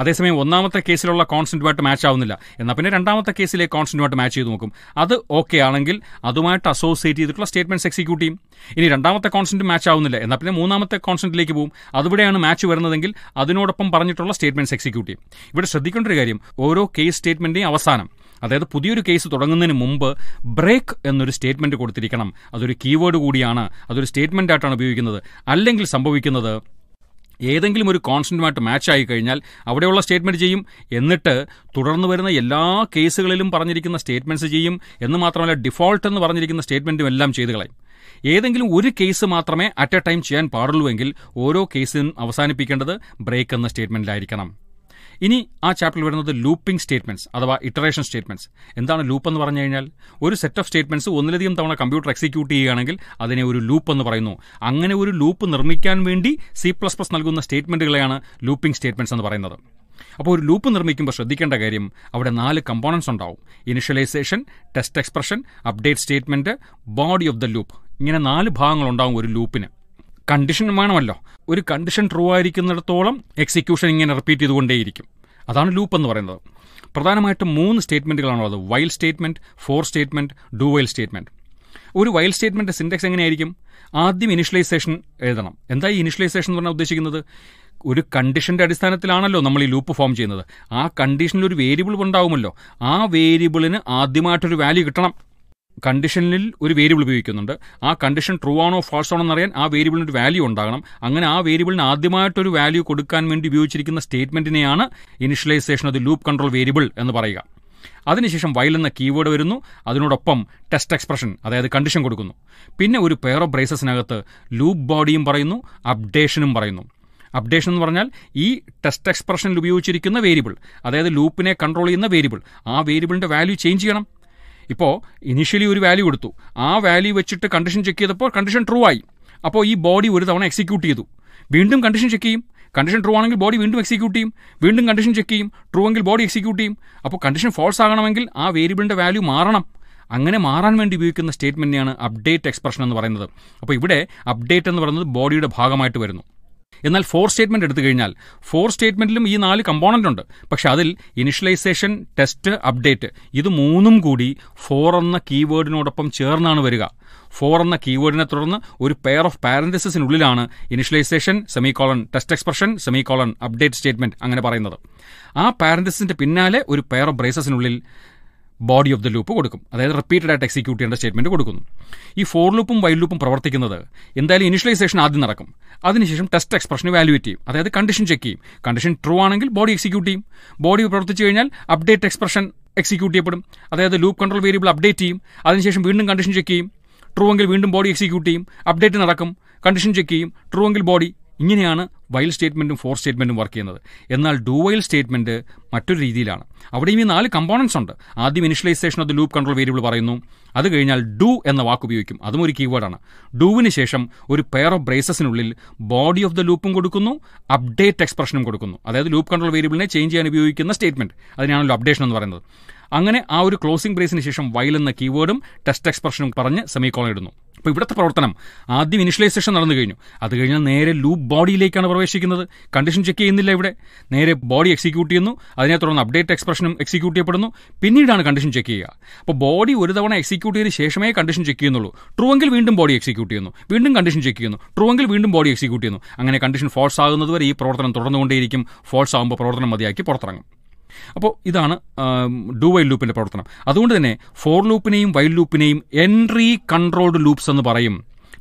അതേസമയം ഒന്നാമത്തെ കേസിലുള്ള കോൺസ്റ്റന്റുമായിട്ട് മാച്ച് ആവുന്നില്ല എന്നാൽ പിന്നെ രണ്ടാമത്തെ കേസിലെ കോൺസ്റ്റന്റുമായിട്ട് മാച്ച് ചെയ്ത് നോക്കും അത് ഓക്കെ ആണെങ്കിൽ അതുമായിട്ട് അസോസിയേറ്റ് ചെയ്തിട്ടുള്ള സ്റ്റേറ്റ്മെന്റ് എക്സിക്യൂട്ട് ചെയ്യും ഇനി രണ്ടാമത്തെ കോൺസ്റ്റന്റ് മാച്ച് ആവുന്നില്ല എന്നാൽ പിന്നെ മൂന്നാമത്തെ കോൺസ്റ്റന്റിലേക്ക് പോകും അതിവിടെയാണ് മാച്ച് വരുന്നതെങ്കിൽ അതിനോടൊപ്പം പറഞ്ഞിട്ടുള്ള സ്റ്റേറ്റ്മെന്റ് എക്സിക്യൂട്ട് ചെയ്യും ഇവിടെ ശ്രദ്ധിക്കേണ്ട ഒരു കാര്യം ഓരോ കേസ് സ്റ്റേറ്റ്മെന്റിന്റെയും അവസാനം അതായത് പുതിയൊരു കേസ് തുടങ്ങുന്നതിന് മുമ്പ് ബ്രേക്ക് എന്നൊരു സ്റ്റേറ്റ്മെന്റ് കൊടുത്തിരിക്കണം അതൊരു കീവേഡ് കൂടിയാണ് അതൊരു സ്റ്റേറ്റ്മെന്റ് ആയിട്ടാണ് ഉപയോഗിക്കുന്നത് അല്ലെങ്കിൽ സംഭവിക്കുന്നത് ഏതെങ്കിലും ഒരു കോൺസ്റ്റന്റുമായിട്ട് മാച്ച് ആയി കഴിഞ്ഞാൽ അവിടെയുള്ള സ്റ്റേറ്റ്മെന്റ് ചെയ്യും എന്നിട്ട് തുടർന്ന് വരുന്ന എല്ലാ കേസുകളിലും പറഞ്ഞിരിക്കുന്ന സ്റ്റേറ്റ്മെന്റ്സ് ചെയ്യും എന്ന് മാത്രമല്ല ഡിഫോൾട്ട് എന്ന് പറഞ്ഞിരിക്കുന്ന സ്റ്റേറ്റ്മെന്റും എല്ലാം ചെയ്തു കളയും ഏതെങ്കിലും ഒരു കേസ് മാത്രമേ അറ്റ് എ ടൈം ചെയ്യാൻ പാടുള്ളൂവെങ്കിൽ ഓരോ കേസിനും അവസാനിപ്പിക്കേണ്ടത് ബ്രേക്ക് എന്ന സ്റ്റേറ്റ്മെന്റിലായിരിക്കണം ഇനി ആ ചാപ്റ്ററിൽ വരുന്നത് ലൂപ്പിംഗ് സ്റ്റേറ്റ്മെന്റ്സ് അഥവാ ഇറ്ററേഷൻ സ്റ്റേറ്റ്മെന്റ്സ് എന്താണ് ലൂപ്പ് എന്ന് പറഞ്ഞു കഴിഞ്ഞാൽ ഒരു സെറ്റ് ഓഫ് സ്റ്റേറ്റ്മെന്റ്സ് ഒന്നിലധികം തവണ കമ്പ്യൂട്ടർ എക്സിക്യൂട്ട് ചെയ്യുകയാണെങ്കിൽ അതിനെ ഒരു ലൂപ്പ് എന്ന് പറയുന്നു അങ്ങനെ ഒരു ലൂപ്പ് നിർമ്മിക്കാൻ വേണ്ടി സി പ്ലസ് പ്ലസ് നൽകുന്ന സ്റ്റേറ്റ്മെന്റുകളെയാണ് ലൂപ്പിംഗ് സ്റ്റേറ്റ്മെന്റ്സ് എന്ന് പറയുന്നത് അപ്പോൾ ഒരു ലൂപ്പ് നിർമ്മിക്കുമ്പോൾ ശ്രദ്ധിക്കേണ്ട കാര്യം അവിടെ നാല് കമ്പോണൻസ് ഉണ്ടാവും initialisation test expression update statement body of the loop ഇങ്ങനെ നാല് ഭാഗങ്ങളുണ്ടാവും ഒരു ലൂപ്പിന് കണ്ടീഷൻ വേണമല്ലോ ഒരു കണ്ടീഷൻ ട്രൂ ആയിരിക്കുന്നിടത്തോളം എക്സിക്യൂഷൻ ഇങ്ങനെ റിപ്പീറ്റ് ചെയ്തുകൊണ്ടേയിരിക്കും അതാണ് ലൂപ്പ് എന്ന് പറയുന്നത് പ്രധാനമായിട്ടും മൂന്ന് സ്റ്റേറ്റ്മെൻറ്റുകളാണുള്ളത് while statement for statement do while statement ഒരു വൈൽ സ്റ്റേറ്റ്മെൻറ്റ് സിൻഡെക്സ് എങ്ങനെയായിരിക്കും ആദ്യം ഇനിഷ്യലൈസേഷൻ എഴുതണം എന്താ ഈ ഇനിഷ്യലൈസേഷൻ എന്ന് പറഞ്ഞാൽ ഉദ്ദേശിക്കുന്നത് ഒരു കണ്ടീഷൻ്റെ അടിസ്ഥാനത്തിലാണല്ലോ നമ്മൾ ഈ ലൂപ്പ് ഫോം ചെയ്യുന്നത് ആ കണ്ടീഷനിൽ ഒരു വേരിയബിൾ ഉണ്ടാവുമല്ലോ ആ വേരിയബിളിന് ആദ്യമായിട്ടൊരു വാല്യൂ കിട്ടണം കണ്ടീഷനിൽ ഒരു വേരിയബിൾ ഉപയോഗിക്കുന്നുണ്ട് ആ കണ്ടീഷൻ ട്രൂ ആണോ ഫാൾസ് ആണോ എന്നറിയാൻ ആ വേരിയബിളിന് ഒരു വാല്യൂ ഉണ്ടാകണം അങ്ങനെ ആ വേരിയബിളിന് ആദ്യമായിട്ടൊരു വാല്യൂ കൊടുക്കാൻ വേണ്ടി ഉപയോഗിച്ചിരിക്കുന്ന സ്റ്റേറ്റ്മെന്റിനെയാണ് initialisation the loop control variable എന്ന് പറയുക അതിനുശേഷം വൈൽ എന്ന കീവേഡ് വരുന്നു അതിനോടൊപ്പം ടെസ്റ്റ് എക്സ്പ്രഷൻ അതായത് കണ്ടീഷൻ കൊടുക്കുന്നു പിന്നെ ഒരു പെയർ ഓഫ് ബ്രേസസിനകത്ത് ലൂപ്പ് ബോഡിയും പറയുന്നു അപ്ഡേഷനും പറയുന്നു അപ്ഡേഷൻ എന്ന് പറഞ്ഞാൽ ഈ ടെസ്റ്റ് എക്സ്പ്രഷനിൽ ഉപയോഗിച്ചിരിക്കുന്ന വേരിയബിൾ അതായത് ലൂപ്പിനെ കൺട്രോൾ ചെയ്യുന്ന വേരിയബിൾ ആ വേരിയബിളിന്റെ വാല്യൂ ചേഞ്ച് ചെയ്യണം ഇപ്പോൾ ഇനീഷ്യലി ഒരു വാല്യൂ കൊടുത്തു ആ വാല്യൂ വെച്ചിട്ട് കണ്ടീഷൻ ചെക്ക് ചെയ്തപ്പോൾ കണ്ടീഷൻ ട്രൂ ആയി അപ്പോൾ ഈ ബോഡി ഒരു തവണ എക്സിക്യൂട്ട് ചെയ്തു വീണ്ടും കണ്ടീഷൻ ചെക്ക് ചെയ്യും കണ്ടീഷൻ ട്രൂ ആണെങ്കിൽ ബോഡി വീണ്ടും എക്സിക്യൂട്ട് ചെയ്യും വീണ്ടും കണ്ടീഷൻ ചെക്ക് ചെയ്യും ട്രൂ എങ്കിൽ ബോഡി എക്സിക്യൂട്ട് ചെയ്യും അപ്പോൾ കണ്ടീഷൻ ഫോൾസ് ആകണമെങ്കിൽ ആ വേരിയബിളിൻ്റെ വാല്യൂ മാറണം അങ്ങനെ മാറാൻ വേണ്ടി ഉപയോഗിക്കുന്ന സ്റ്റേറ്റ്മെൻറ്റിനെയാണ് അപ്ഡേറ്റ് എക്സ്പ്രഷൻ എന്ന് പറയുന്നത് അപ്പോൾ ഇവിടെ അപ്ഡേറ്റ് എന്ന് പറയുന്നത് ബോഡിയുടെ ഭാഗമായിട്ട് വരുന്നു എന്നാൽ ഫോർ സ്റ്റേറ്റ്മെന്റ് എടുത്തു കഴിഞ്ഞാൽ ഫോർ സ്റ്റേറ്റ്മെന്റിലും ഈ നാല് കമ്പോണന്റ് ഉണ്ട് പക്ഷെ അതിൽ ഇനിഷ്യലൈസേഷൻ ടെസ്റ്റ് അപ്ഡേറ്റ് ഇത് മൂന്നും കൂടി ഫോർ എന്ന കീവേഡിനോടൊപ്പം ചേർന്നാണ് വരിക ഫോർ എന്ന കീവേഡിനെ തുടർന്ന് ഒരു പെയർ ഓഫ് പാരന്റസിസിനുള്ളിലാണ് initialization semicolon test expression semicolon update statement അങ്ങനെ പറയുന്നത് ആ പാരന്റസിന്റെ പിന്നാലെ ഒരു പെയർ ഓഫ് ബ്രേസസിനുള്ളിൽ ബോഡി ഓഫ് ദ ലൂപ്പ് കൊടുക്കും അതായത് റിപ്പീറ്റഡ് ആയിട്ട് എക്സിക്യൂട്ട് ചെയ്യേണ്ട സ്റ്റേറ്റ്മെന്റ് കൊടുക്കുന്നു ഈ ഫോർ ലൂപ്പും വൈൽ ലൂപ്പും പ്രവർത്തിക്കുന്നത് എന്തായാലും ഇനിഷ്യലൈസേഷൻ ആദ്യം നടക്കും അതിനുശേഷം ടെസ്റ്റ് എക്സ്പ്രഷൻ വാലുവേറ്റ് ചെയ്യും അതായത് കണ്ടീഷൻ ചെക്ക് ചെയ്യും കണ്ടീഷൻ ട്രൂ ആണെങ്കിൽ ബോഡി എക്സിക്യൂട്ട് ചെയ്യും ബോഡി പ്രവർത്തിച്ചു കഴിഞ്ഞാൽ അപ്ഡേറ്റ് എക്സ്പ്രഷൻ എക്സിക്യൂട്ട് ചെയ്യപ്പെടും അതായത് ലൂപ്പ് കൺട്രോൾ വേരിയബിൾ അപ്ഡേറ്റ് ചെയ്യും അതിനുശേഷം വീണ്ടും കണ്ടീഷൻ ചെക്ക് ചെയ്യും ട്രൂ എങ്കിൽ വീണ്ടും ബോഡി എക്സിക്യൂട്ട് ചെയ്യും അപ്ഡേറ്റ് നടക്കും കണ്ടീഷൻ ചെക്ക് ചെയ്യും ട്രൂ എങ്കിൽ ബോഡി ഇങ്ങനെയാണ് വൈൽ സ്റ്റേറ്റ്മെൻറ്റും ഫോർ സ്റ്റേറ്റ്മെൻറ്റും വർക്ക് ചെയ്യുന്നത് എന്നാൽ ഡു വൈൽ സ്റ്റേറ്റ്മെൻറ്റ് മറ്റൊരു രീതിയിലാണ് അവിടെയും ഈ നാല് കമ്പോണൻസ് ഉണ്ട് ആദ്യം initialization of the loop control variable പറയുന്നു അത് കഴിഞ്ഞാൽ ഡു എന്ന വാക്ക് ഉപയോഗിക്കും അതും ഒരു കീവേഡാണ് ഡൂവിന് ശേഷം ഒരു പെയർ ഓഫ് ബ്രേസസിനുള്ളിൽ ബോഡി ഓഫ് ദ ലൂപ്പും കൊടുക്കുന്നു അപ്ഡേറ്റ് എക്സ്പ്രഷനും കൊടുക്കുന്നു അതായത് ലൂപ്പ് കൺട്രോൾ വേരിയബിളിനെ ചേഞ്ച് ചെയ്യാൻ ഉപയോഗിക്കുന്ന സ്റ്റേറ്റ്മെൻറ്റ് അതിനാണല്ലോ അപ്ഡേഷൻ എന്ന് പറയുന്നത് അങ്ങനെ ആ ഒരു ക്ലോസിംഗ് ബ്രേസിന് ശേഷം വൈൽ എന്ന കീവേഡും ടെസ്റ്റ് എക്സ്പ്രഷനും പറഞ്ഞ് സെമിക്കോളം ഇടുന്നു അപ്പോൾ ഇവിടുത്തെ പ്രവർത്തനം ആദ്യം ഇനിഷ്യലൈസേഷൻ നടന്നു കഴിഞ്ഞു അത് കഴിഞ്ഞാൽ നേരെ ലൂപ്പ് ബോഡിയിലേക്കാണ് പ്രവേശിക്കുന്നത് കണ്ടീഷൻ ചെക്ക് ചെയ്യുന്നില്ല ഇവിടെ നേരെ ബോഡി എക്സിക്യൂട്ട് ചെയ്യുന്നു അതിനെ തുടർന്ന് അപ്ഡേറ്റ് എക്സ്പ്രഷനും എക്സിക്യൂട്ട് ചെയ്യപ്പെടുന്നു പിന്നീടാണ് കണ്ടീഷൻ ചെക്ക് ചെയ്യുക അപ്പോൾ ബോഡി ഒരു തവണ എക്സിക്യൂട്ട് ചെയ്ത ശേഷമേ കണ്ടീഷൻ ചെക്ക് ചെയ്യുന്നുള്ളൂ ട്രൂ എങ്കിൽ വീണ്ടും ബോഡി എക്സിക്യൂട്ട് ചെയ്യുന്നു വീണ്ടും കണ്ടീഷൻ ചെക്ക് ചെയ്യുന്നു ട്രൂ എങ്കിൽ വീണ്ടും ബോഡി എക്സിക്യൂട്ട് ചെയ്യുന്നു അങ്ങനെ കണ്ടീഷൻ ഫോൾസ് ആകുന്നതുവരെ ഈ പ്രവർത്തനം തുടർന്നുകൊണ്ടേയിരിക്കും ഫോൾസ് ആകുമ്പോൾ പ്രവർത്തനം മതിയാക്കി പുറത്തിറങ്ങും അപ്പോൾ ഇതാണ് ഡു വൈൽ ലൂപ്പിന്റെ പ്രവർത്തനം അതുകൊണ്ട് തന്നെ ഫോർ ലൂപ്പിനെയും വൈൽ ലൂപ്പിനെയും എൻട്രി കൺട്രോൾഡ് ലൂപ്സ് എന്ന് പറയും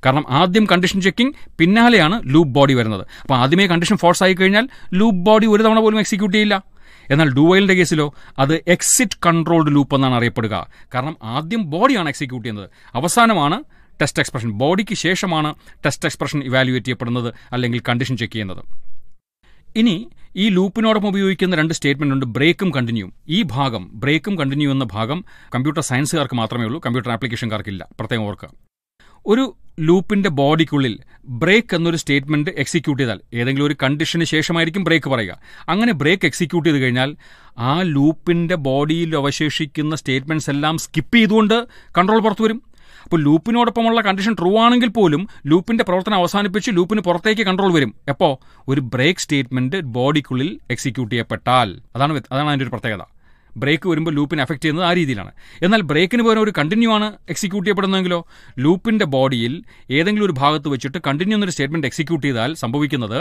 കാരണം ആദ്യം കണ്ടീഷൻ ചെക്കിംഗ് പിന്നാലെയാണ് ലൂപ്പ് ബോഡി വരുന്നത് അപ്പോൾ ആദ്യമേ കണ്ടീഷൻ ഫോൾസ് ആയി കഴിഞ്ഞാൽ ലൂപ്പ് ബോഡി ഒരു തവണ പോലും എക്സിക്യൂട്ട് ചെയ്യില്ല എന്നാൽ ഡുവൈലിന്റെ കേസിലോ അത് എക്സിറ്റ് കൺട്രോൾഡ് ലൂപ്പ് എന്നാണ് അറിയപ്പെടുക കാരണം ആദ്യം ബോഡിയാണ് എക്സിക്യൂട്ട് ചെയ്യുന്നത് അവസാനമാണ് ടെസ്റ്റ് എക്സ്പ്രഷൻ ബോഡിക്ക് ശേഷമാണ് ടെസ്റ്റ് എക്സ്പ്രഷൻ ഇവാലുവേറ്റ് ചെയ്യപ്പെടുന്നത് അല്ലെങ്കിൽ കണ്ടീഷൻ ചെക്ക് ചെയ്യുന്നത് ഇനി ഈ ലൂപ്പിനോടൊപ്പം ഉപയോഗിക്കുന്ന രണ്ട് സ്റ്റേറ്റ്മെന്റ് ഉണ്ട് ബ്രേക്കും കണ്ടിന്യൂ ഈ ഭാഗം ബ്രേക്കും കണ്ടിന്യൂ എന്ന ഭാഗം കമ്പ്യൂട്ടർ സയൻസുകാർക്ക് മാത്രമേ ഉള്ളൂ കമ്പ്യൂട്ടർ ആപ്ലിക്കേഷൻകാർക്കില്ല പ്രത്യേകം ഓർക്കുക ഒരു ലൂപ്പിന്റെ ബോഡിക്കുള്ളിൽ ബ്രേക്ക് എന്നൊരു സ്റ്റേറ്റ്മെന്റ് എക്സിക്യൂട്ട് ചെയ്താൽ ഏതെങ്കിലും ഒരു കണ്ടീഷന് ശേഷമായിരിക്കും ബ്രേക്ക് പറയുക അങ്ങനെ ബ്രേക്ക് എക്സിക്യൂട്ട് ചെയ്ത് കഴിഞ്ഞാൽ ആ ലൂപ്പിന്റെ ബോഡിയിൽ അവശേഷിക്കുന്ന സ്റ്റേറ്റ്മെന്റ്സ് എല്ലാം സ്കിപ്പ് ചെയ്തുകൊണ്ട് കൺട്രോൾ പുറത്തു വരും ഇപ്പൊ ലൂപ്പിനോടൊപ്പമുള്ള കണ്ടീഷൻ ട്രൂ ആണെങ്കിൽ പോലും ലൂപ്പിന്റെ പ്രവർത്തനം അവസാനിപ്പിച്ച് ലൂപ്പിന് പുറത്തേക്ക് കൺട്രോൾ വരും എപ്പോ ഒരു ബ്രേക്ക് സ്റ്റേറ്റ്മെന്റ് ബോഡിക്കുള്ളിൽ എക്സിക്യൂട്ട് ചെയ്യപ്പെട്ടാൽ അതാണ് അതാണ് അതിന്റെ ഒരു പ്രത്യേകത ബ്രേക്ക് വരുമ്പോൾ ലൂപ്പിനെ അഫക്റ്റ് ചെയ്യുന്നത് ആ രീതിയിലാണ് എന്നാൽ ബ്രേക്കിന് പോലും ഒരു കണ്ടിന്യൂ ആണ് എക്സിക്യൂട്ട് ചെയ്യപ്പെടുന്നതെങ്കിലോ ലൂപ്പിന്റെ ബോഡിയിൽ ഏതെങ്കിലും ഒരു ഭാഗത്ത് വെച്ചിട്ട് കണ്ടിന്യൂ എന്നൊരു സ്റ്റേറ്റ്മെന്റ് എക്സിക്യൂട്ട് ചെയ്താൽ സംഭവിക്കുന്നത്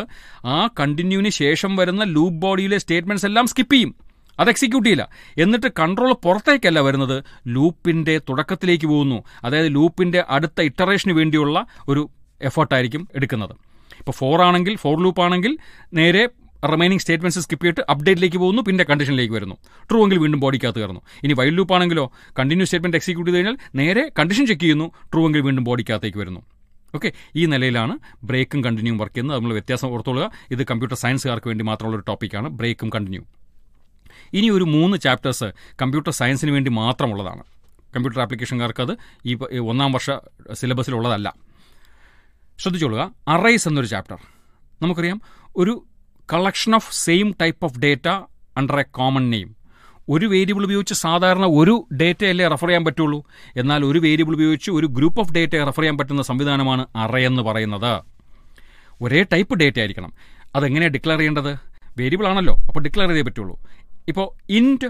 ആ കണ്ടിന്യൂവിന് ശേഷം വരുന്ന ലൂപ്പ് ബോഡിയിലെ സ്റ്റേറ്റ്മെന്റ്സ് എല്ലാം സ്കിപ്പ് ചെയ്യും അത് എക്സിക്യൂട്ട് ചെയ്യില്ല എന്നിട്ട് കൺട്രോൾ പുറത്തേക്കല്ല വരുന്നത് ലൂപ്പിന്റെ തുടക്കത്തിലേക്ക് പോകുന്നു അതായത് ലൂപ്പിന്റെ അടുത്ത ഇറ്ററേഷന് വേണ്ടിയുള്ള ഒരു എഫേർട്ടായിരിക്കും എടുക്കുന്നത് ഇപ്പോൾ ഫോർ ആണെങ്കിൽ ഫോർ ലൂപ്പ് ആണെങ്കിൽ നേരെ റിമൈനിങ് സ്റ്റേറ്റ്മെൻറ്റ്സ് സ്കിപ്പ് ചെയ്തിട്ട് അപ്ഡേറ്റിലേക്ക് പോകുന്നു പിന്നെ കണ്ടീഷനിലേക്ക് വരുന്നു ട്രൂ എങ്കിൽ വീണ്ടും ബോഡിക്കകത്ത് കയറുന്നു ഇനി വൈൽ ലൂപ്പ് ആണെങ്കിലോ കണ്ടിന്യൂ സ്റ്റേറ്റ്മെൻറ്റ് എക്സിക്യൂട്ട് ചെയ്ത് കഴിഞ്ഞാൽ നേരെ കണ്ടീഷൻ ചെക്ക് ചെയ്യുന്നു ട്രൂ എങ്കിൽ വീണ്ടും ബോഡിക്കകത്തേക്ക് വരുന്നു ഓക്കെ ഈ നിലയിലാണ് ബ്രേക്കും കണ്ടിന്യൂവും വർക്ക് ചെയ്യുന്നത് നമ്മൾ വ്യത്യാസം ഓർത്തോളുക ഇത് കമ്പ്യൂട്ടർ സയൻസുകാർക്ക് വേണ്ടി മാത്രമുള്ള ഒരു ടോപ്പിക്കാണ് ബ്രേക്കും കണ്ടിന്യൂ ഇനി ഒരു മൂന്ന് ചാപ്റ്റേഴ്സ് കമ്പ്യൂട്ടർ സയൻസിന് വേണ്ടി മാത്രമുള്ളതാണ് കമ്പ്യൂട്ടർ ആപ്ലിക്കേഷൻകാർക്ക് അത് ഈ ഒന്നാം വർഷ സിലബസിലുള്ളതല്ല ശ്രദ്ധിച്ചോളുക അറൈസ് എന്നൊരു ചാപ്റ്റർ നമുക്കറിയാം ഒരു collection of same type of data under a common name ഒരു വേരിയബിൾ ഉപയോഗിച്ച് സാധാരണ ഒരു ഡേറ്റയല്ലേ റെഫർ ചെയ്യാൻ പറ്റുള്ളൂ എന്നാൽ ഒരു വേരിയബിൾ ഉപയോഗിച്ച് ഒരു ഗ്രൂപ്പ് ഓഫ് ഡേറ്റയെ റെഫർ ചെയ്യാൻ പറ്റുന്ന സംവിധാനമാണ് അറേ എന്ന് പറയുന്നത് ഒരേ ടൈപ്പ് ഡേറ്റ ആയിരിക്കണം അതെങ്ങനെയാണ് ഡിക്ലെയർ ചെയ്യേണ്ടത് വേരിയബിൾ ആണല്ലോ അപ്പോൾ ഡിക്ലെയർ ചെയ്തേ പറ്റുള്ളൂ ഇപ്പോൾ ഇൻറ്റ്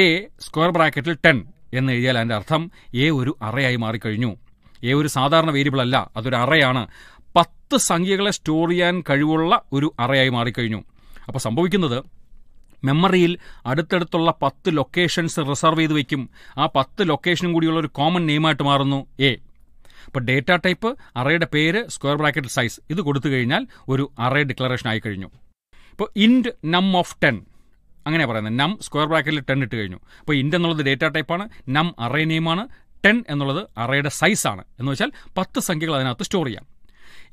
എ സ്ക്വയർ ബ്രാക്കറ്റിൽ ടെൻ എന്ന് എഴുതിയാൽ അതിൻ്റെ അർത്ഥം എ ഒരു അറയായി മാറിക്കഴിഞ്ഞു എ ഒരു സാധാരണ വേരിയബിൾ അല്ല അതൊരു അറയാണ് പത്ത് സംഖ്യകളെ സ്റ്റോർ ചെയ്യാൻ കഴിവുള്ള ഒരു അറയായി മാറിക്കഴിഞ്ഞു അപ്പോൾ സംഭവിക്കുന്നത് മെമ്മറിയിൽ അടുത്തടുത്തുള്ള പത്ത് ലൊക്കേഷൻസ് റിസർവ് ചെയ്ത് വയ്ക്കും ആ പത്ത് ലൊക്കേഷനും കൂടിയുള്ള ഒരു കോമൺ നെയിമായിട്ട് മാറുന്നു എ അപ്പോൾ ഡേറ്റ ടൈപ്പ് അറയുടെ പേര് സ്ക്വയർ ബ്രാക്കറ്റ് സൈസ് ഇത് കൊടുത്തു കഴിഞ്ഞാൽ ഒരു അറേ ഡിക്ലറേഷൻ ആയി കഴിഞ്ഞു ഇപ്പോൾ ഇൻഡ് നം ഓഫ് ടെൻ അങ്ങനെ പറയുന്നത് നം സ്ക്വയർ ബ്രാക്കറ്റിൽ ടെൻ ഇട്ട് കഴിഞ്ഞു അപ്പോൾ ഇൻഡ് എന്നുള്ളത് ഡേറ്റ ടൈപ്പാണ് നം അറേ നെയിമാണ് ടെൻ എന്നുള്ളത് അറേയുടെ സൈസാണ് എന്ന് വെച്ചാൽ പത്ത് സംഖ്യകൾ അതിനകത്ത് സ്റ്റോർ ചെയ്യാം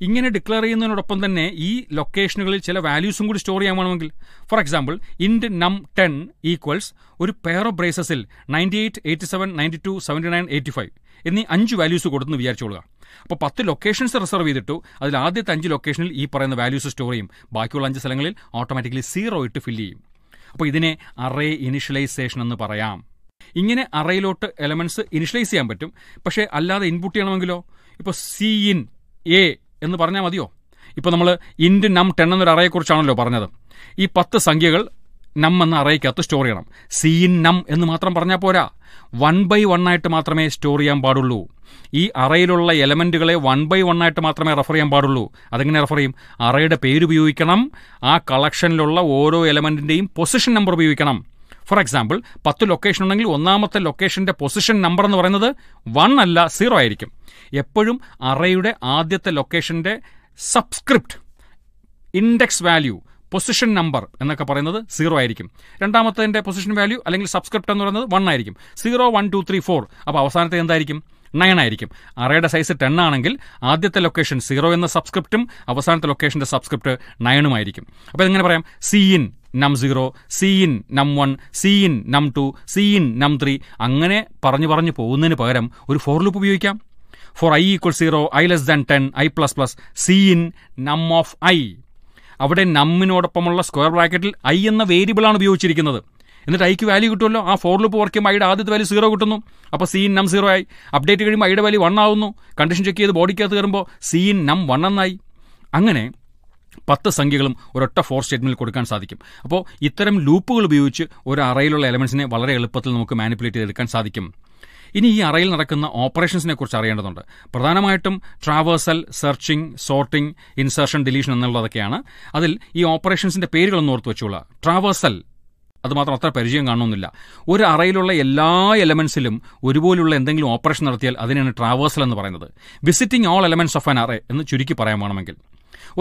ഇങ്ങനെ ഡിക്ലെയർ ചെയ്യുന്നതിനോടൊപ്പം തന്നെ ഈ ലൊക്കേഷനുകളിൽ ചില വാല്യൂസും കൂടി സ്റ്റോർ ചെയ്യാൻ വേണമെങ്കിൽ four example int num ten equals ഒരു പെയർ ഓഫ് ബ്രേസസിൽ ninety eight eighty seven ninety two seventy nine eighty five എന്നീ അഞ്ച് വാല്യൂസ് കൊടുത്തെന്ന് വിചാരിച്ചോളുക അപ്പോൾ പത്ത് ലൊക്കേഷൻസ് റിസർവ് ചെയ്തിട്ടു അതിൽ ആദ്യത്തെ അഞ്ച് ലൊക്കേഷനിൽ ഈ പറയുന്ന വാല്യൂസ് സ്റ്റോർ ചെയ്യും ബാക്കിയുള്ള അഞ്ച് സ്ഥലങ്ങളിൽ ഓട്ടോമാറ്റിക്കലി സീറോ ഇട്ട് ഫില്ല് ചെയ്യും അപ്പോൾ ഇതിനെ അറേ ഇനിഷ്യലൈസേഷൻ എന്ന് പറയാം ഇങ്ങനെ അറയിലോട്ട് എലമെന്റ്സ് ഇനിഷ്യലൈസ് ചെയ്യാൻ പറ്റും പക്ഷേ അല്ലാതെ ഇൻപുട്ട് ചെയ്യണമെങ്കിലോ ഇപ്പോൾ സി ഇൻ എ എന്ന് പറഞ്ഞാൽ മതിയോ ഇപ്പോൾ നമ്മൾ ഇൻഡ് നം ടെൻ എന്നൊരു അറയെക്കുറിച്ചാണല്ലോ പറഞ്ഞത് ഈ പത്ത് സംഖ്യകൾ നമ്മെന്ന് അറിയിക്കാത്ത സ്റ്റോർ ചെയ്യണം സീൻ നം എന്ന് മാത്രം പറഞ്ഞാൽ പോരാ വൺ ബൈ വൺ ആയിട്ട് മാത്രമേ സ്റ്റോർ ചെയ്യാൻ പാടുള്ളൂ ഈ അറയിലുള്ള എലമെൻറ്റുകളെ വൺ ബൈ വൺ ആയിട്ട് മാത്രമേ റെഫർ ചെയ്യാൻ പാടുള്ളൂ അതെങ്ങനെ റെഫർ ചെയ്യും അറയുടെ പേര് ഉപയോഗിക്കണം ആ കളക്ഷനിലുള്ള ഓരോ എലമെൻറ്റിൻ്റെയും പൊസിഷൻ നമ്പർ ഉപയോഗിക്കണം ഫോർ എക്സാമ്പിൾ പത്ത് ലൊക്കേഷൻ ഉണ്ടെങ്കിൽ ഒന്നാമത്തെ ലൊക്കേഷൻ്റെ പൊസിഷൻ നമ്പർ എന്ന് പറയുന്നത് വൺ അല്ല സീറോ ആയിരിക്കും എപ്പോഴും അറയുടെ ആദ്യത്തെ ലൊക്കേഷൻ്റെ subscript index value position number എന്നൊക്കെ പറയുന്നത് സീറോ ആയിരിക്കും രണ്ടാമത്തതിൻ്റെ പൊസിഷൻ വാല്യൂ അല്ലെങ്കിൽ സബ്സ്ക്രിപ്റ്റ് എന്ന് പറയുന്നത് വൺ ആയിരിക്കും zero one two three four അപ്പോൾ അവസാനത്തെ എന്തായിരിക്കും നയൻ ആയിരിക്കും അറയുടെ സൈസ് ടെൻ ആണെങ്കിൽ ആദ്യത്തെ ലൊക്കേഷൻ സീറോ എന്ന സബ്സ്ക്രിപ്റ്റും അവസാനത്തെ ലൊക്കേഷൻ്റെ സബ്സ്ക്രിപ്റ്റ് ആയിരിക്കും അപ്പോൾ ഇങ്ങനെ പറയാം cin num zero cin num one cin num two cin num three അങ്ങനെ പറഞ്ഞു പറഞ്ഞു പോകുന്നതിന് പകരം ഒരു ഫോർ ലൂപ്പ് ഉപയോഗിക്കാം for i equal zero i less than ten i plus plus cin num of i അവിടെ നമ്മിനോടൊപ്പമുള്ള square ബ്രാക്കറ്റിൽ ഐ എന്ന വേരിയബിൾ ആണ് ഉപയോഗിച്ചിരിക്കുന്നത് എന്നിട്ട് ഐക്ക് വാല്യൂ കിട്ടുമല്ലോ ആ ഫോർ ലൂപ്പ് വർക്ക് ചെയ്യുമ്പോൾ ഐയുടെ ആദ്യത്തെ വാല്യൂ സീറോ കിട്ടുന്നു അപ്പോൾ സീൻ നം സീറോ ആയി അപ്ഡേറ്റ് കഴിയുമ്പോൾ ഐയുടെ വാല്യൂ വൺ ആവുന്നു കണ്ടീഷൻ ചെക്ക് ചെയ്ത് ബോഡിക്കകത്ത് കയറുമ്പോൾ സീൻ നം വൺ എന്നായി അങ്ങനെ പത്ത് സംഖ്യകളും ഒരൊറ്റ ഫോർ സ്റ്റേറ്റ്മെന്റിൽ കൊടുക്കാൻ സാധിക്കും അപ്പോൾ ഇത്തരം ലൂപ്പുകൾ ഉപയോഗിച്ച് ഒരു അറയിലുള്ള എലമെന്റ്സിനെ വളരെ എളുപ്പത്തിൽ നമുക്ക് മാനിപ്പുലേറ്റ് ചെയ്തെടുക്കാൻ സാധിക്കും ഇനി ഈ അറയിൽ നടക്കുന്ന ഓപ്പറേഷൻസിനെ കുറിച്ച് അറിയേണ്ടതുണ്ട് പ്രധാനമായിട്ടും traversal searching sorting insertion deletion എന്നുള്ളതൊക്കെയാണ് അതിൽ ഈ ഓപ്പറേഷൻസിന്റെ പേരുകളൊന്നും ഓർത്ത് വെച്ചോളാം ട്രാവേഴ്സൽ അതുമാത്രം അത്ര പരിചയം കാണുന്നില്ല ഒരു അറയിലുള്ള എല്ലാ എലമെന്റ്സിലും ഒരുപോലുള്ള എന്തെങ്കിലും ഓപ്പറേഷൻ നടത്തിയാൽ അതിനാണ് ട്രാവേഴ്സൽ എന്ന് പറയുന്നത് visiting all elements of an array എന്ന് ചുരുക്കി പറയാൻ വേണമെങ്കിൽ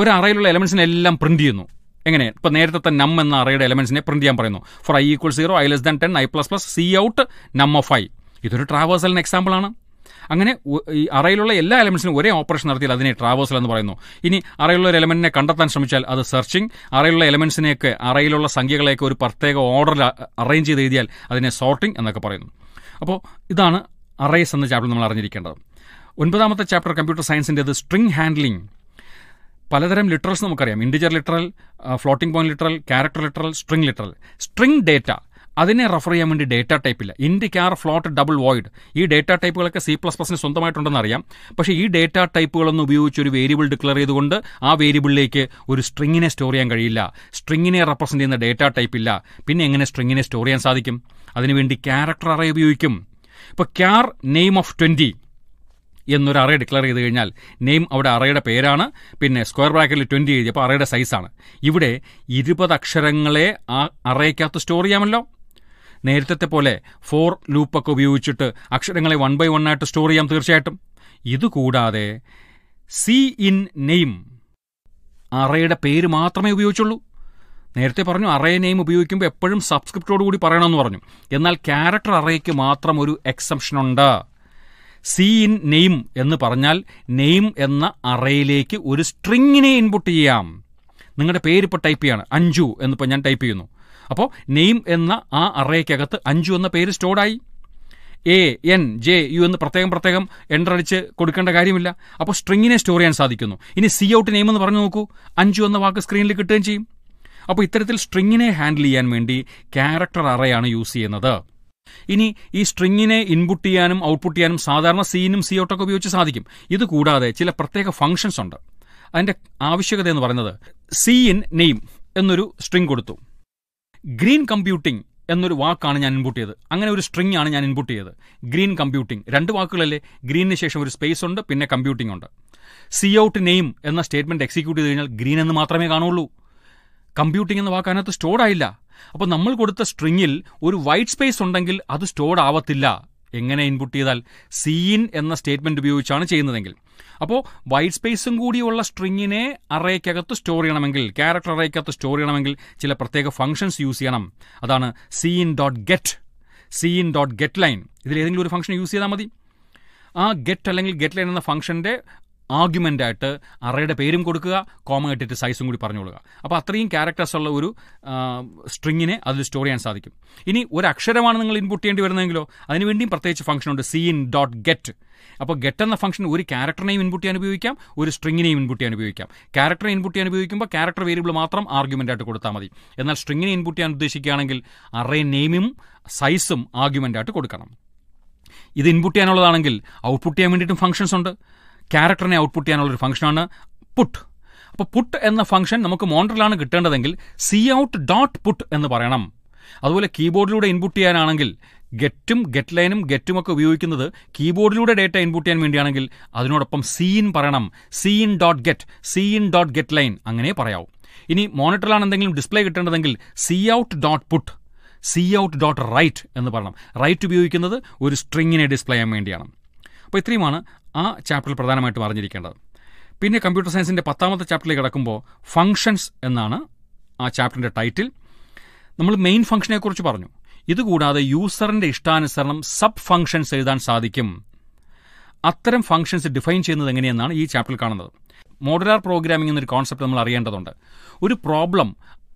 ഒരു അറയിലുള്ള എല്ലാം പ്രിന്റ് ചെയ്യുന്നു എങ്ങനെ ഇപ്പൊ നേരത്തെ നം എന്ന അറയുടെ എലമെന്റ്സിനെ പ്രിന്റ് ചെയ്യാൻ പറയുന്നു for i equal zero i less than ten i plus plus cout num of i ഇതൊരു ട്രാവേഴ്സലിന് എക്സാമ്പിൾ ആണ് അങ്ങനെ ഈ അറയിലുള്ള എല്ലാ എലമെന്റ്സിനും ഒരേ ഓപ്പറേഷൻ നടത്തിയാൽ അതിനെ ട്രാവേഴ്സൽ എന്ന് പറയുന്നു ഇനി അറയിലുള്ള ഒരു എലമെന്റിനെ കണ്ടെത്താൻ ശ്രമിച്ചാൽ അത് സെർച്ചിങ് അറയിലുള്ള എലമെന്റ്സിനെയൊക്കെ അറയിലുള്ള സംഖ്യകളെയൊക്കെ ഒരു പ്രത്യേക ഓർഡറിൽ അറേഞ്ച് ചെയ്ത് എഴുതിയാൽ അതിനെ സോർട്ടിംഗ് എന്നൊക്കെ പറയുന്നു അപ്പോൾ ഇതാണ് അറേസ് എന്ന ചാപ്റ്റർ നമ്മൾ അറിഞ്ഞിരിക്കേണ്ടത് ഒൻപതാമത്തെ ചാപ്റ്റർ കമ്പ്യൂട്ടർ അത് സ്ട്രിങ് ഹാൻഡ്ലിംഗ് പലതരം ലിറ്ററൽസ് നമുക്കറിയാം integer literal floating point literal character literal string literal string data അതിനെ റെഫർ ചെയ്യാൻ വേണ്ടി ഡേറ്റ ടൈപ്പില്ല ഇന്ത്യക്ക് ആർ ഫ്ലോട്ട് ഡബിൾ വോയിഡ് ഈ ഡേറ്റ ടൈപ്പുകളൊക്കെ സി പ്ലസ് പ്ലസിന് സ്വന്തമായിട്ടുണ്ടെന്ന് അറിയാം പക്ഷേ ഈ ഡേറ്റ ടൈപ്പുകളൊന്നും ഉപയോഗിച്ച് ഒരു വേരിയബിൾ ഡിക്ലെയർ ചെയ്തുകൊണ്ട് ആ വേരിയബിളിലേക്ക് ഒരു സ്ട്രിങ്ങിനെ സ്റ്റോർ ചെയ്യാൻ കഴിയില്ല സ്ട്രിങ്ങിനെ റെപ്രസെന്റ് ചെയ്യുന്ന ഡേറ്റ ടൈപ്പില്ല പിന്നെ എങ്ങനെ സ്ട്രിങ്ങിനെ സ്റ്റോർ ചെയ്യാൻ സാധിക്കും അതിനുവേണ്ടി ക്യാരക്ടർ അറേ ഉപയോഗിക്കും ഇപ്പോൾ ക്യാർ നെയിം ഓഫ് ട്വൻറ്റി എന്നൊരു അറേ ഡിക്ലെയർ ചെയ്ത് കഴിഞ്ഞാൽ നെയിം അവിടെ അറയുടെ പേരാണ് പിന്നെ സ്ക്വയർ ബ്രാക്കറ്റിൽ ട്വൻറ്റി എഴുതി അപ്പോൾ അറയുടെ സൈസാണ് ഇവിടെ ഇരുപത് അക്ഷരങ്ങളെ ആ അറേക്കകത്ത് സ്റ്റോർ ചെയ്യാമല്ലോ നേരത്തെ പോലെ ഫോർ ലൂപ്പൊക്കെ ഉപയോഗിച്ചിട്ട് അക്ഷരങ്ങളെ വൺ ബൈ വൺ ആയിട്ട് സ്റ്റോർ ചെയ്യാം തീർച്ചയായിട്ടും ഇതുകൂടാതെ സി ഇൻ നെയിം അറയുടെ പേര് മാത്രമേ ഉപയോഗിച്ചുള്ളൂ നേരത്തെ പറഞ്ഞു അറേ നെയിം ഉപയോഗിക്കുമ്പോൾ എപ്പോഴും സബ്സ്ക്രിപ്റ്റോട് കൂടി പറയണമെന്ന് പറഞ്ഞു എന്നാൽ ക്യാരക്ടർ അറേക്ക് മാത്രം ഒരു എക്സംഷൻ ഉണ്ട് സി ഇൻ നെയിം എന്ന് പറഞ്ഞാൽ നെയിം എന്ന അറയിലേക്ക് ഒരു സ്ട്രിങ്ങിനെ ഇൻപുട്ട് ചെയ്യാം നിങ്ങളുടെ പേരിപ്പോൾ ടൈപ്പ് ചെയ്യാണ് അഞ്ജു എന്നിപ്പോൾ ഞാൻ ടൈപ്പ് ചെയ്യുന്നു അപ്പോൾ നെയിം എന്ന ആ അറേക്കകത്ത് അഞ്ചു എന്ന പേര് സ്റ്റോർഡായി എ എൻ ജെ യു എന്ന് പ്രത്യേകം പ്രത്യേകം എൻ്റർ അടിച്ച് കൊടുക്കേണ്ട കാര്യമില്ല അപ്പോൾ സ്ട്രിങ്ങിനെ സ്റ്റോർ ചെയ്യാൻ സാധിക്കുന്നു ഇനി സി ഔട്ട് നെയിം എന്ന് പറഞ്ഞു നോക്കൂ അഞ്ചു എന്ന വാക്ക് സ്ക്രീനിൽ കിട്ടുകയും ചെയ്യും അപ്പോൾ ഇത്തരത്തിൽ സ്ട്രിങ്ങിനെ ഹാൻഡിൽ ചെയ്യാൻ വേണ്ടി ക്യാരക്ടർ അറയാണ് യൂസ് ചെയ്യുന്നത് ഇനി ഈ സ്ട്രിങ്ങിനെ ഇൻപുട്ട് ചെയ്യാനും ഔട്ട്പുട്ട് ചെയ്യാനും സാധാരണ സീനും സി ഔട്ടൊക്കെ ഉപയോഗിച്ച് സാധിക്കും ഇത് കൂടാതെ ചില പ്രത്യേക ഫംഗ്ഷൻസ് ഉണ്ട് അതിൻ്റെ ആവശ്യകത എന്ന് പറയുന്നത് സി ഇൻ നെയിം എന്നൊരു സ്ട്രിങ് കൊടുത്തു ഗ്രീൻ കമ്പ്യൂട്ടിംഗ് എന്നൊരു വാക്കാണ് ഞാൻ ഇൻപുട്ട് ചെയ്തത് അങ്ങനെ ഒരു സ്ട്രിങ് ആണ് ഞാൻ ഇൻപുട്ട് ചെയ്തത് ഗ്രീൻ കമ്പ്യൂട്ടിംഗ് രണ്ട് വാക്കുകളല്ലേ ഗ്രീനിന് ശേഷം ഒരു സ്പേസ് ഉണ്ട് പിന്നെ കമ്പ്യൂട്ടിംഗ് ഉണ്ട് സി ഔട്ട് നെയിം എന്ന സ്റ്റേറ്റ്മെന്റ് എക്സിക്യൂട്ട് ചെയ്ത് കഴിഞ്ഞാൽ ഗ്രീൻ എന്ന് മാത്രമേ കാണുള്ളൂ കമ്പ്യൂട്ടിംഗ് എന്ന വാക്ക് അതിനകത്ത് സ്റ്റോർഡ് ആയില്ല അപ്പോൾ നമ്മൾ കൊടുത്ത സ്ട്രിങ്ങിൽ ഒരു വൈറ്റ് സ്പേസ് ഉണ്ടെങ്കിൽ അത് സ്റ്റോർഡ് ആവത്തില്ല എങ്ങനെ ഇൻപുട്ട് ചെയ്താൽ സീൻ എന്ന സ്റ്റേറ്റ്മെന്റ് ഉപയോഗിച്ചാണ് ചെയ്യുന്നതെങ്കിൽ അപ്പോൾ വൈറ്റ് സ്പേസും കൂടിയുള്ള സ്ട്രിങ്ങിനെ അറേക്കകത്ത് സ്റ്റോർ ചെയ്യണമെങ്കിൽ ക്യാരക്ടർ അറേക്കകത്ത് സ്റ്റോർ ചെയ്യണമെങ്കിൽ ചില പ്രത്യേക ഫംഗ്ഷൻസ് യൂസ് ചെയ്യണം അതാണ് cin dot get cin dot get line ഇതിൽ ഏതെങ്കിലും ഒരു ഫംഗ്ഷൻ യൂസ് ചെയ്താൽ മതി ആ ഗെറ്റ് അല്ലെങ്കിൽ ഗെറ്റ് ലൈൻ എന്ന ഫംഗ്ഷൻ്റെ ആയിട്ട് അറയുടെ പേരും കൊടുക്കുക കോമ ഇട്ടിട്ട് സൈസും കൂടി പറഞ്ഞു കൊടുക്കുക അപ്പോൾ അത്രയും ക്യാരക്ടേഴ്സ് ഉള്ള ഒരു സ്ട്രിങ്ങിനെ അതിൽ സ്റ്റോർ ചെയ്യാൻ സാധിക്കും ഇനി ഒരു അക്ഷരമാണ് നിങ്ങൾ ഇൻപുട്ട് ചെയ്യേണ്ടി വരുന്നതെങ്കിലോ അതിനുവേണ്ടിയും പ്രത്യേകിച്ച് ഫംഗ്ഷൻ ഉണ്ട് സി ഇൻ ഡോട്ട് ഗെറ്റ് അപ്പോൾ ഗെറ്റ് എന്ന ഫംഗ്ഷൻ ഒരു ക്യാരക്ടറിനെയും ഇൻപുട്ട് ചെയ്യാൻ ഉപയോഗിക്കാം ഒരു സ്ട്രിങ്ങിനെയും ഇൻപുട്ട് ചെയ്യാൻ ഉപയോഗിക്കാം ക്യാരക്ടറെ ഇൻപുട്ട് ചെയ്യാൻ ഉപയോഗിക്കുമ്പോൾ ക്യാരക്ടർ വേരിയബിൾ മാത്രം ആർഗ്യുമെൻ്റ് ആയിട്ട് കൊടുത്താൽ മതി എന്നാൽ സ്ട്രിങ്ങിനെ ഇൻപുട്ട് ചെയ്യാൻ ഉദ്ദേശിക്കുകയാണെങ്കിൽ അറേ നെയിമും സൈസും ആർഗ്യുമെൻ്റ് ആയിട്ട് കൊടുക്കണം ഇത് ഇൻപുട്ട് ചെയ്യാനുള്ളതാണെങ്കിൽ ഔട്ട്പുട്ട് ചെയ്യാൻ വേണ്ടിയിട്ടും ഫംഗ്ഷൻസ് ഉണ്ട് ക്യാരക്ടറിനെ ഔട്ട്പുട്ട് ചെയ്യാനുള്ളൊരു ഫംഗ്ഷനാണ് പുട്ട് അപ്പോൾ പുട്ട് എന്ന ഫംഗ്ഷൻ നമുക്ക് മോണ്ടറിലാണ് കിട്ടേണ്ടതെങ്കിൽ സി ഔട്ട് ഡോട്ട് പുട്ട് എന്ന് പറയണം അതുപോലെ കീബോർഡിലൂടെ ഇൻപുട്ട് ചെയ്യാനാണെങ്കിൽ ഗെറ്റും ഗെറ്റ് ലൈനും ഗെറ്റും ഒക്കെ ഉപയോഗിക്കുന്നത് കീബോർഡിലൂടെ ഡേറ്റ ഇൻപുട്ട് ചെയ്യാൻ വേണ്ടിയാണെങ്കിൽ അതിനോടൊപ്പം സീൻ പറയണം cin dot get cin dot get line അങ്ങനെ പറയാവും ഇനി മോണിറ്ററിലാണ് എന്തെങ്കിലും ഡിസ്പ്ലേ കിട്ടേണ്ടതെങ്കിൽ cout dot put cout dot write എന്ന് പറയണം റൈറ്റ് ഉപയോഗിക്കുന്നത് ഒരു സ്ട്രിങ്ങിനെ ഡിസ്പ്ലേ ചെയ്യാൻ വേണ്ടിയാണ് അപ്പോൾ ഇത്രയുമാണ് ആ ചാപ്റ്ററിൽ പ്രധാനമായിട്ടും അറിഞ്ഞിരിക്കേണ്ടത് പിന്നെ കമ്പ്യൂട്ടർ സയൻസിൻ്റെ പത്താമത്തെ ചാപ്റ്ററിലേക്ക് കടക്കുമ്പോൾ ഫങ്ഷൻസ് എന്നാണ് ആ ചാപ്റ്ററിൻ്റെ ടൈറ്റിൽ നമ്മൾ മെയിൻ ഫംഗ്ഷനെക്കുറിച്ച് പറഞ്ഞു ഇതുകൂടാതെ യൂസറിൻ്റെ ഇഷ്ടാനുസരണം സബ് ഫങ്ഷൻസ് എഴുതാൻ സാധിക്കും അത്തരം ഫങ്ഷൻസ് ഡിഫൈൻ ചെയ്യുന്നത് എങ്ങനെയെന്നാണ് ഈ ചാപ്റ്ററിൽ കാണുന്നത് മോഡുലാർ പ്രോഗ്രാമിംഗ് എന്നൊരു കോൺസെപ്റ്റ് നമ്മൾ അറിയേണ്ടതുണ്ട് ഒരു പ്രോബ്ലം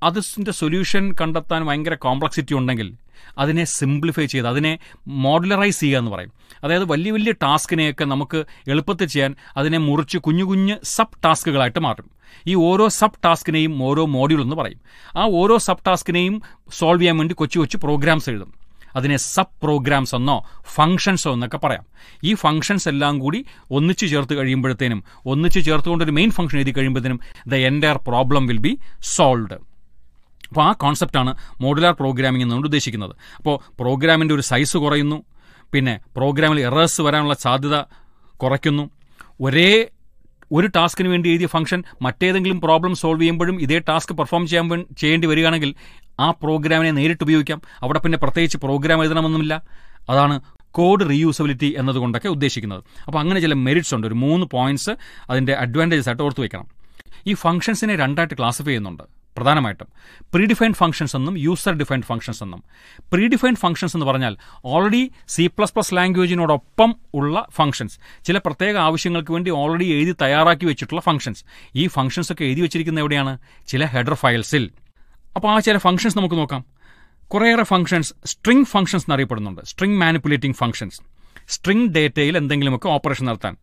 അതിൻ്റെ സൊല്യൂഷൻ കണ്ടെത്താൻ ഭയങ്കര കോംപ്ലക്സിറ്റി ഉണ്ടെങ്കിൽ അതിനെ സിംപ്ലിഫൈ ചെയ്ത് അതിനെ മോഡലറൈസ് ചെയ്യുക എന്ന് പറയും അതായത് വലിയ വലിയ ടാസ്കിനെയൊക്കെ നമുക്ക് എളുപ്പത്തിൽ ചെയ്യാൻ അതിനെ മുറിച്ച് കുഞ്ഞു കുഞ്ഞ് സബ് ടാസ്കുകളായിട്ട് മാറ്റും ഈ ഓരോ സബ് ടാസ്കിനെയും ഓരോ മോഡ്യൂൾ എന്ന് പറയും ആ ഓരോ സബ് ടാസ്കിനെയും സോൾവ് ചെയ്യാൻ വേണ്ടി കൊച്ചു കൊച്ചു പ്രോഗ്രാംസ് എഴുതും അതിനെ സബ് പ്രോഗ്രാംസ് എന്നോ ഫംഗ്ഷൻസോ എന്നൊക്കെ പറയാം ഈ ഫംഗ്ഷൻസ് എല്ലാം കൂടി ഒന്നിച്ചു ചേർത്ത് കഴിയുമ്പോഴത്തേനും ഒന്നിച്ചു ചേർത്തുകൊണ്ടൊരു മെയിൻ ഫംഗ്ഷൻ എഴുതി കഴിയുമ്പോഴത്തേനും the entire problem will be solved അപ്പോൾ ആ കോൺസെപ്റ്റാണ് മോഡുലാർ പ്രോഗ്രാമിംഗ് എന്നുകൊണ്ട് ഉദ്ദേശിക്കുന്നത് അപ്പോൾ പ്രോഗ്രാമിൻ്റെ ഒരു സൈസ് കുറയുന്നു പിന്നെ പ്രോഗ്രാമിൽ എറേഴ്സ് വരാനുള്ള സാധ്യത കുറയ്ക്കുന്നു ഒരേ ഒരു ടാസ്കിന് വേണ്ടി എഴുതിയ ഫംഗ്ഷൻ മറ്റേതെങ്കിലും പ്രോബ്ലം സോൾവ് ചെയ്യുമ്പോഴും ഇതേ ടാസ്ക് പെർഫോം ചെയ്യാൻ ചെയ്യേണ്ടി വരികയാണെങ്കിൽ ആ പ്രോഗ്രാമിനെ നേരിട്ട് ഉപയോഗിക്കാം അവിടെ പിന്നെ പ്രത്യേകിച്ച് പ്രോഗ്രാം എഴുതണമെന്നില്ല അതാണ് കോഡ് റീയൂസബിലിറ്റി എന്നതുകൊണ്ടൊക്കെ ഉദ്ദേശിക്കുന്നത് അപ്പോൾ അങ്ങനെ ചില മെറിറ്റ്സ് ഉണ്ട് ഒരു മൂന്ന് പോയിന്റ്സ് അതിൻ്റെ അഡ്വാൻറ്റേജസ് ആയിട്ട് ഓർത്ത് വെക്കണം ഈ ഫംഗ്ഷൻസിനെ രണ്ടായിട്ട് ക്ലാസിഫൈ ചെയ്യുന്നുണ്ട് പ്രധാനമായിട്ടും പ്രീഡിഫൈൻഡ് ഫംഗ്ഷൻസ് എന്നും യൂസർ ഡിഫൈൻഡ് ഫംഗ്ഷൻസ് എന്നും പ്രീഡിഫൈൻഡ് ഫംഗ്ഷൻസ് എന്ന് പറഞ്ഞാൽ ഓൾറെഡി സി പ്ലസ് പ്ലസ് ലാംഗ്വേജിനോടൊപ്പം ഉള്ള ഫംഗ്ഷൻസ് ചില പ്രത്യേക ആവശ്യങ്ങൾക്ക് വേണ്ടി ഓൾറെഡി എഴുതി തയ്യാറാക്കി വെച്ചിട്ടുള്ള ഫംഗ്ഷൻസ് ഈ ഫംഗ്ഷൻസ് ഒക്കെ എഴുതി വെച്ചിരിക്കുന്നത് എവിടെയാണ് ചില ഹെഡർ ഫയൽസിൽ അപ്പോൾ ആ ചില ഫംഗ്ഷൻസ് നമുക്ക് നോക്കാം കുറേയേറെ ഫംഗ്ഷൻസ് സ്ട്രിംഗ് ഫംഗ്ഷൻസ് എന്നറിയപ്പെടുന്നുണ്ട് സ്ട്രിംഗ് മാനിപ്പുലേറ്റിംഗ് ഫംഗ്ഷൻസ് സ്ട്രിംഗ് ഡേറ്റയിൽ എന്തെങ്കിലുമൊക്കെ ഓപ്പറേഷൻ നടത്താൻ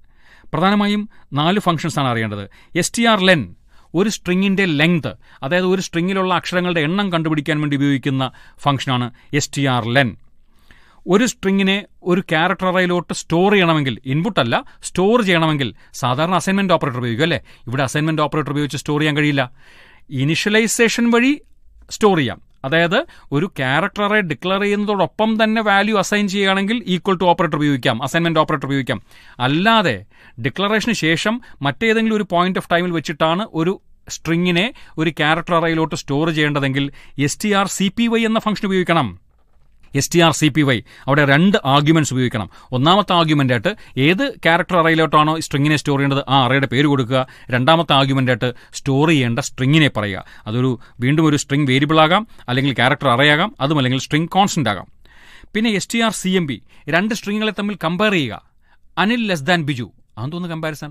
പ്രധാനമായും നാല് ഫംഗ്ഷൻസാണ് അറിയേണ്ടത് എസ് ടി ആർ ലെൻ ഒരു സ്ട്രിങ്ങിൻ്റെ ലെങ്ത് അതായത് ഒരു സ്ട്രിങ്ങിലുള്ള അക്ഷരങ്ങളുടെ എണ്ണം കണ്ടുപിടിക്കാൻ വേണ്ടി ഉപയോഗിക്കുന്ന ഫംഗ്ഷനാണ് എസ് ടി ആർ ലെൻ ഒരു സ്ട്രിങ്ങിനെ ഒരു ക്യാരക്ടർ അറയിലോട്ട് സ്റ്റോർ ചെയ്യണമെങ്കിൽ ഇൻപുട്ട് അല്ല സ്റ്റോർ ചെയ്യണമെങ്കിൽ സാധാരണ അസൈൻമെന്റ് ഓപ്പറേറ്റർ ഉപയോഗിക്കും അല്ലേ ഇവിടെ അസൈൻമെന്റ് ഓപ്പറേറ്റർ ഉപയോഗിച്ച് സ്റ്റോർ ചെയ്യാൻ കഴിയില്ല ഇനിഷ്യലൈസേഷൻ വഴി സ്റ്റോർ ചെയ്യാം അതായത് ഒരു ക്യാരക്ടറെ ഡിക്ലെയർ ചെയ്യുന്നതോടൊപ്പം തന്നെ വാല്യൂ അസൈൻ ചെയ്യുകയാണെങ്കിൽ ഈക്വൽ ടു ഓപ്പറേറ്റർ ഉപയോഗിക്കാം അസൈൻമെന്റ് ഓപ്പറേറ്റർ ഉപയോഗിക്കാം അല്ലാതെ ഡിക്ലറേഷന് ശേഷം മറ്റേതെങ്കിലും ഒരു പോയിന്റ് ഓഫ് ടൈമിൽ വെച്ചിട്ടാണ് ഒരു സ്ട്രിങ്ങിനെ ഒരു ക്യാരക്ടർ അറയിലോട്ട് സ്റ്റോർ ചെയ്യേണ്ടതെങ്കിൽ S T R C P Y എന്ന ഫംഗ്ഷൻ ഉപയോഗിക്കണം S T R C P Y അവിടെ രണ്ട് ആർഗ്യുമെന്റ്സ് ഉപയോഗിക്കണം ഒന്നാമത്തെ ആർഗ്യുമെന്റ് ആയിട്ട് ഏത് ക്യാരക്ടർ അറയിലോട്ടാണോ സ്ട്രിങ്ങിനെ സ്റ്റോർ ചെയ്യേണ്ടത് ആ അറയുടെ പേര് കൊടുക്കുക രണ്ടാമത്തെ ആർഗ്യുമെന്റ് ആയിട്ട് സ്റ്റോർ ചെയ്യേണ്ട സ്ട്രിങ്ങിനെ പറയുക അതൊരു വീണ്ടും ഒരു സ്ട്രിങ് വേരിയബിൾ ആകാം അല്ലെങ്കിൽ ക്യാരക്ടർ അറയാകാം അതും അല്ലെങ്കിൽ സ്ട്രിങ് കോൺസ്റ്റന്റ് ആകാം പിന്നെ S T R C M B രണ്ട് സ്ട്രിങ്ങുകളെ തമ്മിൽ കമ്പയർ ചെയ്യുക അനിൽ ലെസ് ദാൻ ബിജു അതെന്തോന്ന് കമ്പാരിസൺ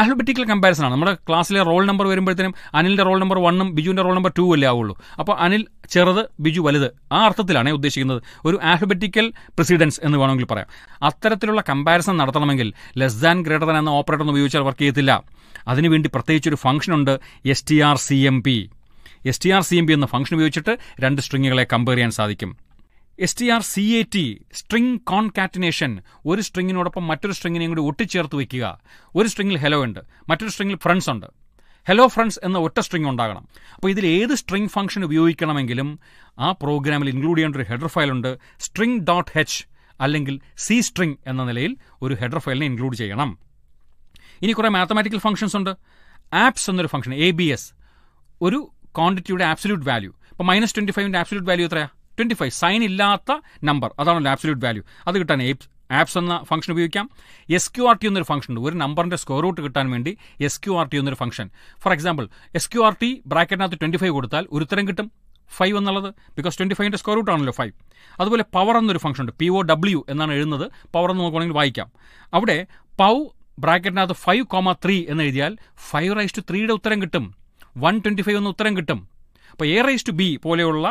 ആൽഫബറ്റിക്കൽ കമ്പാരിസൺ ആണ് നമ്മുടെ ക്ലാസ്സിലെ റോൾ നമ്പർ വരുമ്പോഴത്തേനും അനിലിൻ്റെ റോൾ നമ്പർ വണ്ണും ബിജുവിൻ്റെ റോൾ നമ്പർ ടു അല്ലേ ആവുള്ളൂ അപ്പോൾ അനിൽ ചെറുത് ബിജു വലുത് ആ അർത്ഥത്തിലാണ് ഉദ്ദേശിക്കുന്നത് ഒരു ആൽഫബറ്റിക്കൽ പ്രസിഡൻസ് എന്ന് വേണമെങ്കിൽ പറയാം അത്തരത്തിലുള്ള കമ്പാരിസൺ നടത്തണമെങ്കിൽ ലെസ് ദാൻ ഗ്രേറ്റർ ദാൻ എന്ന ഓപ്പറേറ്റർ ഒന്നും ഉപയോഗിച്ചാൽ വർക്ക് ചെയ്യത്തില്ല അതിനുവേണ്ടി ഫംഗ്ഷൻ ഉണ്ട് S T R C M P S T R C M P എന്ന ഫംഗ്ഷൻ ഉപയോഗിച്ചിട്ട് രണ്ട് സ്ട്രിങ്ങുകളെ കമ്പയർ ചെയ്യാൻ സാധിക്കും S T R C A T string concatenation ഒരു സ്ട്രിങ്ങിനോടൊപ്പം മറ്റൊരു സ്ട്രിങ്ങിനെയും കൂടി ഒട്ടിച്ചേർത്ത് വെക്കുക ഒരു സ്ട്രിങ്ങിൽ ഹെലോ ഉണ്ട് മറ്റൊരു സ്ട്രിങ്ങിൽ ഫ്രണ്ട്സ് ഉണ്ട് ഹലോ ഫ്രണ്ട്സ് എന്ന ഒറ്റ സ്ട്രിംഗ് ഉണ്ടാകണം അപ്പോൾ ഇതിൽ ഏത് സ്ട്രിംഗ് ഫംഗ്ഷൻ ഉപയോഗിക്കണമെങ്കിലും ആ പ്രോഗ്രാമിൽ ഇൻക്ലൂഡ് ചെയ്യേണ്ട ഒരു ഹെഡർ ഉണ്ട് സ്ട്രിങ് ഡോട്ട് ഹെച്ച് അല്ലെങ്കിൽ സി സ്ട്രിങ് എന്ന നിലയിൽ ഒരു ഹെഡർ ഫയലിനെ ഇൻക്ലൂഡ് ചെയ്യണം ഇനി കുറേ മാത്തമാറ്റിക്കൽ ഫംഗ്ഷൻസ് ഉണ്ട് ആപ്സ് എന്നൊരു ഫംഗ്ഷൻ എ ബി എസ് ഒരു ക്വാണ്ടിറ്റിയുടെ ആബ്സല്യൂട്ട് വാല്യൂ ഇപ്പോൾ മൈനസ് ട്വൻറ്റി ഫൈവിൻ്റെ ആബ്സല്യൂട്ട് വാല്യൂ എത്രയാണ് ട്വൻറ്റി ഫൈവ് സൈൻ ഇല്ലാത്ത നമ്പർ അതാണല്ലോ ആബ്സല്യൂട്ട് വാല്യൂ അത് കിട്ടാൻ ആപ്സ് എന്ന ഫംഗ്ഷൻ ഉപയോഗിക്കാം എസ് ക്യു ആർ ടി എന്നൊരു ഫംഗ്ഷൻ ഉണ്ട് ഒരു നമ്പറിന്റെ സ്കോർ റൂട്ട് കിട്ടാൻ വേണ്ടി എസ് ക്യു ആർ ടി എന്നൊരു function for example S Q R T ബ്രാക്കറ്റിനകത്ത് ട്വൻറ്റി ഫൈവ് കൊടുത്താൽ ഒരു ഉത്തരം കിട്ടും ഫൈവ് എന്നുള്ളത് ബിക്കോസ് ട്വൻറ്റി ഫൈവിൻ്റെ സ്കോർ റൂട്ട് ആണല്ലോ ഫൈവ് അതുപോലെ പവർ എന്നൊരു ഫംഗ്ഷൻ ഉണ്ട് പി ഒ ഡബ്ല്യു എന്നാണ് എഴുതുന്നത് പവർ എന്ന് നോക്കുകയാണെങ്കിൽ വായിക്കാം അവിടെ പൗ ബ്രാക്കറ്റിനകത്ത് ഫൈവ് കോമ ത്രീ എന്ന് എഴുതിയാൽ ഫൈവ് റൈസ് ടു ത്രീയുടെ ഉത്തരം കിട്ടും വൺ ട്വൻറ്റി ഫൈവ് എന്ന ഉത്തരം കിട്ടും അപ്പോൾ എ റൈസ് ടു ബി പോലെയുള്ള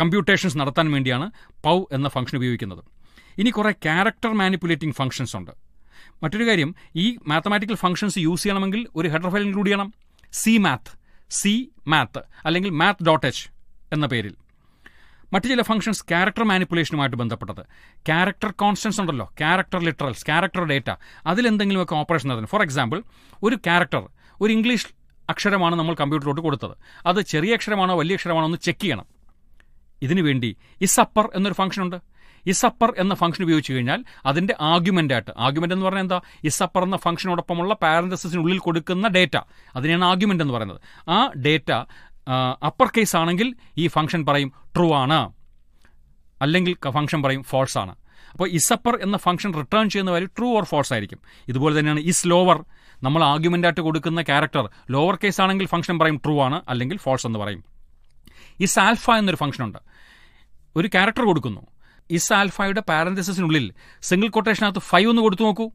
കമ്പ്യൂട്ടേഷൻസ് നടത്താൻ വേണ്ടിയാണ് പൗ എന്ന ഫംഗ്ഷൻ ഉപയോഗിക്കുന്നത് ഇനി കുറേ ക്യാരക്ടർ മാനിപ്പുലേറ്റിംഗ് ഫംഗ്ഷൻസ് ഉണ്ട് മറ്റൊരു കാര്യം ഈ മാത്തമാറ്റിക്കൽ ഫംഗ്ഷൻസ് യൂസ് ചെയ്യണമെങ്കിൽ ഒരു ഹെഡർ ഫയൽ ഇൻക്ലൂഡ് ചെയ്യണം സി മാത്ത് സി മാത്ത് അല്ലെങ്കിൽ മാത്ത് ഡോട്ട് എച്ച് എന്ന പേരിൽ മറ്റു ചില ഫംഗ്ഷൻസ് ക്യാരക്ടർ മാനിപ്പുലേഷനുമായിട്ട് ബന്ധപ്പെട്ടത് ക്യാരക്ടർ കോൺസ്റ്റൻസ് ഉണ്ടല്ലോ ക്യാരക്ടർ ലിറ്ററൽസ് ക്യാരക്ടർ ഡേറ്റ അതിലെന്തെങ്കിലുമൊക്കെ ഓപ്പറേഷൻ നടത്തുന്നു ഫോർ എക്സാമ്പിൾ ഒരു ക്യാരക്ടർ ഒരു ഇംഗ്ലീഷ് അക്ഷരമാണ് നമ്മൾ കമ്പ്യൂട്ടറിലോട്ട് കൊടുത്തത് അത് ചെറിയ അക്ഷരമാണോ വലിയ അക്ഷരമാണോ എന്ന് ചെക്ക് ചെയ്യണം ഇതിനുവേണ്ടി ഇസപ്പർ എന്നൊരു ഫംഗ്ഷനുണ്ട് ഇസപ്പർ എന്ന ഫംഗ്ഷൻ ഉപയോഗിച്ച് കഴിഞ്ഞാൽ അതിൻ്റെ ആർഗ്യുമെൻ്റ് ആയിട്ട് ആർഗ്യുമെൻ്റ് എന്ന് പറഞ്ഞാൽ എന്താ ഇസപ്പർ എന്ന ഫംഗ്ഷനോടൊപ്പമുള്ള പാരന്തസിനുള്ളിൽ കൊടുക്കുന്ന ഡേറ്റ അതിനെയാണ് ആർഗ്യുമെൻ്റ് എന്ന് പറയുന്നത് ആ ഡേറ്റ അപ്പർ കേസ് ആണെങ്കിൽ ഈ ഫംഗ്ഷൻ പറയും ട്രൂ ആണ് അല്ലെങ്കിൽ ഫംഗ്ഷൻ പറയും ഫോൾസ് ആണ് അപ്പോൾ ഇസപ്പർ എന്ന ഫംഗ്ഷൻ റിട്ടേൺ ചെയ്യുന്ന വാല്യൂ ട്രൂ ഓർ ഫോൾസ് ആയിരിക്കും ഇതുപോലെ തന്നെയാണ് ഇസ് ലോവർ നമ്മൾ ആർഗ്യുമെന്റ് ആയിട്ട് കൊടുക്കുന്ന ക്യാരക്ടർ ലോവർ കേസ് ആണെങ്കിൽ ഫംഗ്ഷൻ പറയും ട്രൂ ആണ് അല്ലെങ്കിൽ ഫോൾസ് എന്ന് പറയും ഇസ് ആൽഫ എന്നൊരു ഉണ്ട് ഒരു ക്യാരക്ടർ കൊടുക്കുന്നു ഇസ് ആൽഫയുടെ പാരന്തസിനുള്ളിൽ സിംഗിൾ കൊട്ടേഷനകത്ത് ഫൈവ് ഒന്ന് കൊടുത്തു നോക്കൂ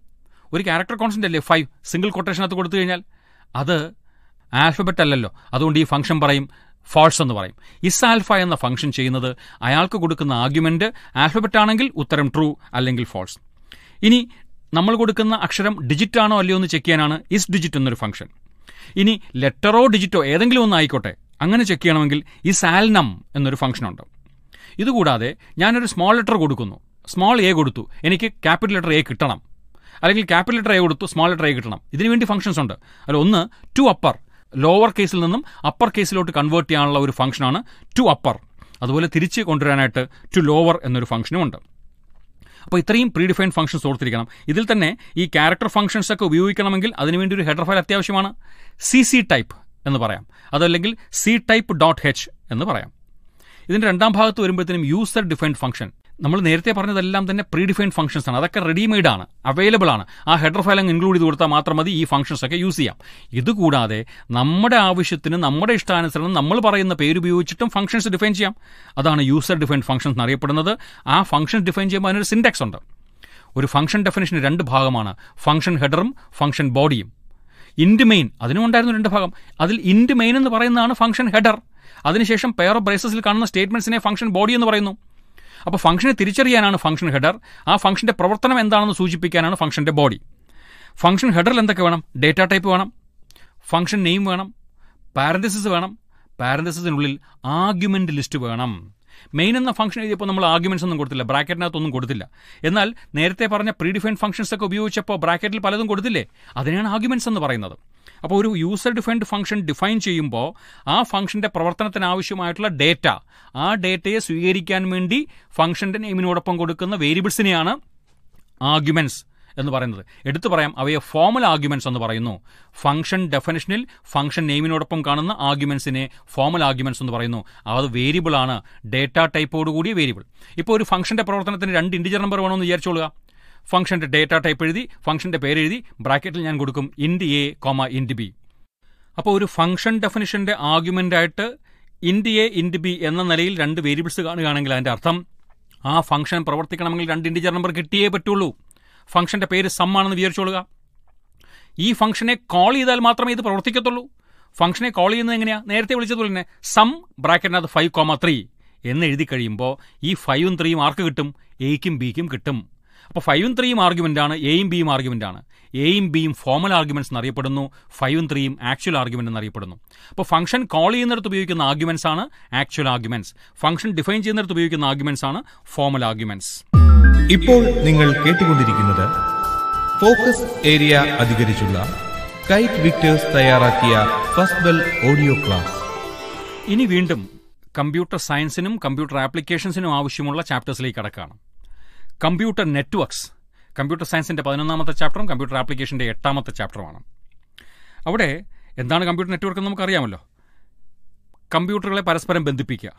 ഒരു ക്യാരക്ടർ കോൺസ്റ്റൻ്റ് അല്ലേ ഫൈവ് സിംഗിൾ കൊട്ടേഷനകത്ത് കൊടുത്തു കഴിഞ്ഞാൽ അത് ആൽഫബറ്റ് അല്ലല്ലോ അതുകൊണ്ട് ഈ ഫംഗ്ഷൻ പറയും ഫോൾസ് എന്ന് പറയും ഇസ് ആൽഫ എന്ന ഫംഗ്ഷൻ ചെയ്യുന്നത് അയാൾക്ക് കൊടുക്കുന്ന ആർഗ്യുമെന്റ് ആൽഫബറ്റ് ആണെങ്കിൽ ഉത്തരം ട്രൂ അല്ലെങ്കിൽ ഫോൾസ് ഇനി നമ്മൾ കൊടുക്കുന്ന അക്ഷരം ഡിജിറ്റാണോ അല്ലയോ എന്ന് ചെക്ക് ചെയ്യാനാണ് ഇസ് ഡിജിറ്റ് എന്നൊരു ഫംഗ്ഷൻ ഇനി ലെറ്ററോ ഡിജിറ്റോ ഏതെങ്കിലും ഒന്ന് ആയിക്കോട്ടെ അങ്ങനെ ചെക്ക് ചെയ്യണമെങ്കിൽ ഈ സാൽനം എന്നൊരു ഫംഗ്ഷനുണ്ട് ഇതുകൂടാതെ ഞാനൊരു സ്മോൾ ലെറ്റർ കൊടുക്കുന്നു സ്മോൾ എ കൊടുത്തു എനിക്ക് ക്യാപിറ്റൽ ലെറ്റർ എ കിട്ടണം അല്ലെങ്കിൽ ക്യാപിറ്റൽ ലെറ്റർ എ കൊടുത്തു സ്മോൾ ലെറ്റർ എ കിട്ടണം ഇതിനു വേണ്ടി ഫംഗ്ഷൻസ് ഉണ്ട് അല്ല ഒന്ന് ടു അപ്പർ ലോവർ കേസിൽ നിന്നും അപ്പർ കേസിലോട്ട് കൺവേർട്ട് ചെയ്യാനുള്ള ഒരു ഫംഗ്ഷനാണ് ടു അപ്പർ അതുപോലെ തിരിച്ച് കൊണ്ടുവരാനായിട്ട് ടു ലോവർ എന്നൊരു ഫംഗ്ഷനും ഉണ്ട് അപ്പോൾ ഇത്രയും പ്രീഡിഫൈൻഡ് ഫംഗ്ഷൻസ് ഓർത്തിരിക്കണം ഇതിൽ തന്നെ ഈ ക്യാരക്ടർ ഫംഗ്ഷൻസ് ഒക്കെ ഉപയോഗിക്കണമെങ്കിൽ അതിനുവേണ്ടി ഒരു ഹെഡർ ഫയൽ അത്യാവശ്യമാണ് സി സി ടൈപ്പ് എന്ന് പറയാം അതല്ലെങ്കിൽ സി ടൈപ്പ് ഡോട്ട് ഹെച്ച് എന്ന് പറയാം ഇതിൻ്റെ രണ്ടാം ഭാഗത്ത് വരുമ്പോഴത്തേനും യൂസർ ഡിഫൈൻഡ് ഫംഗ്ഷൻ നമ്മൾ നേരത്തെ പറഞ്ഞതെല്ലാം തന്നെ പ്രീഡിഫൈൻഡ് ഫംഗ്ഷൻസ് ആണ് അതൊക്കെ റെഡിമെയ്ഡ് ആണ് അവൈലബിൾ ആണ് ആ ഹെഡർ ഫയൽ അങ്ങ് ഇൻക്ലൂഡ് ചെയ്ത് കൊടുത്താൽ മാത്രം മതി ഈ ഫംഗ്ഷൻസ് ഒക്കെ യൂസ് ചെയ്യാം ഇതുകൂടാതെ നമ്മുടെ ആവശ്യത്തിന് നമ്മുടെ ഇഷ്ടാനുസരണം നമ്മൾ പറയുന്ന പേര് ഉപയോഗിച്ചിട്ടും ഫംഗ്ഷൻസ് ഡിഫൈൻ ചെയ്യാം അതാണ് യൂസർ ഡിഫൈൻഡ് ഫംഗ്ഷൻസ് എന്നറിയപ്പെടുന്നത് ആ ഫംഗ്ഷൻ ഡിഫൈൻ ചെയ്യുമ്പോൾ അതിനൊരു സിൻഡെക്സ് ഉണ്ട് ഒരു ഫംഗ്ഷൻ ഡെഫിനേഷൻ രണ്ട് ഭാഗമാണ് ഫംഗ്ഷൻ ഹെഡറും ഫംഗ്ഷൻ ബോഡിയും ഇൻഡ് മെയിൻ അതിനും ഉണ്ടായിരുന്നു രണ്ട് ഭാഗം അതിൽ ഇൻഡ് മെയിൻ എന്ന് പറയുന്നതാണ് ഫംഗ്ഷൻ ഹെഡർ അതിനുശേഷം പെയർ ഓഫ് ബ്രേസസിൽ കാണുന്ന സ്റ്റേറ്റ്മെന്റ്സിനെ ഫംഗ്ഷൻ ബോഡി എന്ന് പറയുന്നു അപ്പോൾ ഫംഗ്ഷനെ തിരിച്ചറിയാനാണ് ഫംഗ്ഷൻ ഹെഡർ ആ ഫംഗ്ഷൻ്റെ പ്രവർത്തനം എന്താണെന്ന് സൂചിപ്പിക്കാനാണ് ഫംഗ്ഷൻ്റെ ബോഡി ഫംഗ്ഷൻ ഹെഡറിൽ എന്തൊക്കെ വേണം ഡേറ്റാ ടൈപ്പ് വേണം ഫംഗ്ഷൻ നെയിം വേണം പാരന്തസിസ് വേണം പാരന്തസിസിനുള്ളിൽ ആർഗ്യുമെൻ്റ് ലിസ്റ്റ് വേണം മെയിൻ എന്ന ഫംഗ്ഷൻ എഴുതിയപ്പോൾ നമ്മൾ ആർഗ്യുമെന്റ്സ് ഒന്നും കൊടുത്തില്ല ബ്രാക്കറ്റിനകത്തൊന്നും കൊടുത്തില്ല എന്നാൽ നേരത്തെ പറഞ്ഞ പ്രീഡിഫൈൻഡ് ഫംഗ്ഷൻസ് ഒക്കെ ഉപയോഗിച്ചപ്പോൾ ബ്രാക്കറ്റിൽ പലതും കൊടുത്തില്ലേ അതിനെയാണ് ആർഗ്യുമെന്റ്സ് എന്ന് പറയുന്നത് അപ്പോൾ ഒരു യൂസർ ഡിഫൈൻഡ് ഫംഗ്ഷൻ ഡിഫൈൻ ചെയ്യുമ്പോൾ ആ ഫംഗ്ഷൻ്റെ പ്രവർത്തനത്തിന് ആവശ്യമായിട്ടുള്ള ഡേറ്റ ആ ഡേറ്റയെ സ്വീകരിക്കാൻ വേണ്ടി ഫംഗ്ഷൻ്റെ നെയിമിനോടൊപ്പം കൊടുക്കുന്ന വേരിയബിൾസിനെയാണ് ആർഗ്യുമെൻറ്റ്സ് എന്ന് പറയുന്നത് എടുത്തു പറയാം അവയെ ഫോമൽ ആർഗ്യുമെൻറ്റ്സ് എന്ന് പറയുന്നു ഫംഗ്ഷൻ ഡെഫിനേഷനിൽ ഫംഗ്ഷൻ നെയിമിനോടൊപ്പം കാണുന്ന ആർഗ്യുമെൻസിനെ ഫോമൽ ആർഗ്യുമെൻറ്റ്സ് എന്ന് പറയുന്നു അത് വേരിയബിളാണ് ഡേറ്റ ടൈപ്പോടുകൂടിയ വേരിയബിൾ ഇപ്പോൾ ഒരു ഫംഗ്ഷൻ്റെ പ്രവർത്തനത്തിന് രണ്ട് ഇൻഡിജർ നമ്പർ വേണമെന്ന് വിചാരിച്ചോളുക ഫംഗ്ഷന്റെ ഡേറ്റ ടൈപ്പ് എഴുതി ഫംഗ്ഷന്റെ പേരെഴുതി ബ്രാക്കറ്റിൽ ഞാൻ കൊടുക്കും ഇൻഡ് എ കോമ ഇൻഡ് ബി അപ്പോൾ ഒരു ഫംഗ്ഷൻ ഡെഫിനിഷന്റെ ആർഗ്യുമെൻ്റ് ആയിട്ട് ഇൻഡ് എ ഇൻഡ് ബി എന്ന നിലയിൽ രണ്ട് വേരിയബിൾസ് കാണുകയാണെങ്കിൽ അതിന്റെ അർത്ഥം ആ ഫംഗ്ഷൻ പ്രവർത്തിക്കണമെങ്കിൽ രണ്ട് ഇൻഡിജർ നമ്പർ കിട്ടിയേ പറ്റുള്ളൂ ഫംഗ്ഷന്റെ പേര് സം ആണെന്ന് വിചാരിച്ചോളുക ഈ ഫംഗ്ഷനെ കോൾ ചെയ്താൽ മാത്രമേ ഇത് പ്രവർത്തിക്കത്തുള്ളൂ ഫംഗ്ഷനെ കോൾ ചെയ്യുന്നത് എങ്ങനെയാണ് നേരത്തെ വിളിച്ചതുപോലെ തന്നെ സം ബ്രാക്കറ്റിനകത്ത് ഫൈവ് കോമ ത്രീ എന്ന് എഴുതി കഴിയുമ്പോൾ ഈ ഫൈവും ത്രീയും ആർക്ക് കിട്ടും എയ്ക്കും ബിക്കും കിട്ടും അപ്പോൾ ഫൈവും ത്രീയും ആർഗ്യുമെന്റാണ് എയും ബിയും ആർഗ്യുമെന്റാണ് എയും ബിയും ഫോമൽ ആർഗ്യുമെൻറ്റ്സ് എന്നറിയപ്പെടുന്നു ഫൈവും ത്രീയും ആക്ച്വൽ ആർഗ്യുമെൻ്റ് എന്നറിയപ്പെടുന്നു അപ്പോൾ ഫംഗ്ഷൻ കോൾ ചെയ്യുന്നിടത്ത് ഉപയോഗിക്കുന്ന ആർഗ്യുമെന്റ്സ് ആണ് ആക്ച്വൽ ആർഗ്യുമെന്റ്സ് ഫംഗ്ഷൻ ഡിഫൈൻ ചെയ്യുന്നിടത്ത് ഉപയോഗിക്കുന്ന ആർഗ്യുമെന്റ്സ് ആണ് ഫോമൽ ആർഗ്യുമെന്റ്സ് ഇപ്പോൾ നിങ്ങൾ കേട്ടുകൊണ്ടിരിക്കുന്നത് ഫോക്കസ് ഏരിയ അധികരിച്ചുള്ള കൈറ്റ് വിക്ടേഴ്സ് തയ്യാറാക്കിയ ഫസ്റ്റ് ബെൽ ഓഡിയോ ക്ലാസ് ഇനി വീണ്ടും കമ്പ്യൂട്ടർ സയൻസിനും കമ്പ്യൂട്ടർ ആപ്ലിക്കേഷൻസിനും ആവശ്യമുള്ള ചാപ്റ്റേഴ്സിലേക്ക് കടക്കാണ് കമ്പ്യൂട്ടർ നെറ്റ്വർക്ക്സ് കമ്പ്യൂട്ടർ സയൻസിൻ്റെ പതിനൊന്നാമത്തെ ചാപ്റ്ററും കമ്പ്യൂട്ടർ ആപ്ലിക്കേഷൻ്റെ എട്ടാമത്തെ ചാപ്റ്ററുമാണ് അവിടെ എന്താണ് കമ്പ്യൂട്ടർ നെറ്റ്വർക്ക് എന്ന് നമുക്കറിയാമല്ലോ കമ്പ്യൂട്ടറുകളെ പരസ്പരം ബന്ധിപ്പിക്കുക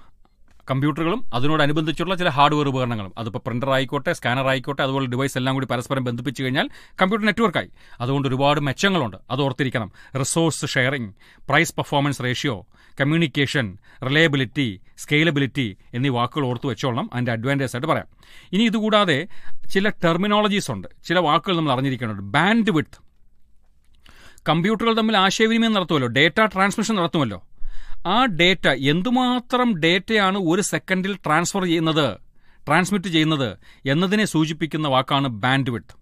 കമ്പ്യൂട്ടറുകളും അതിനോടനുബന്ധിച്ചുള്ള ചില ഹാർഡ്വെയർ ഉപകരണങ്ങളും അതിപ്പോൾ പ്രിന്റർ ആയിക്കോട്ടെ സ്കാനർ ആയിക്കോട്ടെ അതുപോലെ ഡിവൈസ് എല്ലാം കൂടി പരസ്പരം ബന്ധിപ്പിച്ച് കഴിഞ്ഞാൽ കമ്പ്യൂട്ടർ നെറ്റ്വർക്കായി അതുകൊണ്ട് ഒരുപാട് മെച്ചങ്ങളുണ്ട് അത് ഓർത്തിരിക്കണം resource sharing price performance ratio communication reliability scalability എന്നീ വാക്കുകൾ ഓർത്ത് വെച്ചോളണം അതിൻ്റെ അഡ്വാൻറ്റേജ് ആയിട്ട് പറയാം ഇനി ഇതുകൂടാതെ ചില ടെർമിനോളജീസ് ഉണ്ട് ചില വാക്കുകൾ നമ്മൾ അറിഞ്ഞിരിക്കേണ്ടത് ബാൻഡ് വിഡ്ത്ത് കമ്പ്യൂട്ടറുകൾ തമ്മിൽ ആശയവിനിമയം നടത്തുമല്ലോ ഡേറ്റ ട്രാൻസ്മിഷൻ നടത്തുമല്ലോ ആ ഡേറ്റ എന്തുമാത്രം ഡേറ്റയാണ് ഒരു സെക്കൻഡിൽ ട്രാൻസ്ഫർ ചെയ്യുന്നത് ട്രാൻസ്മിറ്റ് ചെയ്യുന്നത് എന്നതിനെ സൂചിപ്പിക്കുന്ന വാക്കാണ് ബാൻഡ് വിഡ്ത്ത്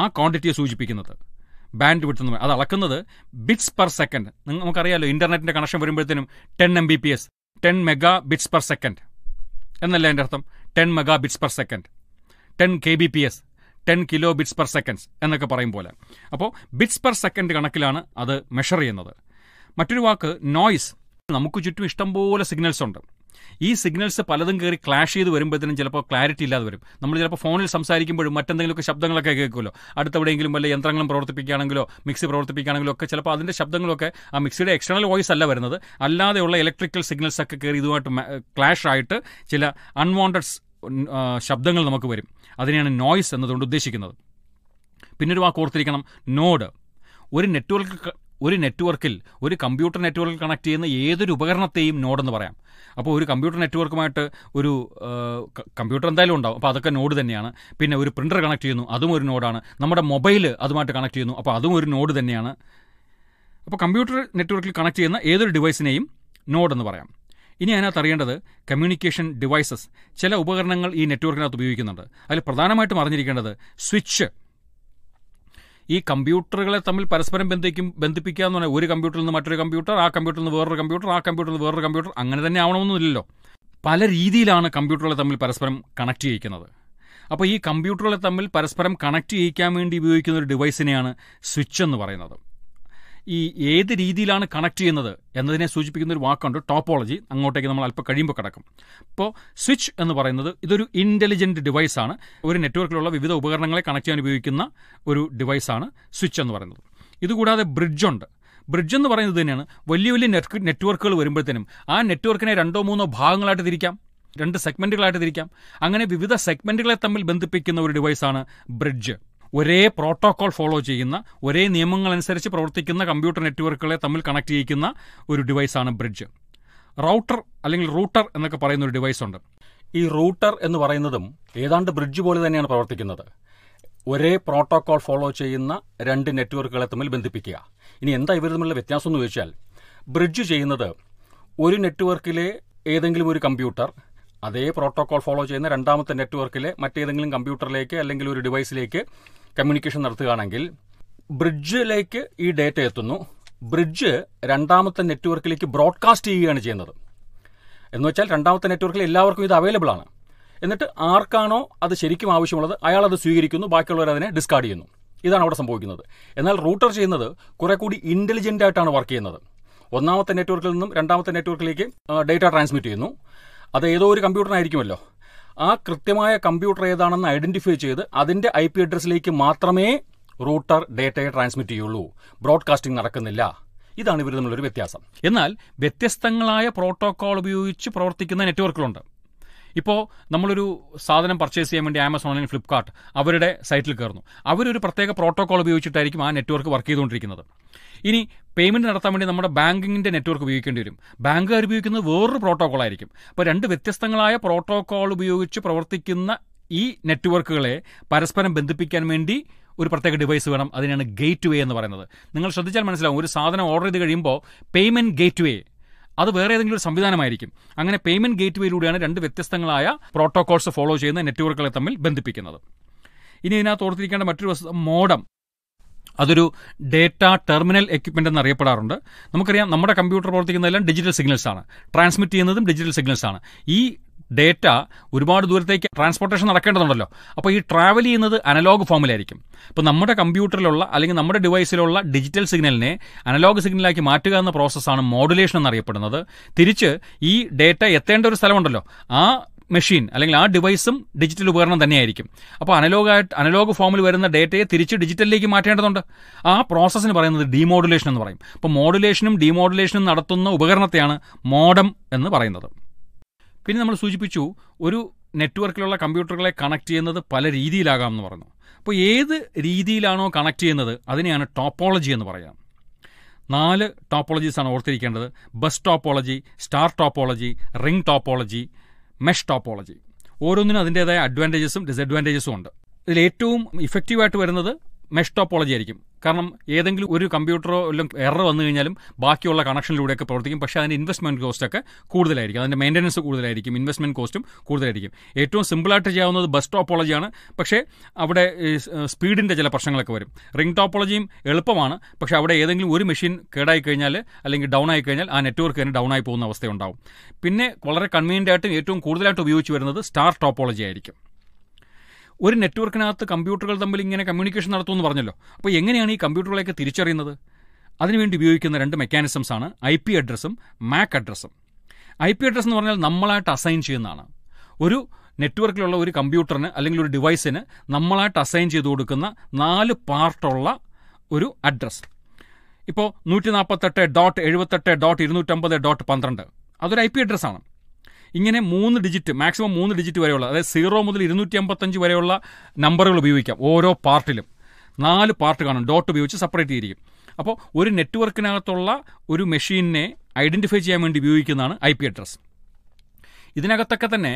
ആ ക്വാണ്ടിറ്റിയെ സൂചിപ്പിക്കുന്നത് ബാൻഡ് വിഡ്ത്ത് എന്ന് അത് അളക്കുന്നത് ബിറ്റ്സ് പെർ സെക്കൻഡ് നമുക്കറിയാലോ ഇന്റർനെറ്റിന്റെ കണക്ഷൻ വരുമ്പോഴത്തേനും ten M B P S ten mega bits per second എന്നല്ല എൻ്റെ അർത്ഥം ten mega bits per second ten K B P S ten kilo bits per seconds എന്നൊക്കെ പറയും പോലെ അപ്പോൾ ബിറ്റ്സ് പെർ സെക്കൻഡ് കണക്കിലാണ് അത് മെഷർ ചെയ്യുന്നത് മറ്റൊരു വാക്ക് നോയ്സ് നമുക്ക് ചുറ്റും ഇഷ്ടംപോലെ സിഗ്നൽസ് ഉണ്ട് ഈ സിഗ്നൽസ് പലതും കയറി ക്ലാഷ് ചെയ്ത് വരുമ്പോഴത്തേനും ചിലപ്പോൾ ക്ലാരിറ്റി ഇല്ലാതെ വരും നമ്മൾ ചിലപ്പോൾ ഫോണിൽ സംസാരിക്കുമ്പോഴും മറ്റെന്തെങ്കിലുമൊക്കെ ശബ്ദങ്ങളൊക്കെ കേൾക്കുമല്ലോ അടുത്തെവിടെയെങ്കിലും വല്ല യന്ത്രങ്ങളും പ്രവർത്തിപ്പിക്കുകയാണെങ്കിലോ മിക്സി പ്രവർത്തിപ്പിക്കുകയാണെങ്കിലോ ഒക്കെ ചിലപ്പോൾ അതിൻ്റെ ശബ്ദങ്ങളൊക്കെ ആ മിക്സിയുടെ എക്സ്റ്റേണൽ വോയിസ് അല്ല വരുന്നത് അല്ലാതെയുള്ള ഇലക്ട്രിക്കൽ സിഗ്നൽസ് ഒക്കെ കയറി ഇതുമായിട്ട് ക്ലാഷ് ആയിട്ട് ചില അൺവോണ്ടഡ് ശബ്ദങ്ങൾ നമുക്ക് വരും അതിനെയാണ് നോയ്സ് എന്നതുകൊണ്ട് ഉദ്ദേശിക്കുന്നത് പിന്നൊരു വാക്ക് ഓർത്തിരിക്കണം നോഡ് ഒരു നെറ്റ്വർക്ക് ഒരു നെറ്റ്വർക്കിൽ ഒരു കമ്പ്യൂട്ടർ നെറ്റ്വർക്കിൽ കണക്ട് ചെയ്യുന്ന ഏതൊരു ഉപകരണത്തെയും നോഡെന്ന് പറയാം അപ്പോൾ ഒരു കമ്പ്യൂട്ടർ നെറ്റ്വർക്കുമായിട്ട് ഒരു കമ്പ്യൂട്ടർ എന്തായാലും ഉണ്ടാവും അപ്പോൾ അതൊക്കെ നോഡ് തന്നെയാണ് പിന്നെ ഒരു പ്രിൻ്റർ കണക്ട് ചെയ്യുന്നു അതും ഒരു നോഡാണ് നമ്മുടെ മൊബൈൽ അതുമായിട്ട് കണക്ട് ചെയ്യുന്നു അപ്പോൾ അതും ഒരു നോഡ് തന്നെയാണ് അപ്പോൾ കമ്പ്യൂട്ടർ നെറ്റ്വർക്കിൽ കണക്ട് ചെയ്യുന്ന ഏതൊരു ഡിവൈസിനെയും നോഡെന്ന് പറയാം ഇനി അതിനകത്ത് അറിയേണ്ടത് കമ്മ്യൂണിക്കേഷൻ ഡിവൈസസ് ചില ഉപകരണങ്ങൾ ഈ നെറ്റ്വർക്കിനകത്ത് ഉപയോഗിക്കുന്നുണ്ട് അതിൽ പ്രധാനമായിട്ടും അറിഞ്ഞിരിക്കേണ്ടത് സ്വിച്ച് ഈ കമ്പ്യൂട്ടറുകളെ തമ്മിൽ പരസ്പരം ബന്ധിക്കും ബന്ധിപ്പിക്കുക എന്ന് പറഞ്ഞാൽ ഒരു കമ്പ്യൂട്ടറിൽ നിന്ന് മറ്റൊരു കമ്പ്യൂട്ടർ ആ കമ്പ്യൂട്ടറിൽ നിന്ന് വേറൊരു കമ്പ്യൂട്ടർ ആ കമ്പ്യൂട്ടറിൽ നിന്ന് വേറൊരു കമ്പ്യൂട്ടർ അങ്ങനെ തന്നെ ആവണമെന്നില്ലല്ലോ പല രീതിയിലാണ് കമ്പ്യൂട്ടറുകളെ തമ്മിൽ പരസ്പരം കണക്ട് ചെയ്യിക്കുന്നത് അപ്പോൾ ഈ കമ്പ്യൂട്ടറുകളെ തമ്മിൽ പരസ്പരം കണക്ട് ചെയ്യിക്കാൻ വേണ്ടി ഉപയോഗിക്കുന്ന ഒരു ഡിവൈസിനെയാണ് സ്വിച്ച് എന്ന് പറയുന്നത് ഈ ഏത് രീതിയിലാണ് കണക്ട് ചെയ്യുന്നത് എന്നതിനെ സൂചിപ്പിക്കുന്ന ഒരു വാക്കുണ്ട് ടോപ്പോളജി അങ്ങോട്ടേക്ക് നമ്മൾ അല്പം കഴിയുമ്പോൾ കിടക്കും അപ്പോൾ സ്വിച്ച് എന്ന് പറയുന്നത് ഇതൊരു ഇൻ്റലിജൻറ്റ് ഡിവൈസാണ് ഒരു നെറ്റ്വർക്കിലുള്ള വിവിധ ഉപകരണങ്ങളെ കണക്ട് ചെയ്യാൻ ഉപയോഗിക്കുന്ന ഒരു ഡിവൈസാണ് സ്വിച്ച് എന്ന് പറയുന്നത് ഇതുകൂടാതെ ബ്രിഡ്ജുണ്ട് ബ്രിഡ്ജ് എന്ന് പറയുന്നത് തന്നെയാണ് വലിയ വലിയ നെറ്റ് നെറ്റ്വർക്കുകൾ വരുമ്പോഴത്തേനും ആ നെറ്റ്വർക്കിനെ രണ്ടോ മൂന്നോ ഭാഗങ്ങളായിട്ട് തിരിക്കാം രണ്ട് സെഗ്മെൻറ്റുകളായിട്ട് തിരിക്കാം അങ്ങനെ വിവിധ സെഗ്മെൻറ്റുകളെ തമ്മിൽ ബന്ധിപ്പിക്കുന്ന ഒരു ഡിവൈസാണ് ബ്രിഡ്ജ് ഒരേ പ്രോട്ടോകോൾ ഫോളോ ചെയ്യുന്ന ഒരേ നിയമങ്ങൾ അനുസരിച്ച് പ്രവർത്തിക്കുന്ന കമ്പ്യൂട്ടർ നെറ്റ്വർക്കുകളെ തമ്മിൽ കണക്ട് ചെയ്യിക്കുന്ന ഒരു ഡിവൈസാണ് ബ്രിഡ്ജ് റൗട്ടർ അല്ലെങ്കിൽ റൂട്ടർ എന്നൊക്കെ പറയുന്ന ഒരു ഡിവൈസ് ഉണ്ട് ഈ റൂട്ടർ എന്ന് പറയുന്നതും ഏതാണ്ട് ബ്രിഡ്ജ് പോലെ തന്നെയാണ് പ്രവർത്തിക്കുന്നത് ഒരേ പ്രോട്ടോകോൾ ഫോളോ ചെയ്യുന്ന രണ്ട് നെറ്റ്വർക്കുകളെ തമ്മിൽ ബന്ധിപ്പിക്കുക ഇനി എന്താ ഇവർ തമ്മിലുള്ള വ്യത്യാസം എന്ന് ചോദിച്ചാൽ ബ്രിഡ്ജ് ചെയ്യുന്നത് ഒരു നെറ്റ്വർക്കിലെ ഏതെങ്കിലും ഒരു കമ്പ്യൂട്ടർ അതേ പ്രോട്ടോകോൾ ഫോളോ ചെയ്യുന്ന രണ്ടാമത്തെ നെറ്റ്വർക്കിലെ മറ്റേതെങ്കിലും കമ്പ്യൂട്ടറിലേക്ക് അല്ലെങ്കിൽ ഒരു ഡിവൈസിലേക്ക് കമ്മ്യൂണിക്കേഷൻ നടത്തുകയാണെങ്കിൽ ബ്രിഡ്ജിലേക്ക് ഈ ഡേറ്റ എത്തുന്നു ബ്രിഡ്ജ് രണ്ടാമത്തെ നെറ്റ്വർക്കിലേക്ക് ബ്രോഡ്കാസ്റ്റ് ചെയ്യുകയാണ് ചെയ്യുന്നത് എന്ന് വെച്ചാൽ രണ്ടാമത്തെ നെറ്റ്വർക്കിൽ എല്ലാവർക്കും ഇത് അവൈലബിൾ ആണ് എന്നിട്ട് ആർക്കാണോ അത് ശരിക്കും ആവശ്യമുള്ളത് അയാൾ അത് സ്വീകരിക്കുന്നു ബാക്കിയുള്ളവർ അതിനെ ഡിസ്കാർഡ് ചെയ്യുന്നു ഇതാണ് അവിടെ സംഭവിക്കുന്നത് എന്നാൽ റൂട്ടർ ചെയ്യുന്നത് കുറെ കൂടി ഇന്റലിജന്റ് ആയിട്ടാണ് വർക്ക് ചെയ്യുന്നത് ഒന്നാമത്തെ നെറ്റ്വർക്കിൽ നിന്നും രണ്ടാമത്തെ നെറ്റ്വർക്കിലേക്ക് ഡേറ്റ ട്രാൻസ്മിറ്റ് ചെയ്യുന്നു അത് ഏതോ ഒരു കമ്പ്യൂട്ടറിനായിരിക്കുമല്ലോ ആ കൃത്യമായ കമ്പ്യൂട്ടർ ഏതാണെന്ന് ഐഡന്റിഫൈ ചെയ്ത് അതിന്റെ ഐ പി അഡ്രസ്സിലേക്ക് മാത്രമേ റൂട്ടർ ഡേറ്റയെ ട്രാൻസ്മിറ്റ് ചെയ്യുള്ളൂ ബ്രോഡ്കാസ്റ്റിംഗ് നടക്കുന്നില്ല ഇതാണ് ഇവർ തമ്മിലൊരു വ്യത്യാസം എന്നാൽ വ്യത്യസ്തങ്ങളായ പ്രോട്ടോകോൾ ഉപയോഗിച്ച് പ്രവർത്തിക്കുന്ന നെറ്റ്വർക്കുകളുണ്ട് ഇപ്പോൾ നമ്മളൊരു സാധനം പർച്ചേസ് ചെയ്യാൻ വേണ്ടി ആമസോൺ അല്ലെങ്കിൽ ഫ്ലിപ്കാർട്ട് അവരുടെ സൈറ്റിൽ കയറുന്നു അവരൊരു പ്രത്യേക പ്രോട്ടോകോൾ ഉപയോഗിച്ചിട്ടായിരിക്കും ആ നെറ്റ്വർക്ക് വർക്ക് ചെയ്തുകൊണ്ടിരിക്കുന്നത് ഇനി പേയ്മെന്റ് നടത്താൻ വേണ്ടി നമ്മുടെ ബാങ്കിങ്ങിന്റെ നെറ്റ്വർക്ക് ഉപയോഗിക്കേണ്ടി വരും ബാങ്കുകാർ ഉപയോഗിക്കുന്നത് വേറൊരു പ്രോട്ടോകോൾ ആയിരിക്കും അപ്പോൾ രണ്ട് വ്യത്യസ്തങ്ങളായ പ്രോട്ടോകോൾ ഉപയോഗിച്ച് പ്രവർത്തിക്കുന്ന ഈ നെറ്റ്വർക്കുകളെ പരസ്പരം ബന്ധിപ്പിക്കാൻ വേണ്ടി ഒരു പ്രത്യേക ഡിവൈസ് വേണം അതിനാണ് ഗേറ്റ് വേ എന്ന് പറയുന്നത് നിങ്ങൾ ശ്രദ്ധിച്ചാൽ മനസ്സിലാവും ഒരു സാധനം ഓർഡർ ചെയ്ത് കഴിയുമ്പോൾ പേയ്മെന്റ് ഗേറ്റ് വേ അത് വേറെ ഏതെങ്കിലും ഒരു സംവിധാനമായിരിക്കും അങ്ങനെ പേയ്മെന്റ് ഗേറ്റ് വേയിലൂടെയാണ് രണ്ട് വ്യത്യസ്തങ്ങളായ പ്രോട്ടോകോൾസ് ഫോളോ ചെയ്യുന്ന നെറ്റ്വർക്കുകളെ തമ്മിൽ ബന്ധിപ്പിക്കുന്നത് ഇനി ഇതിനകത്ത് ഓർത്തിരിക്കേണ്ട മറ്റൊരു വസ്തു മോഡം അതൊരു ഡേറ്റ ടെർമിനൽ എക്യുപ്മെന്റ് അറിയപ്പെടാറുണ്ട് നമുക്കറിയാം നമ്മുടെ കമ്പ്യൂട്ടർ പ്രവർത്തിക്കുന്നതെല്ലാം ഡിജിറ്റൽ സിഗ്നൽസ് ആണ് ട്രാൻസ്മിറ്റ് ചെയ്യുന്നതും ഡിജിറ്റൽ സിഗ്നൽസ് ആണ് ഈ ഡേറ്റ ഒരുപാട് ദൂരത്തേക്ക് ട്രാൻസ്പോർട്ടേഷൻ നടക്കേണ്ടതുണ്ടല്ലോ അപ്പോൾ ഈ ട്രാവൽ ചെയ്യുന്നത് അനലോഗ് ഫോമിലായിരിക്കും ഇപ്പോൾ നമ്മുടെ കമ്പ്യൂട്ടറിലുള്ള അല്ലെങ്കിൽ നമ്മുടെ ഡിവൈസിലുള്ള ഡിജിറ്റൽ സിഗ്നലിനെ അനലോഗ് സിഗ്നലാക്കി മാറ്റുക എന്ന പ്രോസസ്സാണ് മോഡുലേഷൻ എന്നറിയപ്പെടുന്നത് തിരിച്ച് ഈ ഡേറ്റ എത്തേണ്ട ഒരു സ്ഥലമുണ്ടല്ലോ ആ മെഷീൻ അല്ലെങ്കിൽ ആ ഡിവൈസും ഡിജിറ്റൽ ഉപകരണം തന്നെയായിരിക്കും അപ്പോൾ അനലോഗായിട്ട് അനലോഗ് ഫോമിൽ വരുന്ന ഡേറ്റയെ തിരിച്ച് ഡിജിറ്റലിലേക്ക് മാറ്റേണ്ടതുണ്ട് ആ പ്രോസസ്സിന് പറയുന്നത് ഡിമോഡുലേഷൻ എന്ന് പറയും അപ്പോൾ മോഡുലേഷനും ഡിമോഡുലേഷനും നടത്തുന്ന ഉപകരണത്തെയാണ് മോഡം എന്ന് പറയുന്നത് പിന്നെ നമ്മൾ സൂചിപ്പിച്ചു ഒരു നെറ്റ്വർക്കിലുള്ള കമ്പ്യൂട്ടറുകളെ കണക്ട് ചെയ്യുന്നത് പല രീതിയിലാകാം എന്ന് പറഞ്ഞു അപ്പോൾ ഏത് രീതിയിലാണോ കണക്ട് ചെയ്യുന്നത് അതിനെയാണ് ടോപ്പോളജി എന്ന് പറയാം നാല് ടോപ്പോളജീസാണ് ഓർത്തിരിക്കേണ്ടത് bus topology star topology ring topology mesh topology ഓരോന്നിനും അതിൻ്റേതായ അഡ്വാൻറ്റേജസും ഡിസഡ്വാൻറ്റേജസും ഉണ്ട് ഇതിൽ ഏറ്റവും ഇഫക്റ്റീവായിട്ട് വരുന്നത് മെഷ് ടോപ്പോളജി ആയിരിക്കും കാരണം ഏതെങ്കിലും ഒരു കമ്പ്യൂട്ടറോ എല്ലാം എറർ വന്നു കഴിഞ്ഞാലും ബാക്കിയുള്ള കണക്ഷനിലൂടെയൊക്കെ പ്രവർത്തിക്കും പക്ഷേ അതിൻ്റെ ഇൻവെസ്റ്റ്മെൻറ്റ് കോസ്റ്റ് ഒക്കെ കൂടുതലായിരിക്കും അതിൻ്റെ മെയിൻ്റനൻസ് കൂടുതലായിരിക്കും ഇൻവെസ്റ്റ്മെൻറ്റ് കോസ്റ്റും കൂടുതലായിരിക്കും ഏറ്റവും സിമ്പിളായിട്ട് ചെയ്യാവുന്നത് ബസ് ടോപ്പോളജിയാണ് പക്ഷേ അവിടെ സ്പീഡിൻ്റെ ചില പ്രശ്നങ്ങളൊക്കെ വരും റിംഗ് ടോപ്പോളജിയും എളുപ്പമാണ് പക്ഷേ അവിടെ ഏതെങ്കിലും ഒരു മെഷീൻ കേടായി കഴിഞ്ഞാൽ അല്ലെങ്കിൽ ഡൗൺ ആയി കഴിഞ്ഞാൽ ആ നെറ്റ്വർക്ക് തന്നെ ഡൗൺ ആയി പോകുന്ന അവസ്ഥയുണ്ടാവും പിന്നെ വളരെ കൺവീനിയന്റ് ആയിട്ടും ഏറ്റവും കൂടുതലായിട്ട് ഉപയോഗിച്ച് വരുന്നത് സ്റ്റാർ ടോപ്പോളജി ആയിരിക്കും ഒരു നെറ്റ്വർക്കിനകത്ത് കമ്പ്യൂട്ടറുകൾ തമ്മിൽ ഇങ്ങനെ കമ്മ്യൂണിക്കേഷൻ നടത്തുമെന്ന് പറഞ്ഞല്ലോ അപ്പോൾ എങ്ങനെയാണ് ഈ കമ്പ്യൂട്ടറുകളെയൊക്കെ തിരിച്ചറിയുന്നത് അതിനുവേണ്ടി ഉപയോഗിക്കുന്ന രണ്ട് മെക്കാനിസംസ് ആണ് ഐ പി അഡ്രസ്സും മാക് അഡ്രസ്സും ഐ പി അഡ്രസ്സ് എന്ന് പറഞ്ഞാൽ നമ്മളായിട്ട് അസൈൻ ചെയ്യുന്നതാണ് ഒരു നെറ്റ്വർക്കിലുള്ള ഒരു കമ്പ്യൂട്ടറിന് അല്ലെങ്കിൽ ഒരു ഡിവൈസിന് നമ്മളായിട്ട് അസൈൻ ചെയ്ത് കൊടുക്കുന്ന നാല് പാർട്ടുള്ള ഒരു അഡ്രസ്സ് ഇപ്പോൾ നൂറ്റി നാൽപ്പത്തെട്ട് ഡോട്ട് എഴുപത്തെട്ട് ഡോട്ട് ഇരുന്നൂറ്റമ്പത് ഡോട്ട് പന്ത്രണ്ട് അതൊരു ഐ പി അഡ്രസ്സാണ് ഇങ്ങനെ മൂന്ന് ഡിജിറ്റ് മാക്സിമം മൂന്ന് ഡിജിറ്റ് വരെയുള്ള അതായത് സീറോ മുതൽ ഇരുന്നൂറ്റി അമ്പത്തഞ്ച് വരെയുള്ള നമ്പറുകൾ ഉപയോഗിക്കാം ഓരോ പാർട്ടിലും നാല് പാർട്ട് കാണും ഡോട്ട് ഉപയോഗിച്ച് സെപ്പറേറ്റ് ചെയ്തിരിക്കും അപ്പോൾ ഒരു നെറ്റ്വർക്കിനകത്തുള്ള ഒരു മെഷീനെ ഐഡൻറ്റിഫൈ ചെയ്യാൻ വേണ്ടി ഉപയോഗിക്കുന്നതാണ് ഐ പി അഡ്രസ് ഇതിനകത്തൊക്കെ തന്നെ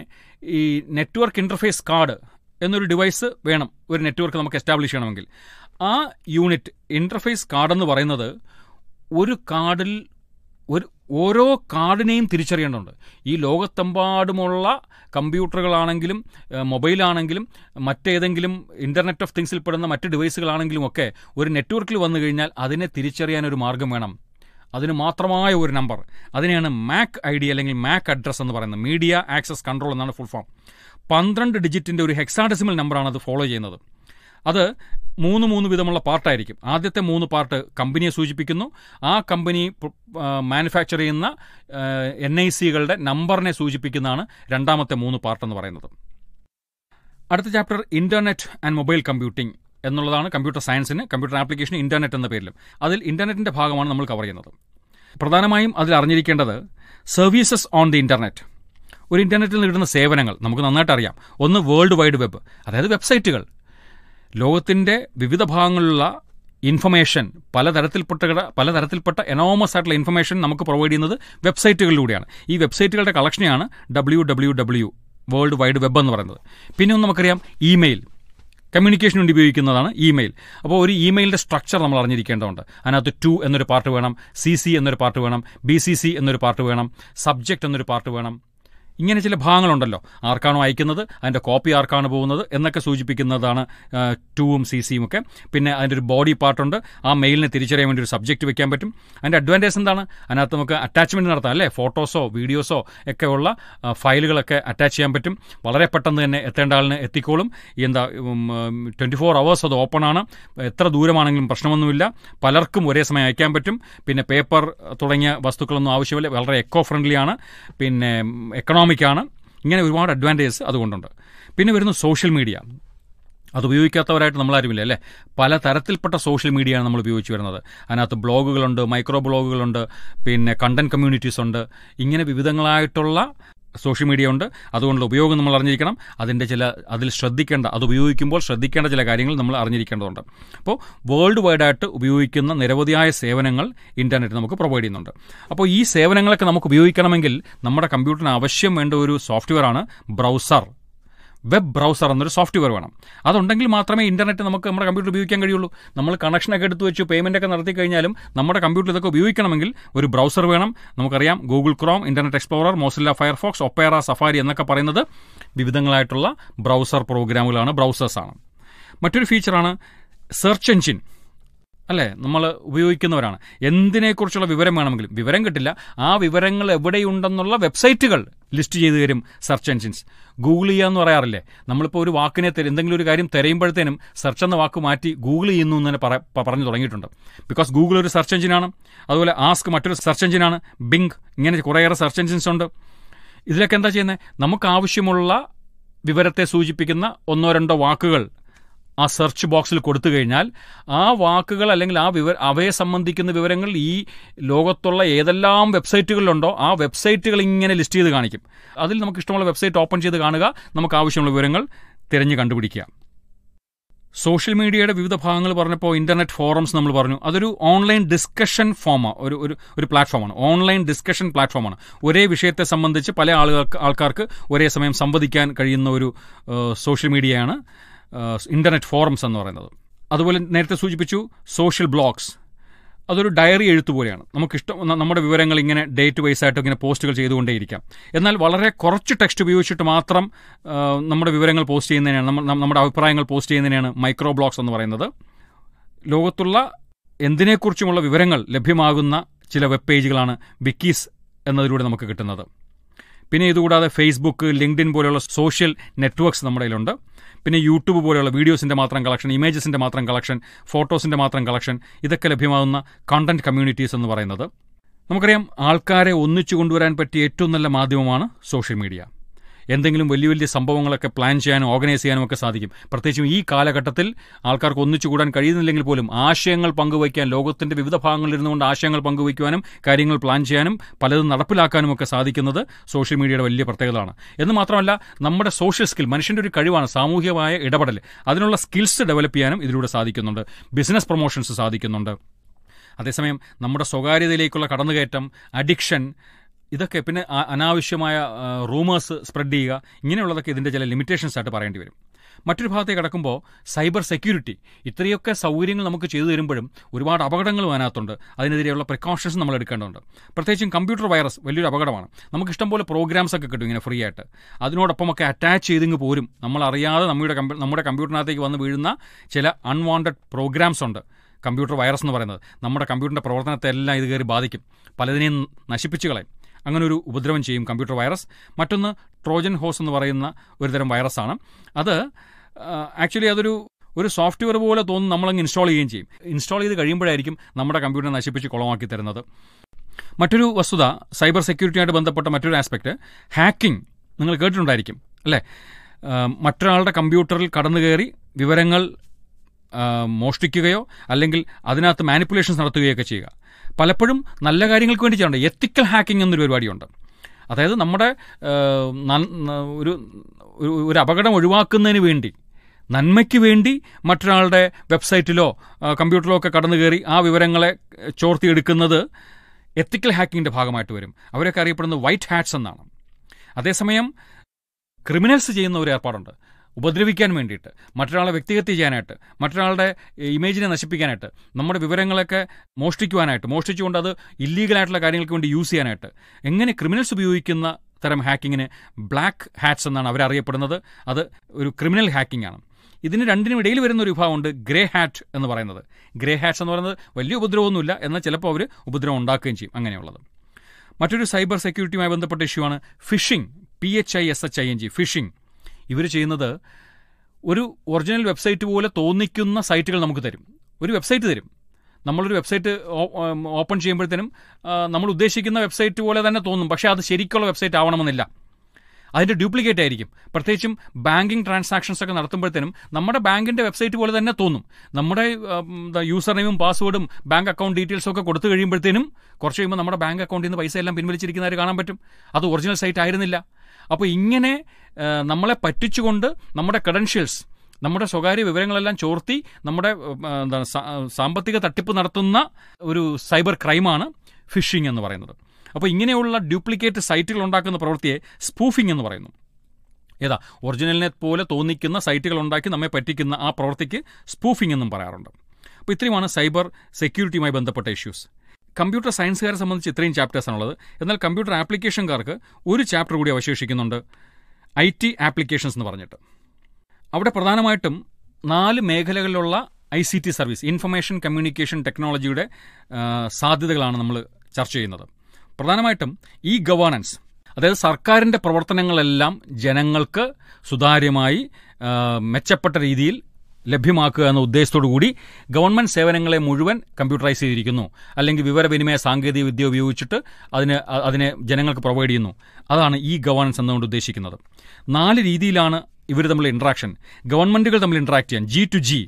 ഈ നെറ്റ്വർക്ക് ഇൻ്റർഫേസ് കാർഡ് എന്നൊരു ഡിവൈസ് വേണം ഒരു നെറ്റ്വർക്ക് നമുക്ക് എസ്റ്റാബ്ലിഷ് ചെയ്യണമെങ്കിൽ ആ യൂണിറ്റ് ഇൻ്റർഫേസ് കാർഡ് എന്ന് പറയുന്നത് ഒരു കാർഡിൽ ഒരു ഓരോ കാർഡിനെയും തിരിച്ചറിയേണ്ടതുണ്ട് ഈ ലോകത്തെമ്പാടുമുള്ള കമ്പ്യൂട്ടറുകളാണെങ്കിലും മൊബൈലാണെങ്കിലും മറ്റേതെങ്കിലും ഇൻ്റർനെറ്റ് ഓഫ് തിങ്സിൽ പെടുന്ന മറ്റ് ഡിവൈസുകളാണെങ്കിലും ഒക്കെ ഒരു നെറ്റ്വർക്കിൽ വന്നു കഴിഞ്ഞാൽ അതിനെ തിരിച്ചറിയാൻ ഒരു മാർഗം വേണം അതിന് മാത്രമായ ഒരു നമ്പർ അതിനെയാണ് മാക് ഐ ഡി അല്ലെങ്കിൽ മാക് അഡ്രസ് എന്ന് പറയുന്നത് മീഡിയ ആക്സസ് കൺട്രോൾ എന്നാണ് ഫുൾ ഫോം പന്ത്രണ്ട് ഡിജിറ്റിൻ്റെ ഒരു ഹെക്സാഡെസിമൽ നമ്പറാണ് അത് ഫോളോ ചെയ്യുന്നത് അത് മൂന്ന് മൂന്ന് വിധമുള്ള പാർട്ടായിരിക്കും ആദ്യത്തെ മൂന്ന് പാർട്ട് കമ്പനിയെ സൂചിപ്പിക്കുന്നു ആ കമ്പനി മാനുഫാക്ചർ ചെയ്യുന്ന എൻ ഐ സികളുടെ നമ്പറിനെ സൂചിപ്പിക്കുന്നതാണ് രണ്ടാമത്തെ മൂന്ന് പാർട്ടെന്ന് പറയുന്നത് അടുത്ത chapter internet and mobile computing എന്നുള്ളതാണ് കമ്പ്യൂട്ടർ സയൻസിന് കമ്പ്യൂട്ടർ ആപ്ലിക്കേഷൻ ഇന്റർനെറ്റ് എന്ന പേരിലും അതിൽ ഇന്റർനെറ്റിന്റെ ഭാഗമാണ് നമ്മൾ കവർ ചെയ്യുന്നത് പ്രധാനമായും അതിൽ അറിഞ്ഞിരിക്കേണ്ടത് സർവീസസ് ഓൺ ദി ഇന്റർനെറ്റ് ഒരു ഇന്റർനെറ്റിൽ നിന്ന് കിട്ടുന്ന സേവനങ്ങൾ നമുക്ക് നന്നായിട്ട് അറിയാം ഒന്ന് വേൾഡ് വൈഡ് വെബ് അതായത് വെബ്സൈറ്റുകൾ ലോകത്തിന്റെ വിവിധ ഭാഗങ്ങളിലുള്ള ഇൻഫർമേഷൻ പലതരത്തിൽപ്പെട്ട പലതരത്തിൽപ്പെട്ട എനോമസ് ആയിട്ടുള്ള ഇൻഫർമേഷൻ നമുക്ക് പ്രൊവൈഡ് ചെയ്യുന്നത് വെബ്സൈറ്റുകളിലൂടെയാണ് ഈ വെബ്സൈറ്റുകളുടെ കളക്ഷനെയാണ് W W W world wide web എന്ന് പറയുന്നത് പിന്നെ ഒന്ന് നമുക്കറിയാം ഇമെയിൽ കമ്മ്യൂണിക്കേഷന് വേണ്ടി ഉപയോഗിക്കുന്നതാണ് ഇമെയിൽ അപ്പോൾ ഒരു ഇമെയിലിൻ്റെ സ്ട്രക്ചർ നമ്മൾ അറിഞ്ഞിരിക്കേണ്ടതുണ്ട് അതിനകത്ത് ടു എന്നൊരു പാർട്ട് വേണം സി സി എന്നൊരു പാർട്ട് വേണം ബി സി സി എന്നൊരു പാർട്ട് വേണം സബ്ജക്റ്റ് എന്നൊരു പാർട്ട് വേണം ഇങ്ങനെ ചില ഭാഗങ്ങളുണ്ടല്ലോ ആർക്കാണോ അയക്കുന്നത് അതിൻ്റെ കോപ്പി ആർക്കാണ് പോകുന്നത് എന്നൊക്കെ സൂചിപ്പിക്കുന്നതാണ് ടൂവും സി സിയും ഒക്കെ പിന്നെ അതിൻ്റെ ഒരു ബോഡി പാർട്ടുണ്ട് ആ മെയിലിനെ തിരിച്ചറിയാൻ വേണ്ടി ഒരു സബ്ജക്റ്റ് വെക്കാൻ പറ്റും അതിൻ്റെ അഡ്വാൻറ്റേജ് എന്താണ് അതിനകത്ത് നമുക്ക് അറ്റാച്ച്മെൻറ്റ് നടത്താം അല്ലേ ഫോട്ടോസോ വീഡിയോസോ ഒക്കെ ഉള്ള ഫയലുകളൊക്കെ അറ്റാച്ച് ചെയ്യാൻ പറ്റും വളരെ പെട്ടെന്ന് തന്നെ എത്തേണ്ട ആളിന് എത്തിക്കോളും എന്താ ട്വൻറ്റി ഫോർ അവേഴ്സ് അത് ഓപ്പൺ ആണ് എത്ര ദൂരമാണെങ്കിലും പ്രശ്നമൊന്നുമില്ല പലർക്കും ഒരേ സമയം അയക്കാൻ പറ്റും പിന്നെ പേപ്പർ തുടങ്ങിയ വസ്തുക്കളൊന്നും ആവശ്യമില്ല വളരെ എക്കോ ഫ്രണ്ട്ലി ആണ് പിന്നെ എക്കണോമിക് ഇക്കണോമിക്കാണ് ഇങ്ങനെ ഒരുപാട് അഡ്വാൻറ്റേജസ് അതുകൊണ്ടുണ്ട് പിന്നെ വരുന്നു സോഷ്യൽ മീഡിയ അത് ഉപയോഗിക്കാത്തവരായിട്ട് നമ്മളാരുമില്ല അല്ലേ പല തരത്തിൽപ്പെട്ട സോഷ്യൽ മീഡിയയാണ് നമ്മൾ ഉപയോഗിച്ച് വരുന്നത് അതിനകത്ത് ബ്ലോഗുകളുണ്ട് മൈക്രോ ബ്ലോഗുകളുണ്ട് പിന്നെ കണ്ടന്റ് കമ്മ്യൂണിറ്റീസ് ഉണ്ട് ഇങ്ങനെ വിവിധങ്ങളായിട്ടുള്ള സോഷ്യൽ മീഡിയ ഉണ്ട് അതുകൊണ്ടുള്ള ഉപയോഗം നമ്മൾ അറിഞ്ഞിരിക്കണം അതിൻ്റെ ചില അതിൽ ശ്രദ്ധിക്കേണ്ട അത് ഉപയോഗിക്കുമ്പോൾ ശ്രദ്ധിക്കേണ്ട ചില കാര്യങ്ങൾ നമ്മൾ അറിഞ്ഞിരിക്കേണ്ടതുണ്ട് അപ്പോൾ വേൾഡ് വൈഡായിട്ട് ഉപയോഗിക്കുന്ന നിരവധിയായ സേവനങ്ങൾ ഇൻ്റർനെറ്റ് നമുക്ക് പ്രൊവൈഡ് ചെയ്യുന്നുണ്ട് അപ്പോൾ ഈ സേവനങ്ങളൊക്കെ നമുക്ക് ഉപയോഗിക്കണമെങ്കിൽ നമ്മുടെ കമ്പ്യൂട്ടറിന് ആവശ്യം വേണ്ട ഒരു ആണ് ബ്രൗസർ വെബ് ബ്രൗസർ എന്നൊരു സോഫ്റ്റ്വെയർ വേണം അതുണ്ടെങ്കിൽ മാത്രമേ ഇന്റർനെറ്റ് നമുക്ക് നമ്മുടെ കമ്പ്യൂട്ടർ ഉപയോഗിക്കാൻ കഴിയുള്ളൂ നമ്മൾ കണക്ഷനൊക്കെ എടുത്ത് വെച്ച് പേയ്മെന്റ് ഒക്കെ നടത്തി കഴിഞ്ഞാലും നമ്മുടെ കമ്പ്യൂട്ടർ ഇതൊക്കെ ഉപയോഗിക്കണമെങ്കിൽ ഒരു ബ്രൗസർ വേണം നമുക്കറിയാം Google Chrome Internet Explorer Mozilla Firefox Opera Safari എന്നൊക്കെ പറയുന്നത് വിവിധങ്ങളായിട്ടുള്ള ബ്രൗസർ പ്രോഗ്രാമുകളാണ് ബ്രൗസേഴ്സാണ് മറ്റൊരു ഫീച്ചറാണ് സെർച്ച് എഞ്ചിൻ അല്ലേ നമ്മൾ ഉപയോഗിക്കുന്നവരാണ് എന്തിനെക്കുറിച്ചുള്ള വിവരം വേണമെങ്കിലും വിവരം കിട്ടില്ല ആ വിവരങ്ങൾ എവിടെയുണ്ടെന്നുള്ള വെബ്സൈറ്റുകൾ ലിസ്റ്റ് ചെയ്ത് തരും സെർച്ച് എൻജിൻസ് ഗൂഗിൾ ചെയ്യുക എന്ന് പറയാറില്ലേ നമ്മളിപ്പോൾ ഒരു വാക്കിനെ തരും എന്തെങ്കിലും ഒരു കാര്യം തിരയുമ്പോഴത്തേനും സെർച്ച് എന്ന വാക്ക് മാറ്റി ഗൂഗിൾ ചെയ്യുന്നു എന്ന് തന്നെ പറഞ്ഞു തുടങ്ങിയിട്ടുണ്ട് ബിക്കോസ് ഗൂഗിൾ ഒരു സെർച്ച് എഞ്ചിനാണ് അതുപോലെ ആസ്ക് മറ്റൊരു സെർച്ച് എഞ്ചിനാണ് ബിങ്ക് ഇങ്ങനെ കുറേയേറെ സെർച്ച് എഞ്ചിൻസ് ഉണ്ട് ഇതിലൊക്കെ എന്താ ചെയ്യുന്നത് നമുക്ക് ആവശ്യമുള്ള വിവരത്തെ സൂചിപ്പിക്കുന്ന ഒന്നോ രണ്ടോ വാക്കുകൾ ആ സെർച്ച് ബോക്സിൽ കൊടുത്തു കഴിഞ്ഞാൽ ആ വാക്കുകൾ അല്ലെങ്കിൽ ആ വിവ അവയെ സംബന്ധിക്കുന്ന വിവരങ്ങൾ ഈ ലോകത്തുള്ള ഏതെല്ലാം വെബ്സൈറ്റുകളിലുണ്ടോ ആ വെബ്സൈറ്റുകൾ ഇങ്ങനെ ലിസ്റ്റ് ചെയ്ത് കാണിക്കും അതിൽ നമുക്ക് ഇഷ്ടമുള്ള വെബ്സൈറ്റ് ഓപ്പൺ ചെയ്ത് കാണുക നമുക്ക് ആവശ്യമുള്ള വിവരങ്ങൾ തിരഞ്ഞ് കണ്ടുപിടിക്കുക സോഷ്യൽ മീഡിയയുടെ വിവിധ ഭാഗങ്ങൾ പറഞ്ഞപ്പോൾ ഇന്റർനെറ്റ് ഫോറംസ് നമ്മൾ പറഞ്ഞു അതൊരു ഓൺലൈൻ ഡിസ്കഷൻ ഫോമ ഒരു ഒരു ഒരു പ്ലാറ്റ്ഫോമാണ് ഓൺലൈൻ ഡിസ്കഷൻ പ്ലാറ്റ്ഫോമാണ് ഒരേ വിഷയത്തെ സംബന്ധിച്ച് പല ആളുകൾക്ക് ആൾക്കാർക്ക് ഒരേ സമയം സംവദിക്കാൻ കഴിയുന്ന ഒരു സോഷ്യൽ മീഡിയയാണ് ഇൻ്റർനെറ്റ് ഫോറംസ് എന്ന് പറയുന്നത് അതുപോലെ നേരത്തെ സൂചിപ്പിച്ചു സോഷ്യൽ ബ്ലോഗ്സ് അതൊരു ഡയറി എഴുത്തു പോലെയാണ് നമുക്കിഷ്ടം നമ്മുടെ വിവരങ്ങൾ ഇങ്ങനെ ഡേറ്റ് വൈസ് ആയിട്ട് ഇങ്ങനെ പോസ്റ്റുകൾ ചെയ്തുകൊണ്ടേയിരിക്കാം എന്നാൽ വളരെ കുറച്ച് ടെക്സ്റ്റ് ഉപയോഗിച്ചിട്ട് മാത്രം നമ്മുടെ വിവരങ്ങൾ പോസ്റ്റ് ചെയ്യുന്നതിനാണ് നമ്മുടെ അഭിപ്രായങ്ങൾ പോസ്റ്റ് ചെയ്യുന്നതിനാണ് മൈക്രോ ബ്ലോഗ്സ് എന്ന് പറയുന്നത് ലോകത്തുള്ള എന്തിനെക്കുറിച്ചുമുള്ള വിവരങ്ങൾ ലഭ്യമാകുന്ന ചില വെബ് പേജുകളാണ് വിക്കീസ് എന്നതിലൂടെ നമുക്ക് കിട്ടുന്നത് പിന്നെ ഇതുകൂടാതെ ഫേസ്ബുക്ക് ലിങ്ക്ഡിൻ പോലെയുള്ള സോഷ്യൽ നെറ്റ്വർക്ക്സ് നമ്മുടെ കയ്യിലുണ്ട് പിന്നെ യൂട്യൂബ് പോലെയുള്ള വീഡിയോസിൻ്റെ മാത്രം കളക്ഷൻ ഇമേജസിൻ്റെ മാത്രം കളക്ഷൻ ഫോട്ടോസിൻ്റെ മാത്രം കളക്ഷൻ ഇതൊക്കെ ലഭ്യമാകുന്ന കണ്ടന്റ് കമ്മ്യൂണിറ്റീസ് എന്ന് പറയുന്നത് നമുക്കറിയാം ആൾക്കാരെ ഒന്നിച്ചു കൊണ്ടുവരാൻ പറ്റിയ ഏറ്റവും നല്ല മാധ്യമമാണ് സോഷ്യൽ മീഡിയ എന്തെങ്കിലും വലിയ വലിയ സംഭവങ്ങളൊക്കെ പ്ലാൻ ചെയ്യാനും ഓർഗനൈസ് ചെയ്യാനും ഒക്കെ സാധിക്കും പ്രത്യേകിച്ചും ഈ കാലഘട്ടത്തിൽ ആൾക്കാർക്ക് കൂടാൻ കഴിയുന്നില്ലെങ്കിൽ പോലും ആശയങ്ങൾ പങ്കുവയ്ക്കാൻ ലോകത്തിന്റെ വിവിധ ഭാഗങ്ങളിൽ ഇരുന്നുകൊണ്ട് ആശയങ്ങൾ പങ്കുവയ്ക്കുവാനും കാര്യങ്ങൾ പ്ലാൻ ചെയ്യാനും പലതും നടപ്പിലാക്കാനും ഒക്കെ സാധിക്കുന്നത് സോഷ്യൽ മീഡിയയുടെ വലിയ പ്രത്യേകതയാണ് എന്ന് മാത്രമല്ല നമ്മുടെ സോഷ്യൽ സ്കിൽ മനുഷ്യൻ്റെ ഒരു കഴിവാണ് സാമൂഹികമായ ഇടപെടൽ അതിനുള്ള സ്കിൽസ് ഡെവലപ്പ് ചെയ്യാനും ഇതിലൂടെ സാധിക്കുന്നുണ്ട് ബിസിനസ് പ്രൊമോഷൻസ് സാധിക്കുന്നുണ്ട് അതേസമയം നമ്മുടെ സ്വകാര്യതയിലേക്കുള്ള കടന്നുകയറ്റം അഡിക്ഷൻ ഇതൊക്കെ പിന്നെ അനാവശ്യമായ റൂമേഴ്സ് സ്പ്രെഡ് ചെയ്യുക ഇങ്ങനെയുള്ളതൊക്കെ ഇതിൻ്റെ ചില ലിമിറ്റേഷൻസ് ആയിട്ട് പറയേണ്ടി വരും മറ്റൊരു ഭാഗത്തേക്ക് കടക്കുമ്പോൾ സൈബർ സെക്യൂരിറ്റി ഇത്രയൊക്കെ സൗകര്യങ്ങൾ നമുക്ക് ചെയ്തു തരുമ്പോഴും ഒരുപാട് അപകടങ്ങളും അതിനകത്തുണ്ട് അതിനെതിരെയുള്ള പ്രിക്കോഷൻസ് നമ്മൾ എടുക്കേണ്ടതുണ്ട് പ്രത്യേകിച്ചും കമ്പ്യൂട്ടർ വൈറസ് വലിയൊരു അപകടമാണ് നമുക്ക് ഇഷ്ടംപോലെ പ്രോഗ്രാംസ് ഒക്കെ കിട്ടും ഇങ്ങനെ ഫ്രീ ആയിട്ട് അതിനോടൊപ്പമൊക്കെ അറ്റാച്ച് ചെയ്തെങ്കിൽ പോലും നമ്മളറിയാതെ നമ്മുടെ കമ്പ്യൂ നമ്മുടെ കമ്പ്യൂട്ടറിനകത്തേക്ക് വന്ന് വീഴുന്ന ചില അൺവാണ്ടഡ് പ്രോഗ്രാംസ് ഉണ്ട് കമ്പ്യൂട്ടർ വൈറസ് എന്ന് പറയുന്നത് നമ്മുടെ കമ്പ്യൂട്ടറിൻ്റെ പ്രവർത്തനത്തെ എല്ലാം ഇത് കയറി ബാധിക്കും പലതിനെയും നശിപ്പിച്ചു കളയും അങ്ങനെ ഒരു ഉപദ്രവം ചെയ്യും കമ്പ്യൂട്ടർ വൈറസ് മറ്റൊന്ന് ട്രോജൻ ഹോസ് എന്ന് പറയുന്ന ഒരുതരം വൈറസാണ് അത് ആക്ച്വലി അതൊരു ഒരു സോഫ്റ്റ്വെയർ പോലെ തോന്നും നമ്മളങ്ങ് ഇൻസ്റ്റാൾ ചെയ്യുകയും ചെയ്യും ഇൻസ്റ്റാൾ ചെയ്ത് കഴിയുമ്പോഴായിരിക്കും നമ്മുടെ കമ്പ്യൂട്ടർ നശിപ്പിച്ച് കുളമാക്കി തരുന്നത് മറ്റൊരു വസ്തുത സൈബർ സെക്യൂരിറ്റിയായിട്ട് ബന്ധപ്പെട്ട മറ്റൊരു ആസ്പെക്ട് ഹാക്കിംഗ് നിങ്ങൾ കേട്ടിട്ടുണ്ടായിരിക്കും അല്ലേ മറ്റൊരാളുടെ കമ്പ്യൂട്ടറിൽ കടന്നു കയറി വിവരങ്ങൾ മോഷ്ടിക്കുകയോ അല്ലെങ്കിൽ അതിനകത്ത് മാനിപ്പുലേഷൻസ് ഒക്കെ ചെയ്യുക പലപ്പോഴും നല്ല കാര്യങ്ങൾക്ക് വേണ്ടി ചെയ്യാറുണ്ട് എത്തിക്കൽ ഹാക്കിംഗ് എന്നൊരു പരിപാടിയുണ്ട് അതായത് നമ്മുടെ ഒരു ഒരു അപകടം ഒഴിവാക്കുന്നതിന് വേണ്ടി നന്മയ്ക്ക് വേണ്ടി മറ്റൊരാളുടെ വെബ്സൈറ്റിലോ കമ്പ്യൂട്ടറിലോ ഒക്കെ കടന്നു കയറി ആ വിവരങ്ങളെ ചോർത്തിയെടുക്കുന്നത് എത്തിക്കൽ ഹാക്കിങ്ങിൻ്റെ ഭാഗമായിട്ട് വരും അവരൊക്കെ അറിയപ്പെടുന്നത് വൈറ്റ് ഹാറ്റ്സ് എന്നാണ് അതേസമയം ക്രിമിനൽസ് ചെയ്യുന്ന ഒരു ഏർപ്പാടുണ്ട് ഉപദ്രവിക്കാൻ വേണ്ടിയിട്ട് മറ്റൊരാളെ വ്യക്തിഹത്യ ചെയ്യാനായിട്ട് മറ്റൊരാളുടെ ഇമേജിനെ നശിപ്പിക്കാനായിട്ട് നമ്മുടെ വിവരങ്ങളൊക്കെ മോഷ്ടിക്കുവാനായിട്ട് മോഷ്ടിച്ചുകൊണ്ട് അത് ഇല്ലീഗലായിട്ടുള്ള കാര്യങ്ങൾക്ക് വേണ്ടി യൂസ് ചെയ്യാനായിട്ട് എങ്ങനെ ക്രിമിനൽസ് ഉപയോഗിക്കുന്ന തരം ഹാക്കിങ്ങിന് ബ്ലാക്ക് ഹാറ്റ്സ് എന്നാണ് അവരറിയപ്പെടുന്നത് അത് ഒരു ക്രിമിനൽ ഹാക്കിംഗ് ആണ് ഇതിന് രണ്ടിനും ഇടയിൽ വരുന്ന ഒരു വിഭാഗമുണ്ട് ഗ്രേ ഹാറ്റ് എന്ന് പറയുന്നത് ഗ്രേ ഹാറ്റ്സ് എന്ന് പറയുന്നത് വലിയ ഉപദ്രവമൊന്നുമില്ല എന്നാൽ ചിലപ്പോൾ അവർ ഉപദ്രവം ഉണ്ടാക്കുകയും ചെയ്യും അങ്ങനെയുള്ളത് മറ്റൊരു സൈബർ സെക്യൂരിറ്റിയുമായി ബന്ധപ്പെട്ട ഇഷ്യൂ ആണ് phishing P H I S H I N G phishing ഇവർ ചെയ്യുന്നത് ഒരു ഒറിജിനൽ വെബ്സൈറ്റ് പോലെ തോന്നിക്കുന്ന സൈറ്റുകൾ നമുക്ക് തരും ഒരു വെബ്സൈറ്റ് തരും നമ്മളൊരു വെബ്സൈറ്റ് ഓപ്പൺ ചെയ്യുമ്പോഴത്തേനും നമ്മൾ ഉദ്ദേശിക്കുന്ന വെബ്സൈറ്റ് പോലെ തന്നെ തോന്നും പക്ഷേ അത് ശരിക്കുള്ള വെബ്സൈറ്റ് ആവണമെന്നില്ല അതിന്റെ ഡ്യൂപ്ലിക്കേറ്റ് ആയിരിക്കും പ്രത്യേകിച്ചും ബാങ്കിങ് ട്രാൻസാക്ഷൻസ് ഒക്കെ നടത്തുമ്പോഴത്തേനും നമ്മുടെ ബാങ്കിന്റെ വെബ്സൈറ്റ് പോലെ തന്നെ തോന്നും നമ്മുടെ യൂസർ നെയിമും പാസ്വേഡും ബാങ്ക് അക്കൗണ്ട് ഡീറ്റെയിൽസും ഒക്കെ കൊടുത്തു കഴിയുമ്പോഴത്തേനും കുറച്ച് കഴിയുമ്പോൾ നമ്മുടെ ബാങ്ക് അക്കൗണ്ടിൽ നിന്ന് പൈസ എല്ലാം പിൻവലിച്ചിരിക്കുന്നവർ കാണാൻ പറ്റും അത് ഒറിജിനൽ സൈറ്റ് ആയിരുന്നില്ല അപ്പോൾ ഇങ്ങനെ നമ്മളെ പറ്റിച്ചുകൊണ്ട് നമ്മുടെ ക്രെഡൻഷ്യൽസ് നമ്മുടെ സ്വകാര്യ വിവരങ്ങളെല്ലാം ചോർത്തി നമ്മുടെ എന്താണ് സാമ്പത്തിക തട്ടിപ്പ് നടത്തുന്ന ഒരു സൈബർ ക്രൈമാണ് ഫിഷിംഗ് എന്ന് പറയുന്നത് അപ്പോൾ ഇങ്ങനെയുള്ള ഡ്യൂപ്ലിക്കേറ്റ് സൈറ്റുകൾ ഉണ്ടാക്കുന്ന പ്രവൃത്തിയെ സ്പൂഫിംഗ് എന്ന് പറയുന്നു ഏതാ ഒറിജിനലിനെ പോലെ തോന്നിക്കുന്ന സൈറ്റുകൾ ഉണ്ടാക്കി നമ്മെ പറ്റിക്കുന്ന ആ പ്രവൃത്തിക്ക് സ്പൂഫിംഗ് എന്നും പറയാറുണ്ട് അപ്പോൾ ഇത്രയുമാണ് സൈബർ സെക്യൂരിറ്റിയുമായി ബന്ധപ്പെട്ട ഇഷ്യൂസ് കമ്പ്യൂട്ടർ സയൻസുകാരെ സംബന്ധിച്ച് ഇത്രയും ആണുള്ളത് എന്നാൽ കമ്പ്യൂട്ടർ ആപ്ലിക്കേഷൻകാർക്ക് ഒരു ചാപ്റ്റർ കൂടി അവശേഷിക്കുന്നുണ്ട് ഐ ടി ആപ്ലിക്കേഷൻസ് എന്ന് പറഞ്ഞിട്ട് അവിടെ പ്രധാനമായിട്ടും നാല് മേഖലകളിലുള്ള I C T service information communication ടെക്നോളജിയുടെ സാധ്യതകളാണ് നമ്മൾ ചർച്ച ചെയ്യുന്നത് പ്രധാനമായിട്ടും ഈ ഗവേണൻസ് അതായത് സർക്കാരിൻ്റെ പ്രവർത്തനങ്ങളെല്ലാം ജനങ്ങൾക്ക് സുതാര്യമായി മെച്ചപ്പെട്ട രീതിയിൽ ലഭ്യമാക്കുക എന്ന ഉദ്ദേശത്തോടു കൂടി ഗവൺമെന്റ് സേവനങ്ങളെ മുഴുവൻ കമ്പ്യൂട്ടറൈസ് ചെയ്തിരിക്കുന്നു അല്ലെങ്കിൽ വിവരവിനിമയ സാങ്കേതിക വിദ്യ ഉപയോഗിച്ചിട്ട് അതിന് അതിനെ ജനങ്ങൾക്ക് പ്രൊവൈഡ് ചെയ്യുന്നു അതാണ് ഈ ഗവേണൻസ് എന്നുകൊണ്ട് ഉദ്ദേശിക്കുന്നത് നാല് രീതിയിലാണ് ഇവർ തമ്മിൽ ഇൻട്രാക്ഷൻ ഗവൺമെന്റുകൾ തമ്മിൽ ഇൻട്രാക്ട് ചെയ്യാൻ ജി ടു ജി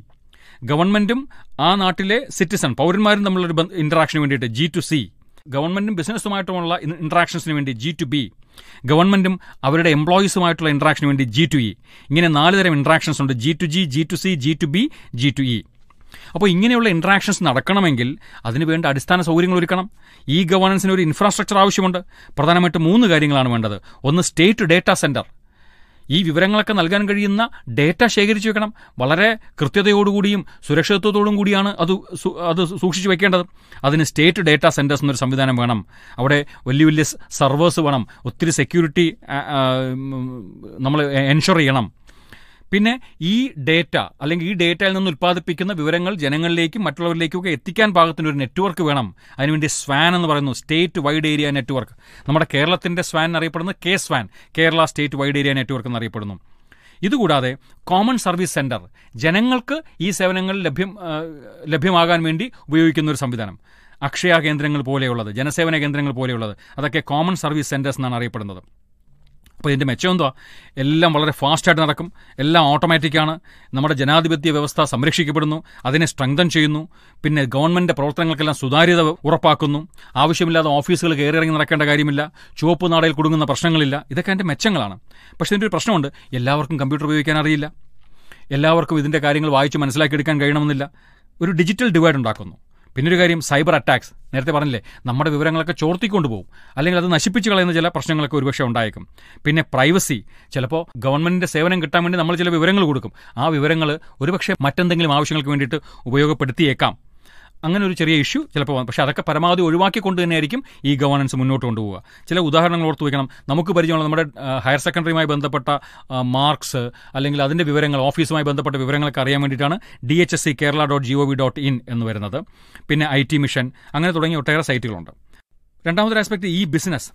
ഗവൺമെന്റും ആ നാട്ടിലെ സിറ്റിസൺ പൗരന്മാരും തമ്മിലൊരു ഇൻട്രാക്ഷന് വേണ്ടിയിട്ട് ജി ടു സി ഗവൺമെൻറ്റും ബിസിനസ്സുമായിട്ടുമുള്ള ഇൻട്രാക്ഷൻസിന് വേണ്ടി ജി ടു ബി ഗവൺമെൻറ്റും അവരുടെ എംപ്ലോയീസുമായിട്ടുള്ള ഇൻട്രാക്ഷന് വേണ്ടി ജി ടു ഇ ഇങ്ങനെ നാല് തരം ഇൻട്രാക്ഷൻസ് ഉണ്ട് G to G G to C G to B G to E അപ്പോൾ ഇങ്ങനെയുള്ള ഇൻട്രാക്ഷൻസ് നടക്കണമെങ്കിൽ വേണ്ട അടിസ്ഥാന സൗകര്യങ്ങൾ ഒരുക്കണം ഈ ഗവർണൻസിന് ഒരു ഇൻഫ്രാസ്ട്രക്ചർ ആവശ്യമുണ്ട് പ്രധാനമായിട്ട് മൂന്ന് കാര്യങ്ങളാണ് വേണ്ടത് ഒന്ന് സ്റ്റേറ്റ് ഡേറ്റാ സെൻറ്റർ ഈ വിവരങ്ങളൊക്കെ നൽകാൻ കഴിയുന്ന ഡേറ്റ ശേഖരിച്ചു വെക്കണം വളരെ കൃത്യതയോടുകൂടിയും സുരക്ഷിതത്വത്തോടും കൂടിയാണ് അത് അത് സൂക്ഷിച്ചു വെക്കേണ്ടത് അതിന് സ്റ്റേറ്റ് ഡേറ്റാ സെൻറ്റേഴ്സ് എന്നൊരു സംവിധാനം വേണം അവിടെ വലിയ വലിയ സർവേഴ്സ് വേണം ഒത്തിരി സെക്യൂരിറ്റി നമ്മൾ എൻഷുർ ചെയ്യണം പിന്നെ ഈ ഡേറ്റ അല്ലെങ്കിൽ ഈ ഡേറ്റയിൽ നിന്ന് ഉൽപ്പാദിപ്പിക്കുന്ന വിവരങ്ങൾ ജനങ്ങളിലേക്കും മറ്റുള്ളവരിലേക്കും ഒക്കെ എത്തിക്കാൻ പാകത്തിന് ഒരു നെറ്റ്വർക്ക് വേണം അതിനുവേണ്ടി സ്വാൻ എന്ന് പറയുന്നു സ്റ്റേറ്റ് വൈഡ് ഏരിയ നെറ്റ്വർക്ക് നമ്മുടെ കേരളത്തിന്റെ സ്വാൻ എന്നറിയപ്പെടുന്നത് കെ സ്വാൻ Kerala state wide area network എന്നറിയപ്പെടുന്നു ഇതുകൂടാതെ കോമൺ സർവീസ് സെന്റർ ജനങ്ങൾക്ക് ഈ സേവനങ്ങൾ ലഭ്യം ലഭ്യമാകാൻ വേണ്ടി ഉപയോഗിക്കുന്ന ഒരു സംവിധാനം അക്ഷയ കേന്ദ്രങ്ങൾ പോലെയുള്ളത് ജനസേവന കേന്ദ്രങ്ങൾ പോലെയുള്ളത് അതൊക്കെ കോമൺ സർവീസ് സെന്റേഴ്സ് എന്നാണ് അറിയപ്പെടുന്നത് അപ്പോൾ ഇതിൻ്റെ മെച്ചം എന്തുവാ എല്ലാം വളരെ ഫാസ്റ്റായിട്ട് നടക്കും എല്ലാം ഓട്ടോമാറ്റിക്കാണ് നമ്മുടെ ജനാധിപത്യ വ്യവസ്ഥ സംരക്ഷിക്കപ്പെടുന്നു അതിനെ സ്ട്രെങ്തൻ ചെയ്യുന്നു പിന്നെ ഗവൺമെൻറ് പ്രവർത്തനങ്ങൾക്കെല്ലാം സുതാര്യത ഉറപ്പാക്കുന്നു ആവശ്യമില്ലാതെ ഓഫീസുകൾ ഇറങ്ങി നടക്കേണ്ട കാര്യമില്ല ചുവപ്പ് നാടയിൽ കുടുങ്ങുന്ന പ്രശ്നങ്ങളില്ല ഇതൊക്കെ അതിൻ്റെ മെച്ചങ്ങളാണ് പക്ഷേ ഇതിൻ്റെ ഒരു പ്രശ്നമുണ്ട് എല്ലാവർക്കും കമ്പ്യൂട്ടർ ഉപയോഗിക്കാൻ അറിയില്ല എല്ലാവർക്കും ഇതിൻ്റെ കാര്യങ്ങൾ വായിച്ച് മനസ്സിലാക്കിയെടുക്കാൻ കഴിയണമെന്നില്ല ഒരു ഡിജിറ്റൽ ഡിവൈഡ് ഉണ്ടാക്കുന്നു പിന്നൊരു കാര്യം സൈബർ അറ്റാക്സ് നേരത്തെ പറഞ്ഞില്ലേ നമ്മുടെ വിവരങ്ങളൊക്കെ ചോർത്തിക്കൊണ്ടു പോകും അല്ലെങ്കിൽ അത് നശിപ്പിച്ചു കളയുന്ന ചില പ്രശ്നങ്ങളൊക്കെ ഒരുപക്ഷെ ഉണ്ടായേക്കും പിന്നെ പ്രൈവസി ചിലപ്പോൾ ഗവൺമെന്റിന്റെ സേവനം കിട്ടാൻ വേണ്ടി നമ്മൾ ചില വിവരങ്ങൾ കൊടുക്കും ആ വിവരങ്ങൾ ഒരുപക്ഷെ മറ്റെന്തെങ്കിലും ആവശ്യങ്ങൾക്ക് വേണ്ടിയിട്ട് ഉപയോഗപ്പെടുത്തിയേക്കാം അങ്ങനെ ഒരു ചെറിയ ഇഷ്യൂ ചിലപ്പോൾ വന്നു പക്ഷേ അതൊക്കെ പരമാവധി ഒഴിവാക്കിക്കൊണ്ട് തന്നെയായിരിക്കും ഈ ഗവർണൻസ് മുന്നോട്ട് കൊണ്ടുപോകുക ചില ഉദാഹരണങ്ങൾ ഓർത്ത് വയ്ക്കണം നമുക്ക് പരിചയമുള്ള നമ്മുടെ ഹയർ സെക്കൻഡറിയുമായി ബന്ധപ്പെട്ട മാർക്സ് അല്ലെങ്കിൽ അതിൻ്റെ വിവരങ്ങൾ ഓഫീസുമായി ബന്ധപ്പെട്ട വിവരങ്ങളൊക്കെ അറിയാൻ വേണ്ടിയിട്ടാണ് D H S C Kerala dot G O V dot in എന്ന് വരുന്നത് പിന്നെ ഐ ടി മിഷൻ അങ്ങനെ തുടങ്ങിയ ഒട്ടേറെ സൈറ്റുകളുണ്ട് രണ്ടാമതൊരു ആസ്പെക്ട് ഈ ബിസിനസ്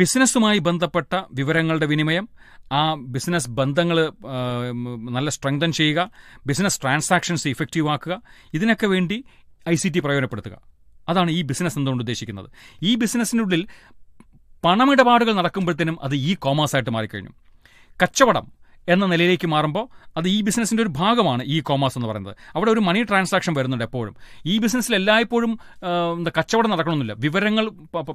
ബിസിനസ്സുമായി ബന്ധപ്പെട്ട വിവരങ്ങളുടെ വിനിമയം ആ ബിസിനസ് ബന്ധങ്ങൾ നല്ല സ്ട്രെങ്തൻ ചെയ്യുക ബിസിനസ് ട്രാൻസാക്ഷൻസ് ഇഫക്റ്റീവ് ആക്കുക ഇതിനൊക്കെ വേണ്ടി ഐ സി ടി പ്രയോജനപ്പെടുത്തുക അതാണ് ഈ ബിസിനസ് എന്തുകൊണ്ട് ഉദ്ദേശിക്കുന്നത് ഈ ബിസിനസ്സിനുള്ളിൽ പണമിടപാടുകൾ നടക്കുമ്പോഴത്തേനും അത് ഇ കോമേഴ്സായിട്ട് മാറിക്കഴിഞ്ഞു കച്ചവടം എന്ന നിലയിലേക്ക് മാറുമ്പോൾ അത് ഈ ബിസിനസ്സിൻ്റെ ഒരു ഭാഗമാണ് ഇ കോമേഴ്സ് എന്ന് പറയുന്നത് അവിടെ ഒരു മണി ട്രാൻസാക്ഷൻ വരുന്നുണ്ട് എപ്പോഴും ഈ ബിസിനസ്സിൽ എല്ലായ്പ്പോഴും എന്താ കച്ചവടം നടക്കണമെന്നില്ല വിവരങ്ങൾ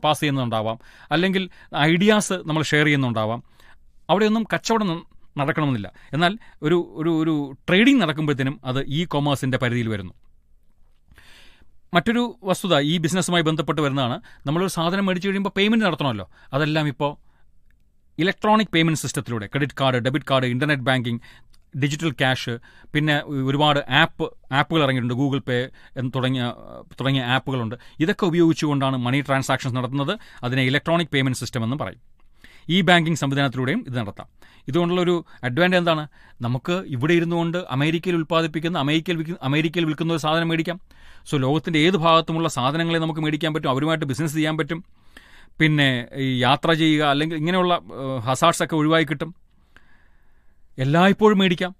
പാസ് ചെയ്യുന്നുണ്ടാവാം അല്ലെങ്കിൽ ഐഡിയാസ് നമ്മൾ ഷെയർ ചെയ്യുന്നുണ്ടാവാം അവിടെയൊന്നും കച്ചവടം നടക്കണമെന്നില്ല എന്നാൽ ഒരു ഒരു ഒരു ട്രേഡിംഗ് നടക്കുമ്പോഴത്തേനും അത് ഇ കോമേഴ്സിൻ്റെ പരിധിയിൽ വരുന്നു മറ്റൊരു വസ്തുത ഈ ബിസിനസ്സുമായി ബന്ധപ്പെട്ട് വരുന്നതാണ് നമ്മളൊരു സാധനം മേടിച്ചു കഴിയുമ്പോൾ പേയ്മെൻറ്റ് നടത്തണമല്ലോ അതെല്ലാം ഇപ്പോൾ ഇലക്ട്രോണിക് പേയ്മെന്റ് സിസ്റ്റത്തിലൂടെ credit card debit card internet banking digital cash പിന്നെ ഒരുപാട് ആപ്പ് ആപ്പുകൾ ഇറങ്ങിയിട്ടുണ്ട് ഗൂഗിൾ പേ എന്ന് തുടങ്ങിയ തുടങ്ങിയ ആപ്പുകളുണ്ട് ഇതൊക്കെ ഉപയോഗിച്ചുകൊണ്ടാണ് മണി ട്രാൻസാക്ഷൻസ് നടത്തുന്നത് അതിനെ ഇലക്ട്രോണിക് പേയ്മെന്റ് സിസ്റ്റം എന്ന് പറയും ഈ ബാങ്കിംഗ് സംവിധാനത്തിലൂടെയും ഇത് നടത്താം ഇതുകൊണ്ടുള്ളൊരു അഡ്വാൻറ്റേജ് എന്താണ് നമുക്ക് ഇവിടെ ഇരുന്നുകൊണ്ട് അമേരിക്കയിൽ ഉൽപ്പാദിപ്പിക്കുന്ന അമേരിക്കയിൽ അമേരിക്കയിൽ വിൽക്കുന്ന ഒരു സാധനം മേടിക്കാം സോ ലോകത്തിൻ്റെ ഏത് ഭാഗത്തുമുള്ള സാധനങ്ങളെ നമുക്ക് മേടിക്കാൻ പറ്റും അവരുമായിട്ട് ബിസിനസ് ചെയ്യാൻ പറ്റും പിന്നെ ഈ യാത്ര ചെയ്യുക അല്ലെങ്കിൽ ഇങ്ങനെയുള്ള ഹസാർട്സ് ഒക്കെ ഒഴിവായി കിട്ടും എല്ലായ്പ്പോഴും മേടിക്കാം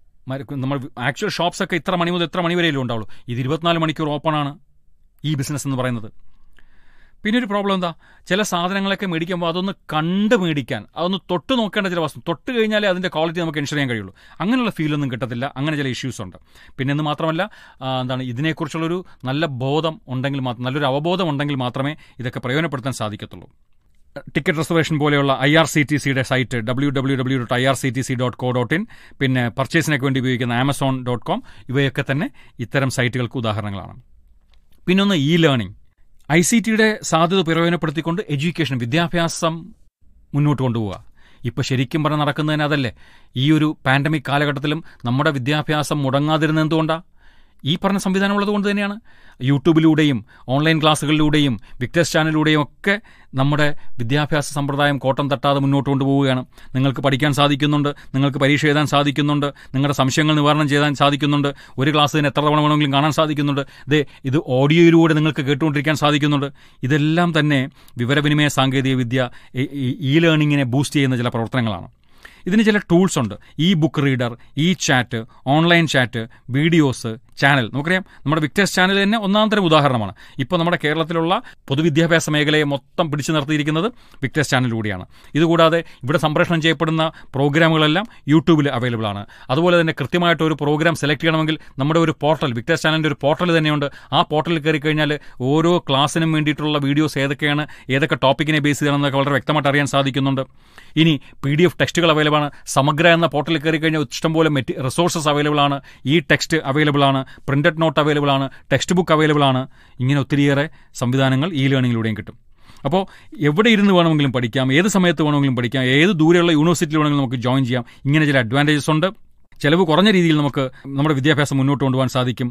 നമ്മൾ ആക്ച്വൽ ഷോപ്സ് ഒക്കെ ഇത്ര മണി മുതൽ ഇത്ര മണി വരെയല്ലേ ഉണ്ടാവുള്ളൂ ഇത് ഇരുപത്തിനാല് മണിക്കൂർ ഓപ്പൺ ആണ് ഈ ബിസിനസ് എന്ന് പറയുന്നത് പിന്നെ ഒരു പ്രോബ്ലം എന്താ ചില സാധനങ്ങളൊക്കെ മേടിക്കുമ്പോൾ അതൊന്ന് കണ്ട് മേടിക്കാൻ അതൊന്ന് തൊട്ട് നോക്കേണ്ട ചില വസ്തു തൊട്ട് കഴിഞ്ഞാലേ അതിൻ്റെ ക്വാളിറ്റി നമുക്ക് എൻഷർ ചെയ്യാൻ കഴിയുള്ളൂ അങ്ങനെയുള്ള ഫീലൊന്നും കിട്ടത്തില്ല അങ്ങനെ ചില ഇഷ്യൂസ് ഉണ്ട് പിന്നെ എന്ന് മാത്രമല്ല എന്താണ് ഇതിനെക്കുറിച്ചുള്ളൊരു നല്ല ബോധം ഉണ്ടെങ്കിൽ മാത്രം നല്ലൊരു അവബോധം ഉണ്ടെങ്കിൽ മാത്രമേ ഇതൊക്കെ പ്രയോജനപ്പെടുത്താൻ സാധിക്കത്തുള്ളൂ ടിക്കറ്റ് റിസർവേഷൻ പോലെയുള്ള ഐ ആർ സി ടി സിയുടെ site W W W dot I R C T C dot co dot in പിന്നെ പർച്ചേസിനൊക്കെ വേണ്ടി ഉപയോഗിക്കുന്ന ആമസോൺ ഡോട്ട് കോം ഇവയൊക്കെ തന്നെ ഇത്തരം സൈറ്റുകൾക്ക് ഉദാഹരണങ്ങളാണ് പിന്നൊന്ന് ഇ ലേണിംഗ് ഐ സി ടിയുടെ സാധ്യത പ്രയോജനപ്പെടുത്തിക്കൊണ്ട് എഡ്യൂക്കേഷൻ വിദ്യാഭ്യാസം മുന്നോട്ട് കൊണ്ടുപോവുക ഇപ്പോൾ ശരിക്കും പറഞ്ഞ് നടക്കുന്നതിനതല്ലേ ഈ ഒരു പാൻഡമിക് കാലഘട്ടത്തിലും നമ്മുടെ വിദ്യാഭ്യാസം മുടങ്ങാതിരുന്നത് എന്തുകൊണ്ടാണ് ഈ പറഞ്ഞ സംവിധാനം കൊണ്ട് തന്നെയാണ് യൂട്യൂബിലൂടെയും ഓൺലൈൻ ക്ലാസ്സുകളിലൂടെയും വിക്ടേഴ്സ് ചാനലിലൂടെയും ഒക്കെ നമ്മുടെ വിദ്യാഭ്യാസ സമ്പ്രദായം കോട്ടം തട്ടാതെ മുന്നോട്ട് കൊണ്ടുപോവുകയാണ് നിങ്ങൾക്ക് പഠിക്കാൻ സാധിക്കുന്നുണ്ട് നിങ്ങൾക്ക് പരീക്ഷ എഴുതാൻ സാധിക്കുന്നുണ്ട് നിങ്ങളുടെ സംശയങ്ങൾ നിവാരണം ചെയ്യാൻ സാധിക്കുന്നുണ്ട് ഒരു ക്ലാസ് തന്നെ എത്ര തവണ വേണമെങ്കിലും കാണാൻ സാധിക്കുന്നുണ്ട് ദേ ഇത് ഓഡിയോയിലൂടെ നിങ്ങൾക്ക് കേട്ടുകൊണ്ടിരിക്കാൻ സാധിക്കുന്നുണ്ട് ഇതെല്ലാം തന്നെ വിവരവിനിമയ സാങ്കേതികവിദ്യ ഇ ലേണിങ്ങിനെ ബൂസ്റ്റ് ചെയ്യുന്ന ചില പ്രവർത്തനങ്ങളാണ് ഇതിന് ചില ടൂൾസ് ഉണ്ട് e book reader e chat online chat videos channel നമുക്കറിയാം നമ്മുടെ വിക്ടേഴ്സ് ചാനൽ തന്നെ ഒന്നാം തരം ഉദാഹരണമാണ് ഇപ്പോൾ നമ്മുടെ കേരളത്തിലുള്ള പൊതുവിദ്യാഭ്യാസ മേഖലയെ മൊത്തം പിടിച്ചു നിർത്തിയിരിക്കുന്നത് വിക്ടേഴ്സ് ചാനലിലൂടെയാണ് ഇതുകൂടാതെ ഇവിടെ സംപ്രേഷണം ചെയ്യപ്പെടുന്ന പ്രോഗ്രാമുകളെല്ലാം യൂട്യൂബിൽ അവൈലബിൾ ആണ് അതുപോലെ തന്നെ കൃത്യമായിട്ട് ഒരു പ്രോഗ്രാം സെലക്ട് ചെയ്യണമെങ്കിൽ നമ്മുടെ ഒരു പോർട്ടൽ വിക്ടേഴ്സ് ചാനലിൻ്റെ ഒരു പോർട്ടൽ തന്നെയുണ്ട് ആ പോർട്ടലിൽ കയറി കഴിഞ്ഞാൽ ഓരോ ക്ലാസ്സിനും വേണ്ടിയിട്ടുള്ള വീഡിയോസ് ഏതൊക്കെയാണ് ഏതൊക്കെ ടോപ്പിക്കിനെ ബേസ് ചെയ്യണമെന്നൊക്കെ വളരെ വ്യക്തമായിട്ട് അറിയാൻ സാധിക്കുന്നുണ്ട് ഇനി പി ഡി എഫ് ടെക്സ്റ്റുകൾ അവൈലബിൾ ആണ് സമഗ്ര എന്ന പോർട്ടലിൽ കയറി കഴിഞ്ഞാൽ ഇഷ്ടംപോലെ മെറ്റി റിസോഴ്സസ് അവൈലബിൾ ആണ് ഈ ടെക്സ്റ്റ് അവൈലബിൾ ആണ് പ്രിന്റഡ് നോട്ട് അവൈലബിൾ ആണ് ടെക്സ്റ്റ് ബുക്ക് അവൈലബിൾ ആണ് ഇങ്ങനെ ഒത്തിരിയേറെ സംവിധാനങ്ങൾ ഈ ലേണിങ്ങിലൂടെയും കിട്ടും അപ്പോൾ എവിടെ ഇരുന്ന് വേണമെങ്കിലും പഠിക്കാം ഏത് സമയത്ത് വേണമെങ്കിലും പഠിക്കാം ഏത് ദൂരെയുള്ള യൂണിവേഴ്സിറ്റിയിൽ വേണമെങ്കിലും നമുക്ക് ജോയിൻ ചെയ്യാം ഇങ്ങനെ ചില അഡ്വാൻറ്റേജസ് ഉണ്ട് ചിലവ് കുറഞ്ഞ രീതിയിൽ നമുക്ക് നമ്മുടെ വിദ്യാഭ്യാസം മുന്നോട്ട് കൊണ്ടുപോകാൻ സാധിക്കും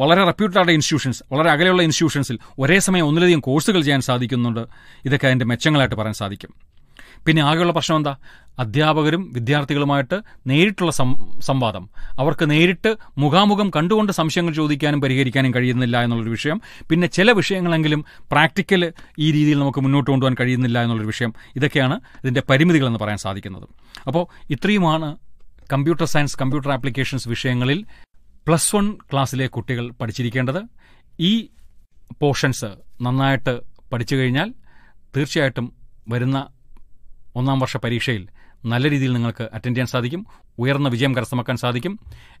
വളരെ റെപ്യൂട്ടഡ് ആയ ഇൻസ്റ്റിറ്റ്യൂഷൻസ് വളരെ അകലെയുള്ള ഇൻസ്റ്റിറ്റ്യൂഷൻസിൽ ഒരേ സമയം ഒന്നിലധികം കോഴ്സുകൾ ചെയ്യാൻ സാധിക്കുന്നുണ്ട് ഇതൊക്കെ അതിൻ്റെ മെച്ചങ്ങളായിട്ട് പറയാൻ സാധിക്കും പിന്നെ ആകെയുള്ള പ്രശ്നം എന്താ അധ്യാപകരും വിദ്യാർത്ഥികളുമായിട്ട് നേരിട്ടുള്ള സംവാദം അവർക്ക് നേരിട്ട് മുഖാമുഖം കണ്ടുകൊണ്ട് സംശയങ്ങൾ ചോദിക്കാനും പരിഹരിക്കാനും കഴിയുന്നില്ല എന്നുള്ളൊരു വിഷയം പിന്നെ ചില വിഷയങ്ങളെങ്കിലും പ്രാക്ടിക്കൽ ഈ രീതിയിൽ നമുക്ക് മുന്നോട്ട് കൊണ്ടുപോകാൻ കഴിയുന്നില്ല എന്നുള്ളൊരു വിഷയം ഇതൊക്കെയാണ് ഇതിൻ്റെ പരിമിതികളെന്ന് പറയാൻ സാധിക്കുന്നത് അപ്പോൾ ഇത്രയുമാണ് കമ്പ്യൂട്ടർ സയൻസ് കമ്പ്യൂട്ടർ ആപ്ലിക്കേഷൻസ് വിഷയങ്ങളിൽ പ്ലസ് വൺ ക്ലാസ്സിലെ കുട്ടികൾ പഠിച്ചിരിക്കേണ്ടത് ഈ പോർഷൻസ് നന്നായിട്ട് പഠിച്ചു കഴിഞ്ഞാൽ തീർച്ചയായിട്ടും വരുന്ന ഒന്നാം വർഷ പരീക്ഷയിൽ നല്ല രീതിയിൽ നിങ്ങൾക്ക് അറ്റൻഡ് ചെയ്യാൻ സാധിക്കും ഉയർന്ന വിജയം കരസ്ഥമാക്കാൻ സാധിക്കും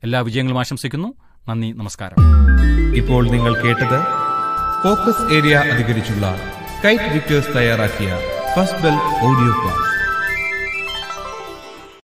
എല്ലാ വിജയങ്ങളും ആശംസിക്കുന്നു നന്ദി നമസ്കാരം ഇപ്പോൾ നിങ്ങൾ കേട്ടത് ഫോക്കസ് ഏരിയ അധികരിച്ചുള്ള കൈറ്റ് വിക്ടേഴ്സ് തയ്യാറാക്കിയ ഫസ്റ്റ് ബെൽ ഓഡിയോ ക്ലാസ്